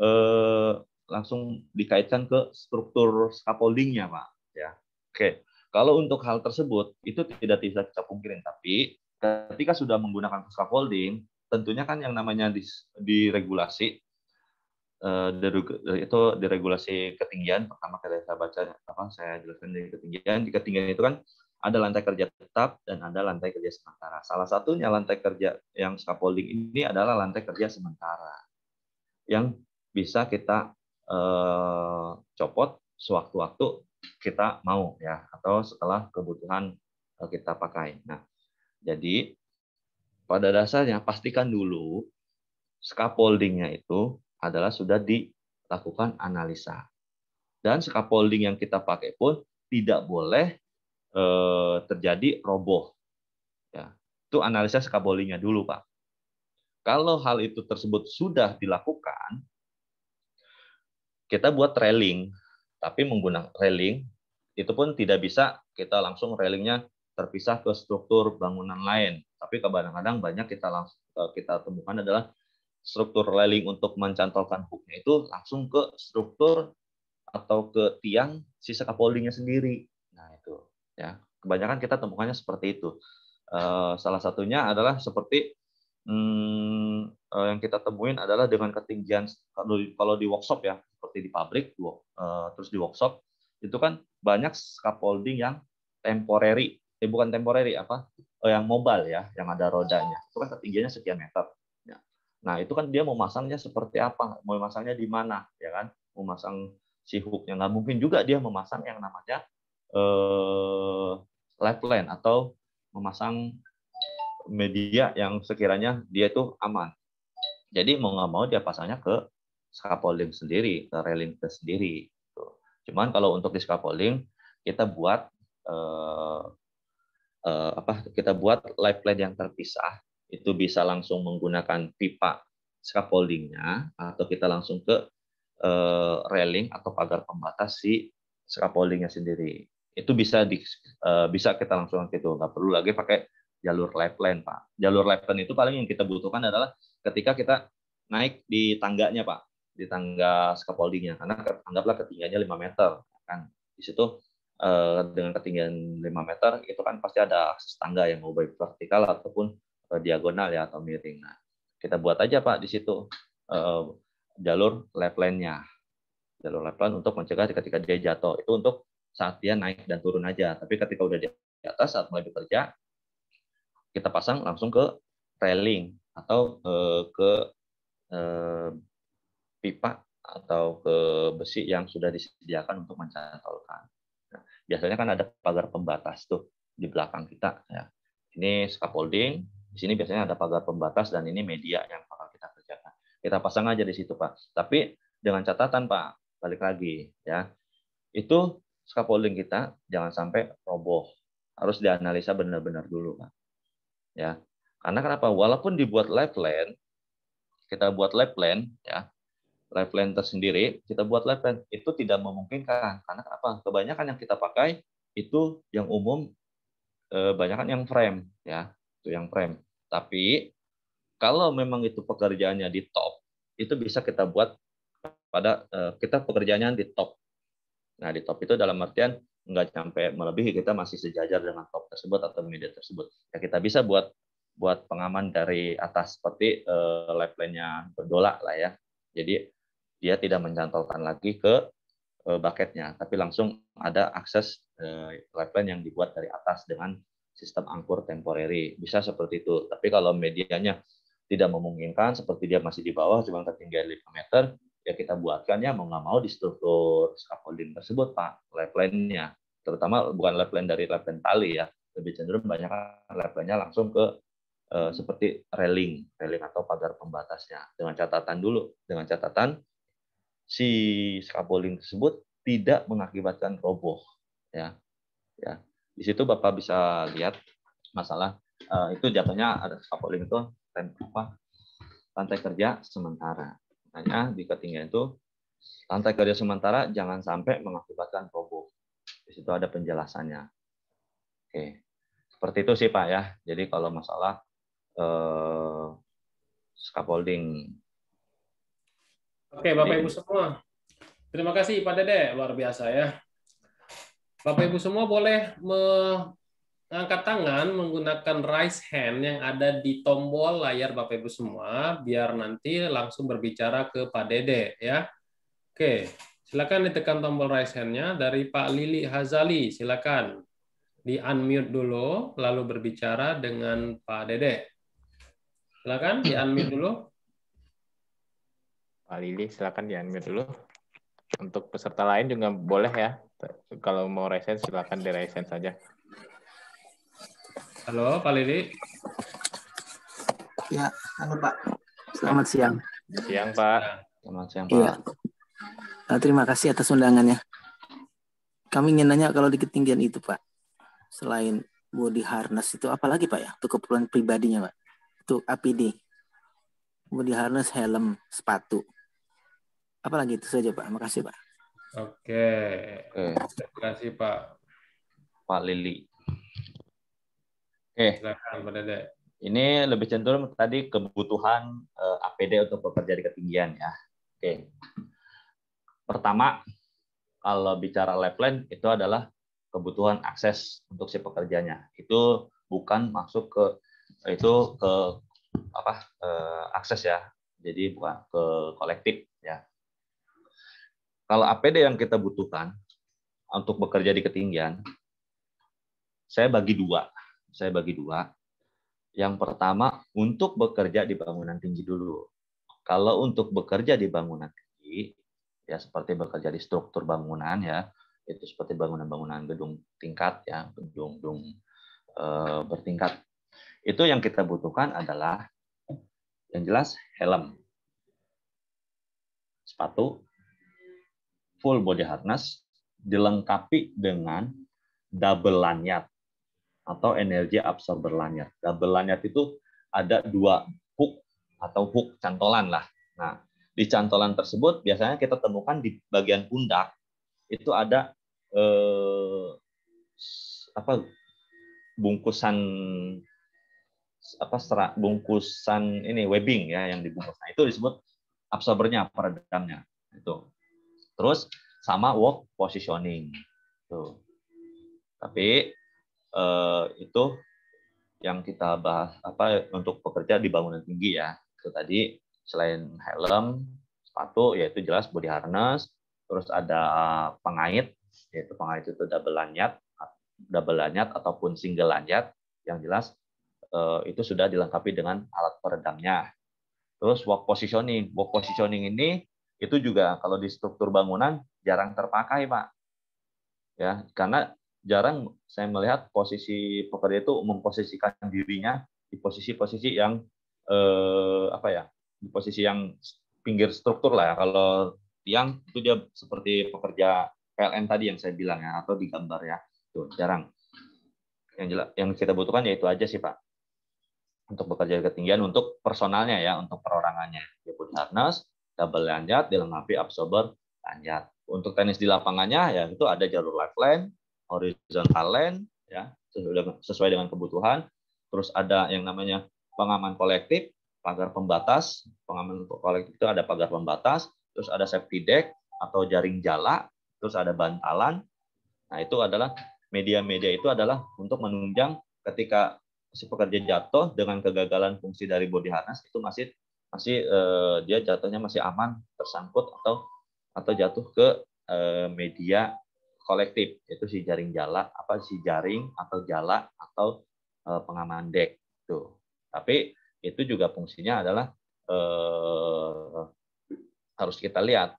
eh, langsung dikaitkan ke struktur scaffoldingnya, Pak. Ya, oke. Kalau untuk hal tersebut itu tidak bisa kita pungkirin, tapi ketika sudah menggunakan scaffolding, tentunya kan yang namanya diregulasi eh, regulasi itu diregulasi ketinggian pertama kali saya baca apa saya jelaskan dari ketinggian di ketinggian itu kan ada lantai kerja tetap dan ada lantai kerja sementara. Salah satunya lantai kerja yang scaffolding ini adalah lantai kerja sementara yang bisa kita eh, copot sewaktu-waktu kita mau ya atau setelah kebutuhan eh, kita pakai. Nah, jadi pada dasarnya pastikan dulu scaffoldingnya itu adalah sudah dilakukan analisa dan scaffolding yang kita pakai pun tidak boleh eh, terjadi roboh. Ya, itu analisa skabolinya dulu, Pak. Kalau hal itu tersebut sudah dilakukan, kita buat railing, tapi menggunakan railing itu pun tidak bisa kita langsung railingnya terpisah ke struktur bangunan lain. Tapi kadang-kadang banyak kita langsung, eh, kita temukan adalah struktur railing untuk mencantolkan hooknya itu langsung ke struktur atau ke tiang sisa scaffoldingnya sendiri. Nah itu. Ya, kebanyakan kita temukannya seperti itu. Eh, salah satunya adalah seperti hmm, eh, yang kita temuin adalah dengan ketinggian kalau di, kalau di workshop ya, seperti di pabrik, eh, terus di workshop itu kan banyak scaffolding yang temporary, eh bukan temporary apa, yang mobile ya, yang ada rodanya. Itu kan ketinggiannya sekian meter. Ya. Nah, itu kan dia mau masangnya seperti apa, mau masangnya di mana, ya kan? Mau masang si hooknya nggak mungkin juga dia memasang yang namanya eh, lab line atau memasang media yang sekiranya dia itu aman. Jadi mau nggak mau dia pasangnya ke scaffolding sendiri, ke railing ke sendiri. Gitu. Cuman kalau untuk di scaffolding kita buat eh, eh, apa? Kita buat live plan yang terpisah. Itu bisa langsung menggunakan pipa scaffoldingnya atau kita langsung ke eh, railing atau pagar pembatas si scaffoldingnya sendiri itu bisa di, uh, bisa kita langsung gitu nggak perlu lagi pakai jalur lifeline pak jalur lifeline itu paling yang kita butuhkan adalah ketika kita naik di tangganya pak di tangga scaffoldingnya karena anggaplah ketinggiannya 5 meter kan di situ uh, dengan ketinggian 5 meter itu kan pasti ada akses tangga yang mau baik vertikal ataupun uh, diagonal ya atau miring nah kita buat aja pak di situ uh, jalur lifeline nya jalur lifeline untuk mencegah ketika dia jatuh itu untuk saat dia naik dan turun aja. Tapi ketika udah di atas saat mulai bekerja, kita pasang langsung ke railing atau eh, ke eh, pipa atau ke besi yang sudah disediakan untuk mencantolkan. Nah, biasanya kan ada pagar pembatas tuh di belakang kita. Ya. Ini scaffolding, di sini biasanya ada pagar pembatas dan ini media yang bakal kita kerjakan. Kita pasang aja di situ Pak. Tapi dengan catatan Pak, balik lagi ya. Itu scaffolding kita jangan sampai roboh. Harus dianalisa benar-benar dulu, Pak. Ya. Karena kenapa? Walaupun dibuat live plan, kita buat live plan, ya. Live plan tersendiri, kita buat live plan itu tidak memungkinkan. Karena apa? Kebanyakan yang kita pakai itu yang umum kebanyakan eh, yang frame, ya. Itu yang frame. Tapi kalau memang itu pekerjaannya di top, itu bisa kita buat pada eh, kita pekerjaannya di top Nah, di top itu dalam artian nggak sampai melebihi kita masih sejajar dengan top tersebut atau media tersebut. Ya kita bisa buat buat pengaman dari atas seperti uh, lifeline-nya berdolak lah ya. Jadi dia tidak mencantolkan lagi ke uh, bucketnya, tapi langsung ada akses uh, lifeline yang dibuat dari atas dengan sistem angkur temporary. Bisa seperti itu. Tapi kalau medianya tidak memungkinkan, seperti dia masih di bawah, cuma ketinggian 5 meter, ya kita buatkan ya mau nggak mau di struktur scaffolding tersebut pak lifeline-nya terutama bukan lifeline dari lifeline tali ya lebih cenderung banyak lifeline-nya langsung ke eh, seperti railing railing atau pagar pembatasnya dengan catatan dulu dengan catatan si scaffolding tersebut tidak mengakibatkan roboh ya ya di situ bapak bisa lihat masalah eh, itu jatuhnya ada scaffolding itu apa lantai kerja sementara hanya di ketinggian itu lantai kerja sementara jangan sampai mengakibatkan roboh. Di situ ada penjelasannya. Oke, seperti itu sih Pak ya. Jadi kalau masalah eh, scaffolding. Oke Bapak Ibu semua, terima kasih Pak Dede luar biasa ya. Bapak Ibu semua boleh me angkat tangan menggunakan raise hand yang ada di tombol layar Bapak Ibu semua biar nanti langsung berbicara ke Pak Dede ya. Oke, silakan ditekan tombol raise hand-nya dari Pak Lili Hazali, silakan. Di unmute dulu lalu berbicara dengan Pak Dede. Silakan di unmute dulu. Pak Lili silakan di unmute dulu. Untuk peserta lain juga boleh ya. Kalau mau raise hand silakan di raise hand saja. Halo, Pak Lili. Ya, halo Pak. Selamat siang. Siang, Pak. Selamat siang, Pak. Ya. terima kasih atas undangannya. Kami ingin nanya kalau di ketinggian itu, Pak, selain body harness itu apa lagi Pak ya? Untuk keperluan pribadinya, Pak. itu APD. Body harness, helm, sepatu. apa lagi itu saja, Pak. Makasih, Pak. Oke. Oke. Terima kasih, Pak. Pak Lili. Oke. Okay. Ini lebih cenderung tadi kebutuhan uh, eh, APD untuk bekerja di ketinggian ya. Oke. Pertama, kalau bicara lifeline itu adalah kebutuhan akses untuk si pekerjanya. Itu bukan masuk ke itu ke apa uh, akses ya. Jadi bukan ke kolektif ya. Kalau APD yang kita butuhkan untuk bekerja di ketinggian, saya bagi dua saya bagi dua. Yang pertama, untuk bekerja di bangunan tinggi dulu. Kalau untuk bekerja di bangunan tinggi, ya seperti bekerja di struktur bangunan ya, itu seperti bangunan-bangunan gedung tingkat ya, gedung-gedung e, bertingkat. Itu yang kita butuhkan adalah yang jelas helm, sepatu, full body harness, dilengkapi dengan double lanyard atau energi absorber lanyard. Double lanyard itu ada dua hook atau hook cantolan lah. Nah, di cantolan tersebut biasanya kita temukan di bagian pundak itu ada eh, apa bungkusan apa serak bungkusan ini webbing ya yang dibungkus. Nah, itu disebut absorbernya peredamnya itu. Terus sama work positioning. Tuh. Tapi Eh, itu yang kita bahas apa untuk pekerja di bangunan tinggi ya itu tadi selain helm sepatu yaitu jelas body harness terus ada pengait yaitu pengait itu double lanyard double lanyard ataupun single lanyard yang jelas eh, itu sudah dilengkapi dengan alat peredamnya terus walk positioning walk positioning ini itu juga kalau di struktur bangunan jarang terpakai pak ya karena jarang saya melihat posisi pekerja itu memposisikan dirinya di posisi-posisi yang eh, apa ya di posisi yang pinggir struktur lah ya. kalau tiang itu dia seperti pekerja PLN tadi yang saya bilang ya atau di gambar ya tuh jarang yang jelas yang kita butuhkan yaitu aja sih pak untuk bekerja di ketinggian untuk personalnya ya untuk perorangannya dia pun harness double lanjut dilengkapi absorber lanjut untuk tenis di lapangannya ya itu ada jalur lifeline horizontal land ya sesuai dengan kebutuhan. Terus ada yang namanya pengaman kolektif, pagar pembatas. Pengaman kolektif itu ada pagar pembatas, terus ada safety deck atau jaring jala, terus ada bantalan. Nah, itu adalah media-media itu adalah untuk menunjang ketika si pekerja jatuh dengan kegagalan fungsi dari body harness itu masih masih eh, dia jatuhnya masih aman tersangkut atau atau jatuh ke eh, media kolektif yaitu si jaring jala apa si jaring atau jala atau eh, pengaman dek tuh. Gitu. Tapi itu juga fungsinya adalah e, harus kita lihat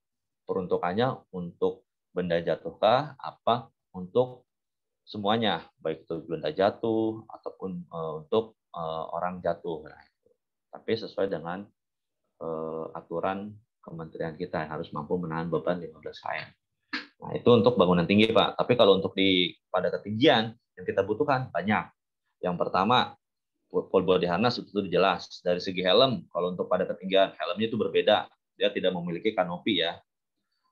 peruntukannya untuk benda jatuhkah apa untuk semuanya baik itu benda jatuh ataupun e, untuk e, orang jatuh. Nah, Tapi sesuai dengan e, aturan kementerian kita yang harus mampu menahan beban 15 km. Nah, itu untuk bangunan tinggi, Pak. Tapi kalau untuk di pada ketinggian yang kita butuhkan banyak. Yang pertama, full body harness itu sudah jelas. Dari segi helm, kalau untuk pada ketinggian, helmnya itu berbeda. Dia tidak memiliki kanopi ya.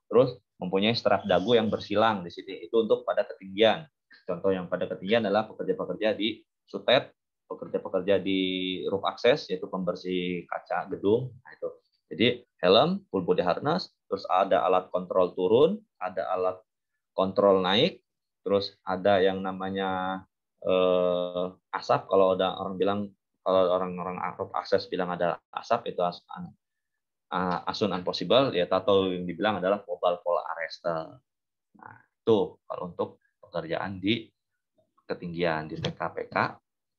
Terus mempunyai strap dagu yang bersilang di sini. Itu untuk pada ketinggian. Contoh yang pada ketinggian adalah pekerja-pekerja di sutet, pekerja-pekerja di roof access, yaitu pembersih kaca gedung. Nah, itu. Jadi helm, full body harness, terus ada alat kontrol turun, ada alat kontrol naik, terus ada yang namanya eh, asap. Kalau ada orang bilang, kalau orang-orang Arab akses bilang ada asap itu as, ah, asun unpossible, ya atau yang dibilang adalah mobile pole arrestal. Nah, itu kalau untuk pekerjaan di ketinggian di TKPK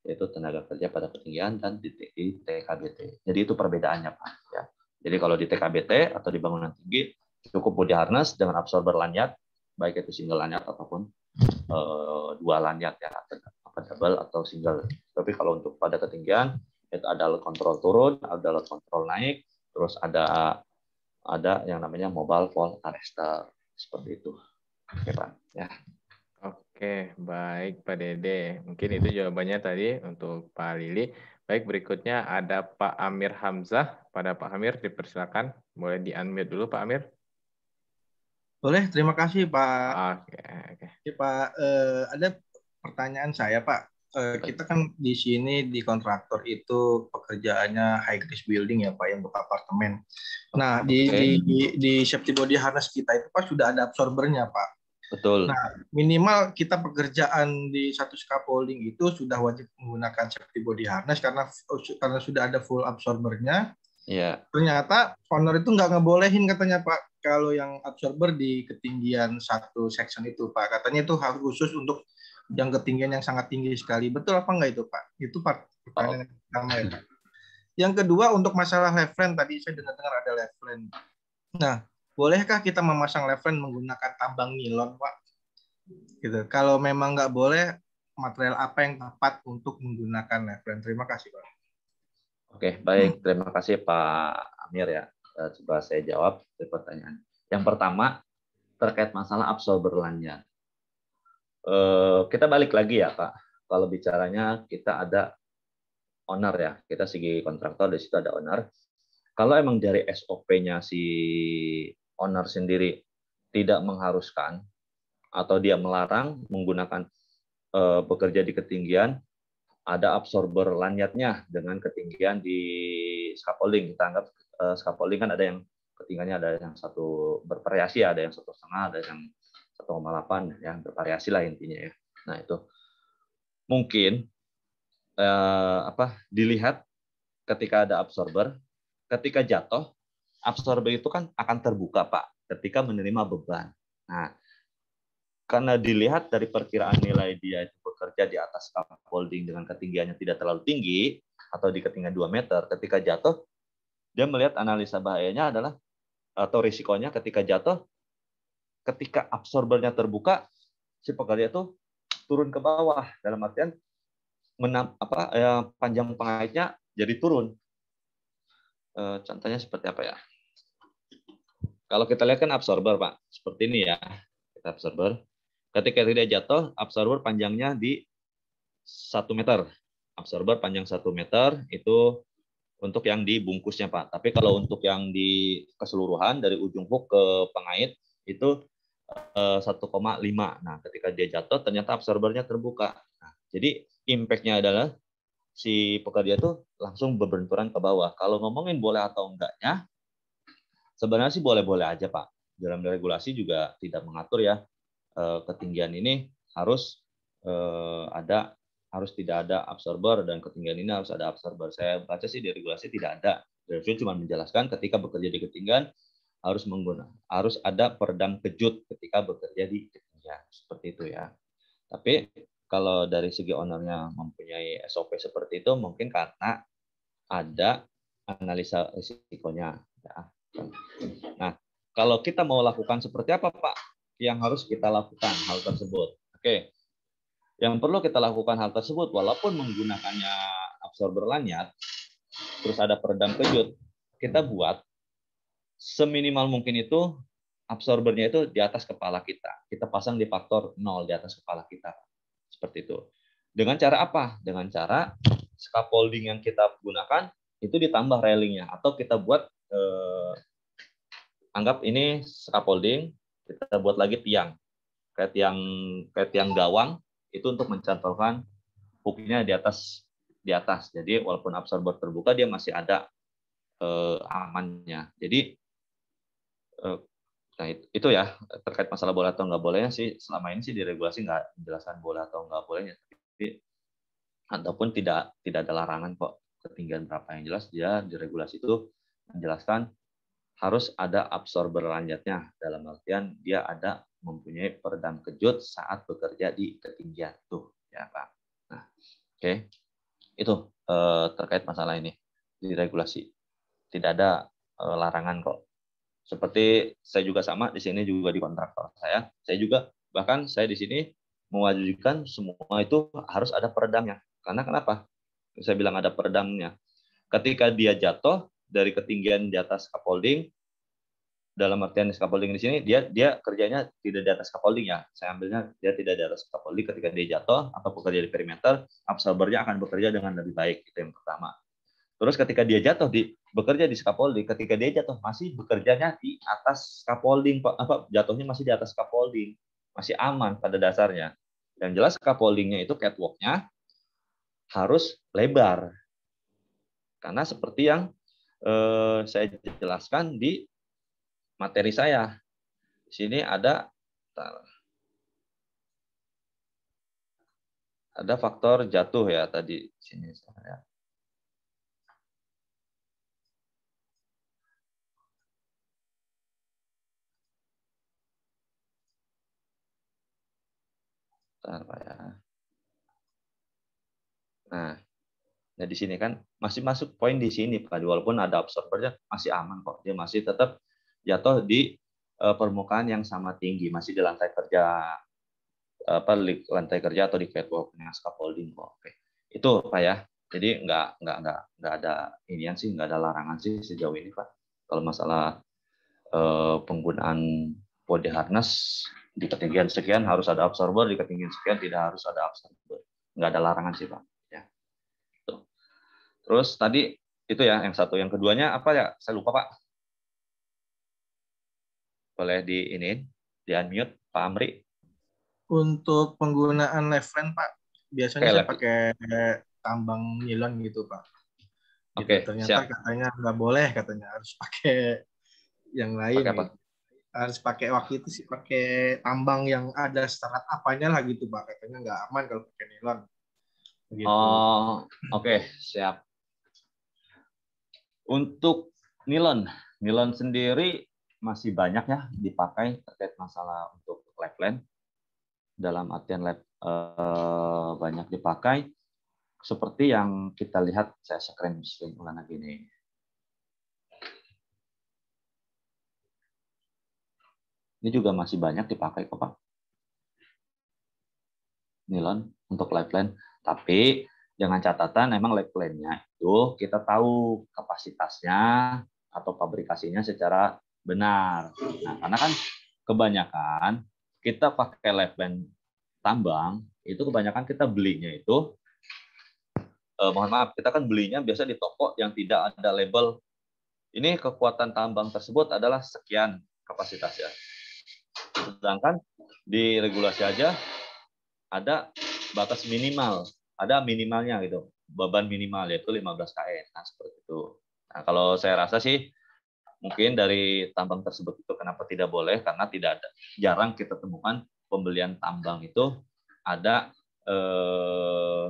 yaitu tenaga kerja pada ketinggian dan di TKBT. Jadi itu perbedaannya Pak ya. Jadi kalau di TKBT atau di bangunan tinggi cukup body harness dengan absorber lanyard baik itu single lanyard ataupun uh, dua lanyard ya apa double atau single tapi kalau untuk pada ketinggian itu ada load control turun ada load control naik terus ada ada yang namanya mobile fall arrester seperti itu oke pak ya Oke, baik Pak Dede. Mungkin itu jawabannya tadi untuk Pak Lili. Baik, berikutnya ada Pak Amir Hamzah. Pada Pak Amir, dipersilakan. Boleh di-unmute dulu Pak Amir. Boleh, terima kasih Pak. Oke, okay, oke. Okay. Pak, eh, ada pertanyaan saya Pak. Eh, kita kan di sini di kontraktor itu pekerjaannya high risk building ya Pak, yang buka apartemen. Nah, di, okay. di, di, safety body harness kita itu Pak sudah ada absorbernya Pak. Betul. Nah, minimal kita pekerjaan di satu scaffolding itu sudah wajib menggunakan safety body harness karena oh, karena sudah ada full absorbernya. Iya. Ternyata owner itu nggak ngebolehin katanya Pak kalau yang absorber di ketinggian satu section itu Pak. Katanya itu harus khusus untuk yang ketinggian yang sangat tinggi sekali. Betul apa enggak itu Pak? Itu part pertanyaan yang pertama ya Yang kedua untuk masalah lefren, tadi saya dengar-dengar ada lefren. Nah, bolehkah kita memasang lefren menggunakan tambang nilon Pak? Gitu. Kalau memang nggak boleh, material apa yang tepat untuk menggunakan lefren? Terima kasih Pak. Oke, baik. Hmm. Terima kasih Pak Amir ya. Eh, coba saya jawab pertanyaan. Yang pertama terkait masalah absorber lanyard. Eh, kita balik lagi ya Pak. Kalau bicaranya kita ada owner ya, kita segi kontraktor di situ ada owner. Kalau emang dari SOP-nya si owner sendiri tidak mengharuskan atau dia melarang menggunakan eh, bekerja di ketinggian, ada absorber lanyardnya dengan ketinggian di scaffolding kita anggap uh, scaffolding kan ada yang ketinggiannya ada yang satu bervariasi ada yang satu setengah, ada yang 1,8 yang bervariasi lah intinya ya. Nah itu mungkin eh, apa dilihat ketika ada absorber, ketika jatuh absorber itu kan akan terbuka pak ketika menerima beban. Nah karena dilihat dari perkiraan nilai dia itu bekerja di atas scaffolding dengan ketinggiannya tidak terlalu tinggi atau di ketinggian 2 meter, ketika jatuh dia melihat analisa bahayanya adalah atau risikonya ketika jatuh, ketika absorbernya terbuka, si pekerja itu turun ke bawah dalam artian menam, apa eh, panjang pengaitnya jadi turun. Eh, contohnya seperti apa ya? Kalau kita lihat kan absorber pak, seperti ini ya, kita absorber. Ketika tidak jatuh, absorber panjangnya di satu meter. Absorber panjang satu meter itu untuk yang dibungkusnya Pak. Tapi kalau untuk yang di keseluruhan dari ujung hook ke pengait itu 1,5. Eh, nah, ketika dia jatuh ternyata absorbernya terbuka. Nah, jadi impact-nya adalah si pekerja itu langsung berbenturan ke bawah. Kalau ngomongin boleh atau enggaknya, sebenarnya sih boleh-boleh aja Pak. Dalam regulasi juga tidak mengatur ya eh, ketinggian ini harus eh, ada harus tidak ada absorber dan ketinggian ini harus ada absorber. Saya baca sih di regulasi tidak ada. Review cuma menjelaskan ketika bekerja di ketinggian harus menggunakan harus ada peredam kejut ketika bekerja di ketinggian seperti itu ya. Tapi kalau dari segi ownernya mempunyai SOP seperti itu mungkin karena ada analisa risikonya. Ya. Nah, kalau kita mau lakukan seperti apa Pak yang harus kita lakukan hal tersebut? Oke, yang perlu kita lakukan hal tersebut walaupun menggunakannya absorber lanyard, terus ada peredam kejut, kita buat seminimal mungkin itu absorbernya itu di atas kepala kita. Kita pasang di faktor nol di atas kepala kita. Seperti itu. Dengan cara apa? Dengan cara scaffolding yang kita gunakan itu ditambah railingnya atau kita buat eh, anggap ini scaffolding, kita buat lagi tiang. Kayak tiang kayak tiang gawang itu untuk mencantolkan hooknya di atas di atas. Jadi walaupun absorber terbuka dia masih ada eh, amannya. Jadi eh, nah itu, itu ya terkait masalah boleh atau nggak bolehnya sih selama ini sih diregulasi nggak penjelasan boleh atau nggak bolehnya. Tapi ataupun tidak tidak ada larangan kok ketinggian berapa yang jelas dia diregulasi itu menjelaskan harus ada absorber lanjutnya dalam artian dia ada mempunyai peredam kejut saat bekerja di ketinggian tuh ya Pak. Nah, oke. Okay. Itu eh, terkait masalah ini di regulasi. Tidak ada eh, larangan kok. Seperti saya juga sama di sini juga di kontraktor saya, saya juga bahkan saya di sini mewajibkan semua itu harus ada peredamnya. Karena kenapa? Saya bilang ada peredamnya. Ketika dia jatuh dari ketinggian di atas scaffolding, dalam artian scaffolding di sini dia dia kerjanya tidak di atas scaffolding ya. Saya ambilnya dia tidak di atas scaffolding ketika dia jatuh atau bekerja di perimeter, absorbernya akan bekerja dengan lebih baik itu yang pertama. Terus ketika dia jatuh di bekerja di scaffolding, ketika dia jatuh masih bekerjanya di atas scaffolding apa jatuhnya masih di atas scaffolding, masih aman pada dasarnya. Yang jelas scaffoldingnya itu catwalknya harus lebar. Karena seperti yang eh, saya jelaskan di materi saya. Di sini ada ada faktor jatuh ya tadi di sini saya. Ya. Nah, nah di sini kan masih masuk poin di sini Pak, walaupun ada absorbernya masih aman kok, dia masih tetap jatuh di uh, permukaan yang sama tinggi, masih di lantai kerja apa lantai kerja atau di catwalknya scaffolding kok. Oke. Itu Pak ya. Jadi nggak nggak nggak nggak ada inian sih, nggak ada larangan sih sejauh ini Pak. Kalau masalah uh, penggunaan body harness di ketinggian sekian harus ada absorber, di ketinggian sekian tidak harus ada absorber. Nggak ada larangan sih Pak. Ya. Tuh. Terus tadi itu ya yang satu, yang keduanya apa ya? Saya lupa Pak. Boleh di ini, di unmute Pak Amri. Untuk penggunaan left hand Pak, biasanya okay, saya pakai tambang nilon gitu Pak. Gitu, oke. Okay, gitu. Ternyata siap. katanya nggak boleh, katanya harus pakai yang lain. Pakai apa? Gitu. Harus pakai waktu itu sih pakai tambang yang ada serat apanya lah gitu Pak. Katanya nggak aman kalau pakai nilon. Gitu. Oh, oke, okay, siap. Untuk nilon, nilon sendiri masih banyak ya dipakai terkait masalah untuk lab land dalam artian lab eh, banyak dipakai seperti yang kita lihat saya screen screen ulang lagi ini Ini juga masih banyak dipakai kok Pak. Nilon untuk lifeline, tapi dengan catatan emang lifeline-nya itu kita tahu kapasitasnya atau fabrikasinya secara Benar. Nah, karena kan kebanyakan kita pakai leben tambang itu kebanyakan kita belinya itu eh, mohon maaf kita kan belinya biasa di toko yang tidak ada label ini kekuatan tambang tersebut adalah sekian kapasitasnya sedangkan di regulasi aja ada batas minimal ada minimalnya gitu beban minimal yaitu 15 kn e, nah seperti itu nah kalau saya rasa sih mungkin dari tambang tersebut itu kenapa tidak boleh karena tidak ada jarang kita temukan pembelian tambang itu ada eh,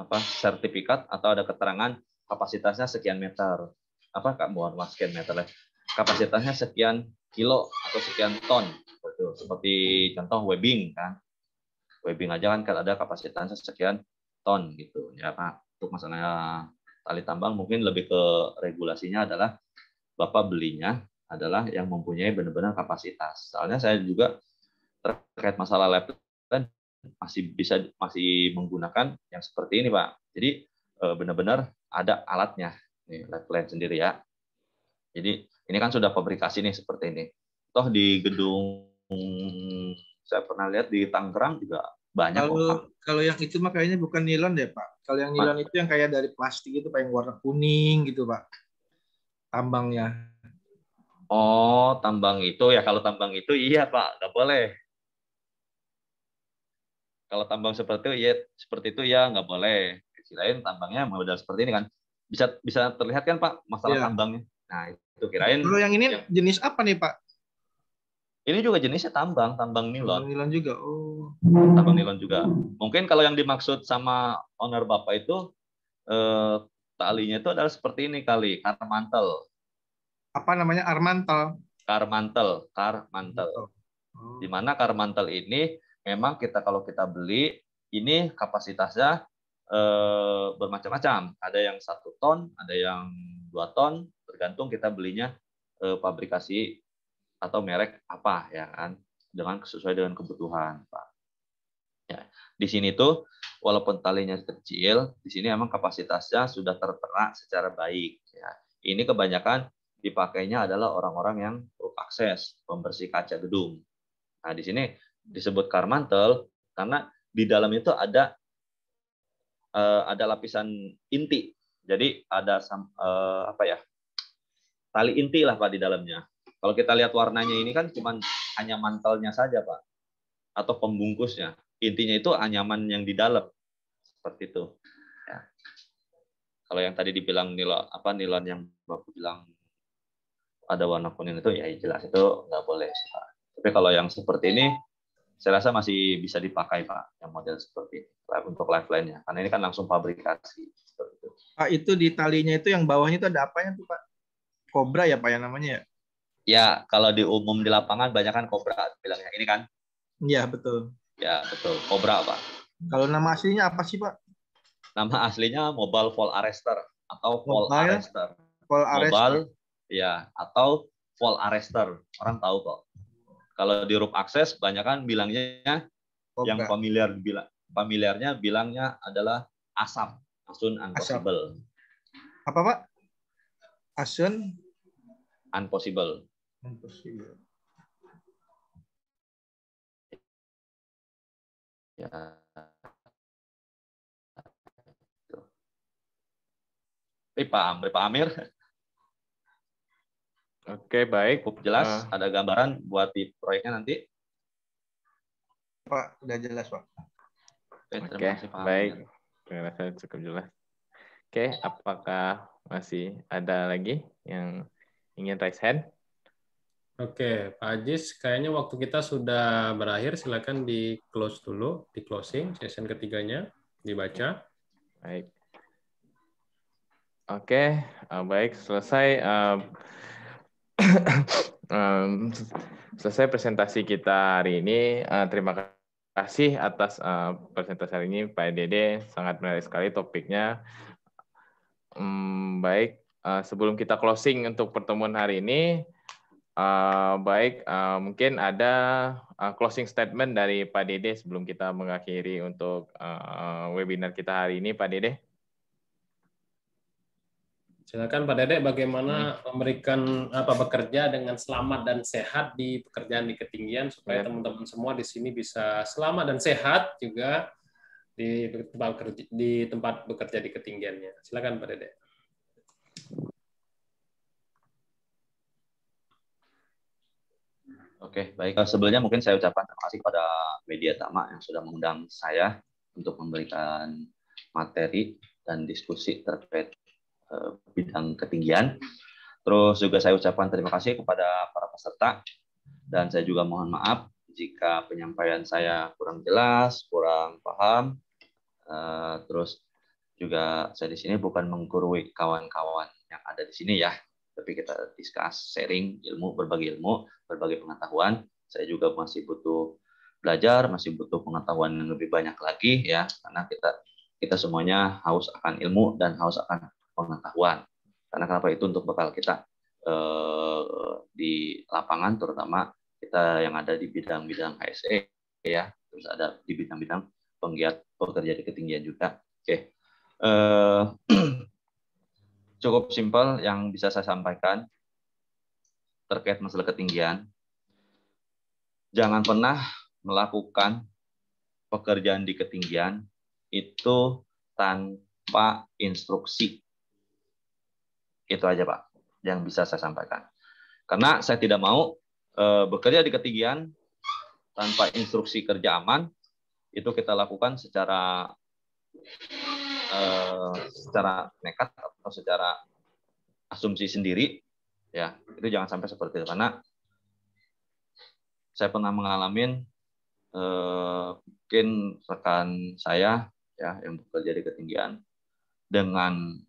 apa sertifikat atau ada keterangan kapasitasnya sekian meter apa kak bukan sekian meter lah kapasitasnya sekian kilo atau sekian ton betul seperti contoh webbing kan webbing aja kan, kan ada kapasitasnya sekian ton gitu ya pak untuk masalah tali tambang mungkin lebih ke regulasinya adalah Bapak belinya adalah yang mempunyai benar-benar kapasitas. Soalnya saya juga terkait masalah lab masih bisa masih menggunakan yang seperti ini, Pak. Jadi eh, benar-benar ada alatnya, nih lab lain sendiri ya. Jadi ini kan sudah pabrikasi nih seperti ini. Toh di gedung saya pernah lihat di Tangerang juga banyak kalau kalau yang itu makanya bukan nilon deh pak kalau yang nilon itu yang kayak dari plastik itu pak yang warna kuning gitu pak tambangnya? Oh, tambang itu ya kalau tambang itu iya Pak, nggak boleh. Kalau tambang seperti itu ya seperti itu ya nggak boleh. Sisi lain tambangnya modal seperti ini kan bisa bisa terlihat kan Pak masalah iya. tambangnya. Nah itu kirain. Kalau yang ini ya. jenis apa nih Pak? Ini juga jenisnya tambang, tambang nilon. Tambang nilon juga. Oh. Tambang nilon juga. Mungkin kalau yang dimaksud sama owner Bapak itu eh, talinya itu adalah seperti ini kali, karmantel. Apa namanya? Armantel. Karmantel, karmantel. Oh. Di mana karmantel ini memang kita kalau kita beli ini kapasitasnya eh, bermacam-macam. Ada yang satu ton, ada yang dua ton, tergantung kita belinya eh, pabrikasi atau merek apa ya kan, dengan sesuai dengan kebutuhan, Pak. Ya, di sini tuh walaupun talinya kecil, di sini emang kapasitasnya sudah tertera secara baik. Ya. Ini kebanyakan dipakainya adalah orang-orang yang huruf akses, pembersih kaca gedung. Nah, di sini disebut karmantel karena di dalam itu ada uh, ada lapisan inti. Jadi ada uh, apa ya? tali inti lah Pak di dalamnya. Kalau kita lihat warnanya ini kan cuman hanya mantelnya saja Pak atau pembungkusnya intinya itu anyaman yang di dalam seperti itu ya. kalau yang tadi dibilang nilon apa nilon yang bapak bilang ada warna kuning itu ya jelas itu nggak boleh pak tapi kalau yang seperti ini saya rasa masih bisa dipakai pak yang model seperti ini untuk lifeline-nya karena ini kan langsung fabrikasi seperti itu. Pak itu di talinya itu yang bawahnya itu ada apanya tuh pak kobra ya pak yang namanya ya ya kalau di umum di lapangan banyak kan kobra bilangnya ini kan iya betul Ya, betul. Cobra, Pak. Kalau nama aslinya apa sih, Pak? Nama aslinya Mobile Fall Arrester atau Fall Mobile Arrester. Fall Arrester. Mobile, ya, atau Fall Arrester. Orang tahu kok. Kalau di Rup Access, banyak kan bilangnya Cobra. yang familiar bilang familiarnya bilangnya adalah asap, asun unpossible. Apa, Pak? Asun unpossible. Unpossible. ya Eh, Pak Amir, Pak Amir. Oke, baik. Cukup jelas. Uh, ada gambaran buat di proyeknya nanti. Pak, udah jelas, Pak. Oke, Oke terima kasih, Pak baik. Terima cukup jelas. Oke, apakah masih ada lagi yang ingin raise hand? Oke, Pak Ajis, kayaknya waktu kita sudah berakhir. Silakan di close dulu, di closing session ketiganya dibaca. Baik. Oke, eh, baik selesai. Eh, (coughs) selesai presentasi kita hari ini. Eh, terima kasih atas presentasi hari ini, Pak Dede. Sangat menarik sekali topiknya. Hmm, baik, sebelum kita closing untuk pertemuan hari ini. Eh, baik, uh, mungkin ada uh, closing statement dari Pak Dede sebelum kita mengakhiri untuk uh, webinar kita hari ini, Pak Dede. Silakan Pak Dede, bagaimana hmm. memberikan apa bekerja dengan selamat dan sehat di pekerjaan di ketinggian supaya ya. teman-teman semua di sini bisa selamat dan sehat juga di tempat bekerja di tempat bekerja di ketinggiannya. Silakan Pak Dede. Oke, baik. Eh, sebelumnya mungkin saya ucapkan terima kasih kepada media Tama yang sudah mengundang saya untuk memberikan materi dan diskusi terkait eh, bidang ketinggian. Terus juga saya ucapkan terima kasih kepada para peserta dan saya juga mohon maaf jika penyampaian saya kurang jelas, kurang paham. Eh, terus juga saya di sini bukan menggurui kawan-kawan yang ada di sini ya tapi kita discuss, sharing ilmu, berbagi ilmu, berbagi pengetahuan. Saya juga masih butuh belajar, masih butuh pengetahuan yang lebih banyak lagi ya, karena kita kita semuanya haus akan ilmu dan haus akan pengetahuan. Karena kenapa itu untuk bekal kita eh, di lapangan, terutama kita yang ada di bidang-bidang HSE ya, terus ada di bidang-bidang penggiat pekerja di ketinggian juga. Oke, okay. eh, (clears throat) cukup simpel yang bisa saya sampaikan terkait masalah ketinggian. Jangan pernah melakukan pekerjaan di ketinggian itu tanpa instruksi. Itu aja, Pak, yang bisa saya sampaikan. Karena saya tidak mau eh, bekerja di ketinggian tanpa instruksi kerja aman, itu kita lakukan secara Eh, secara nekat atau secara asumsi sendiri ya itu jangan sampai seperti itu karena saya pernah mengalami eh, mungkin rekan saya ya yang bekerja di ketinggian dengan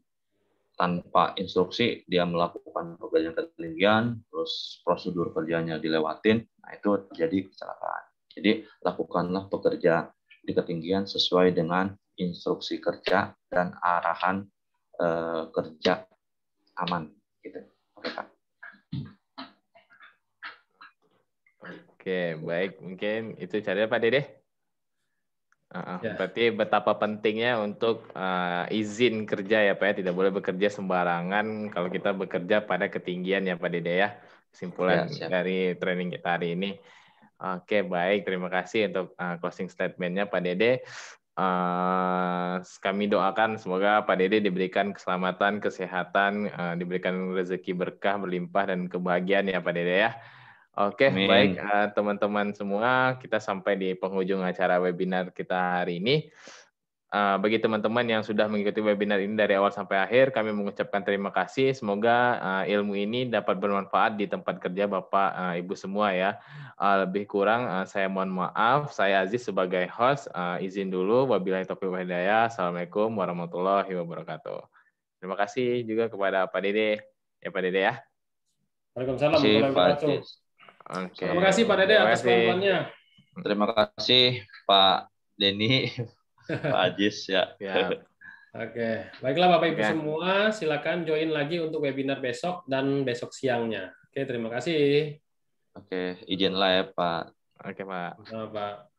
tanpa instruksi dia melakukan pekerjaan ketinggian terus prosedur kerjanya dilewatin nah itu jadi kecelakaan jadi lakukanlah pekerja di ketinggian sesuai dengan instruksi kerja dan arahan eh, kerja aman gitu. Oke, Pak. Oke, baik. Mungkin itu caranya Pak Dede. Uh, ah, ah. yeah. Berarti betapa pentingnya untuk uh, izin kerja ya Pak ya. Tidak boleh bekerja sembarangan kalau kita bekerja pada ketinggian ya Pak Dede ya. Kesimpulan yeah, dari training kita hari ini. Oke, baik. Terima kasih untuk uh, closing statementnya Pak Dede. Uh, kami doakan semoga Pak Dede diberikan keselamatan, kesehatan, uh, diberikan rezeki berkah, berlimpah, dan kebahagiaan ya Pak Dede ya. Oke, okay, baik eh, teman-teman uh, semua, kita sampai di penghujung acara webinar kita hari ini. Eh, bagi teman-teman yang sudah mengikuti webinar ini dari awal sampai akhir, kami mengucapkan terima kasih. Semoga eh, ilmu ini dapat bermanfaat di tempat kerja Bapak eh, Ibu semua ya. lebih kurang saya mohon maaf. Saya Aziz sebagai host izin dulu. Wabillahi taufiq hidayah. Assalamualaikum warahmatullahi wabarakatuh. Terima kasih juga kepada Pak Dede. Ya Pak Dede ya. Waalaikumsalam warahmatullahi wabarakatuh. Terima kasih Pak Dede atas kemampuannya. Terima kasih Pak Denny. Pak Ajis ya. ya. (laughs) Oke, baiklah Bapak Ibu ya. semua, silakan join lagi untuk webinar besok dan besok siangnya. Oke, terima kasih. Oke, izin live ya, Pak. Oke Pak. Pak.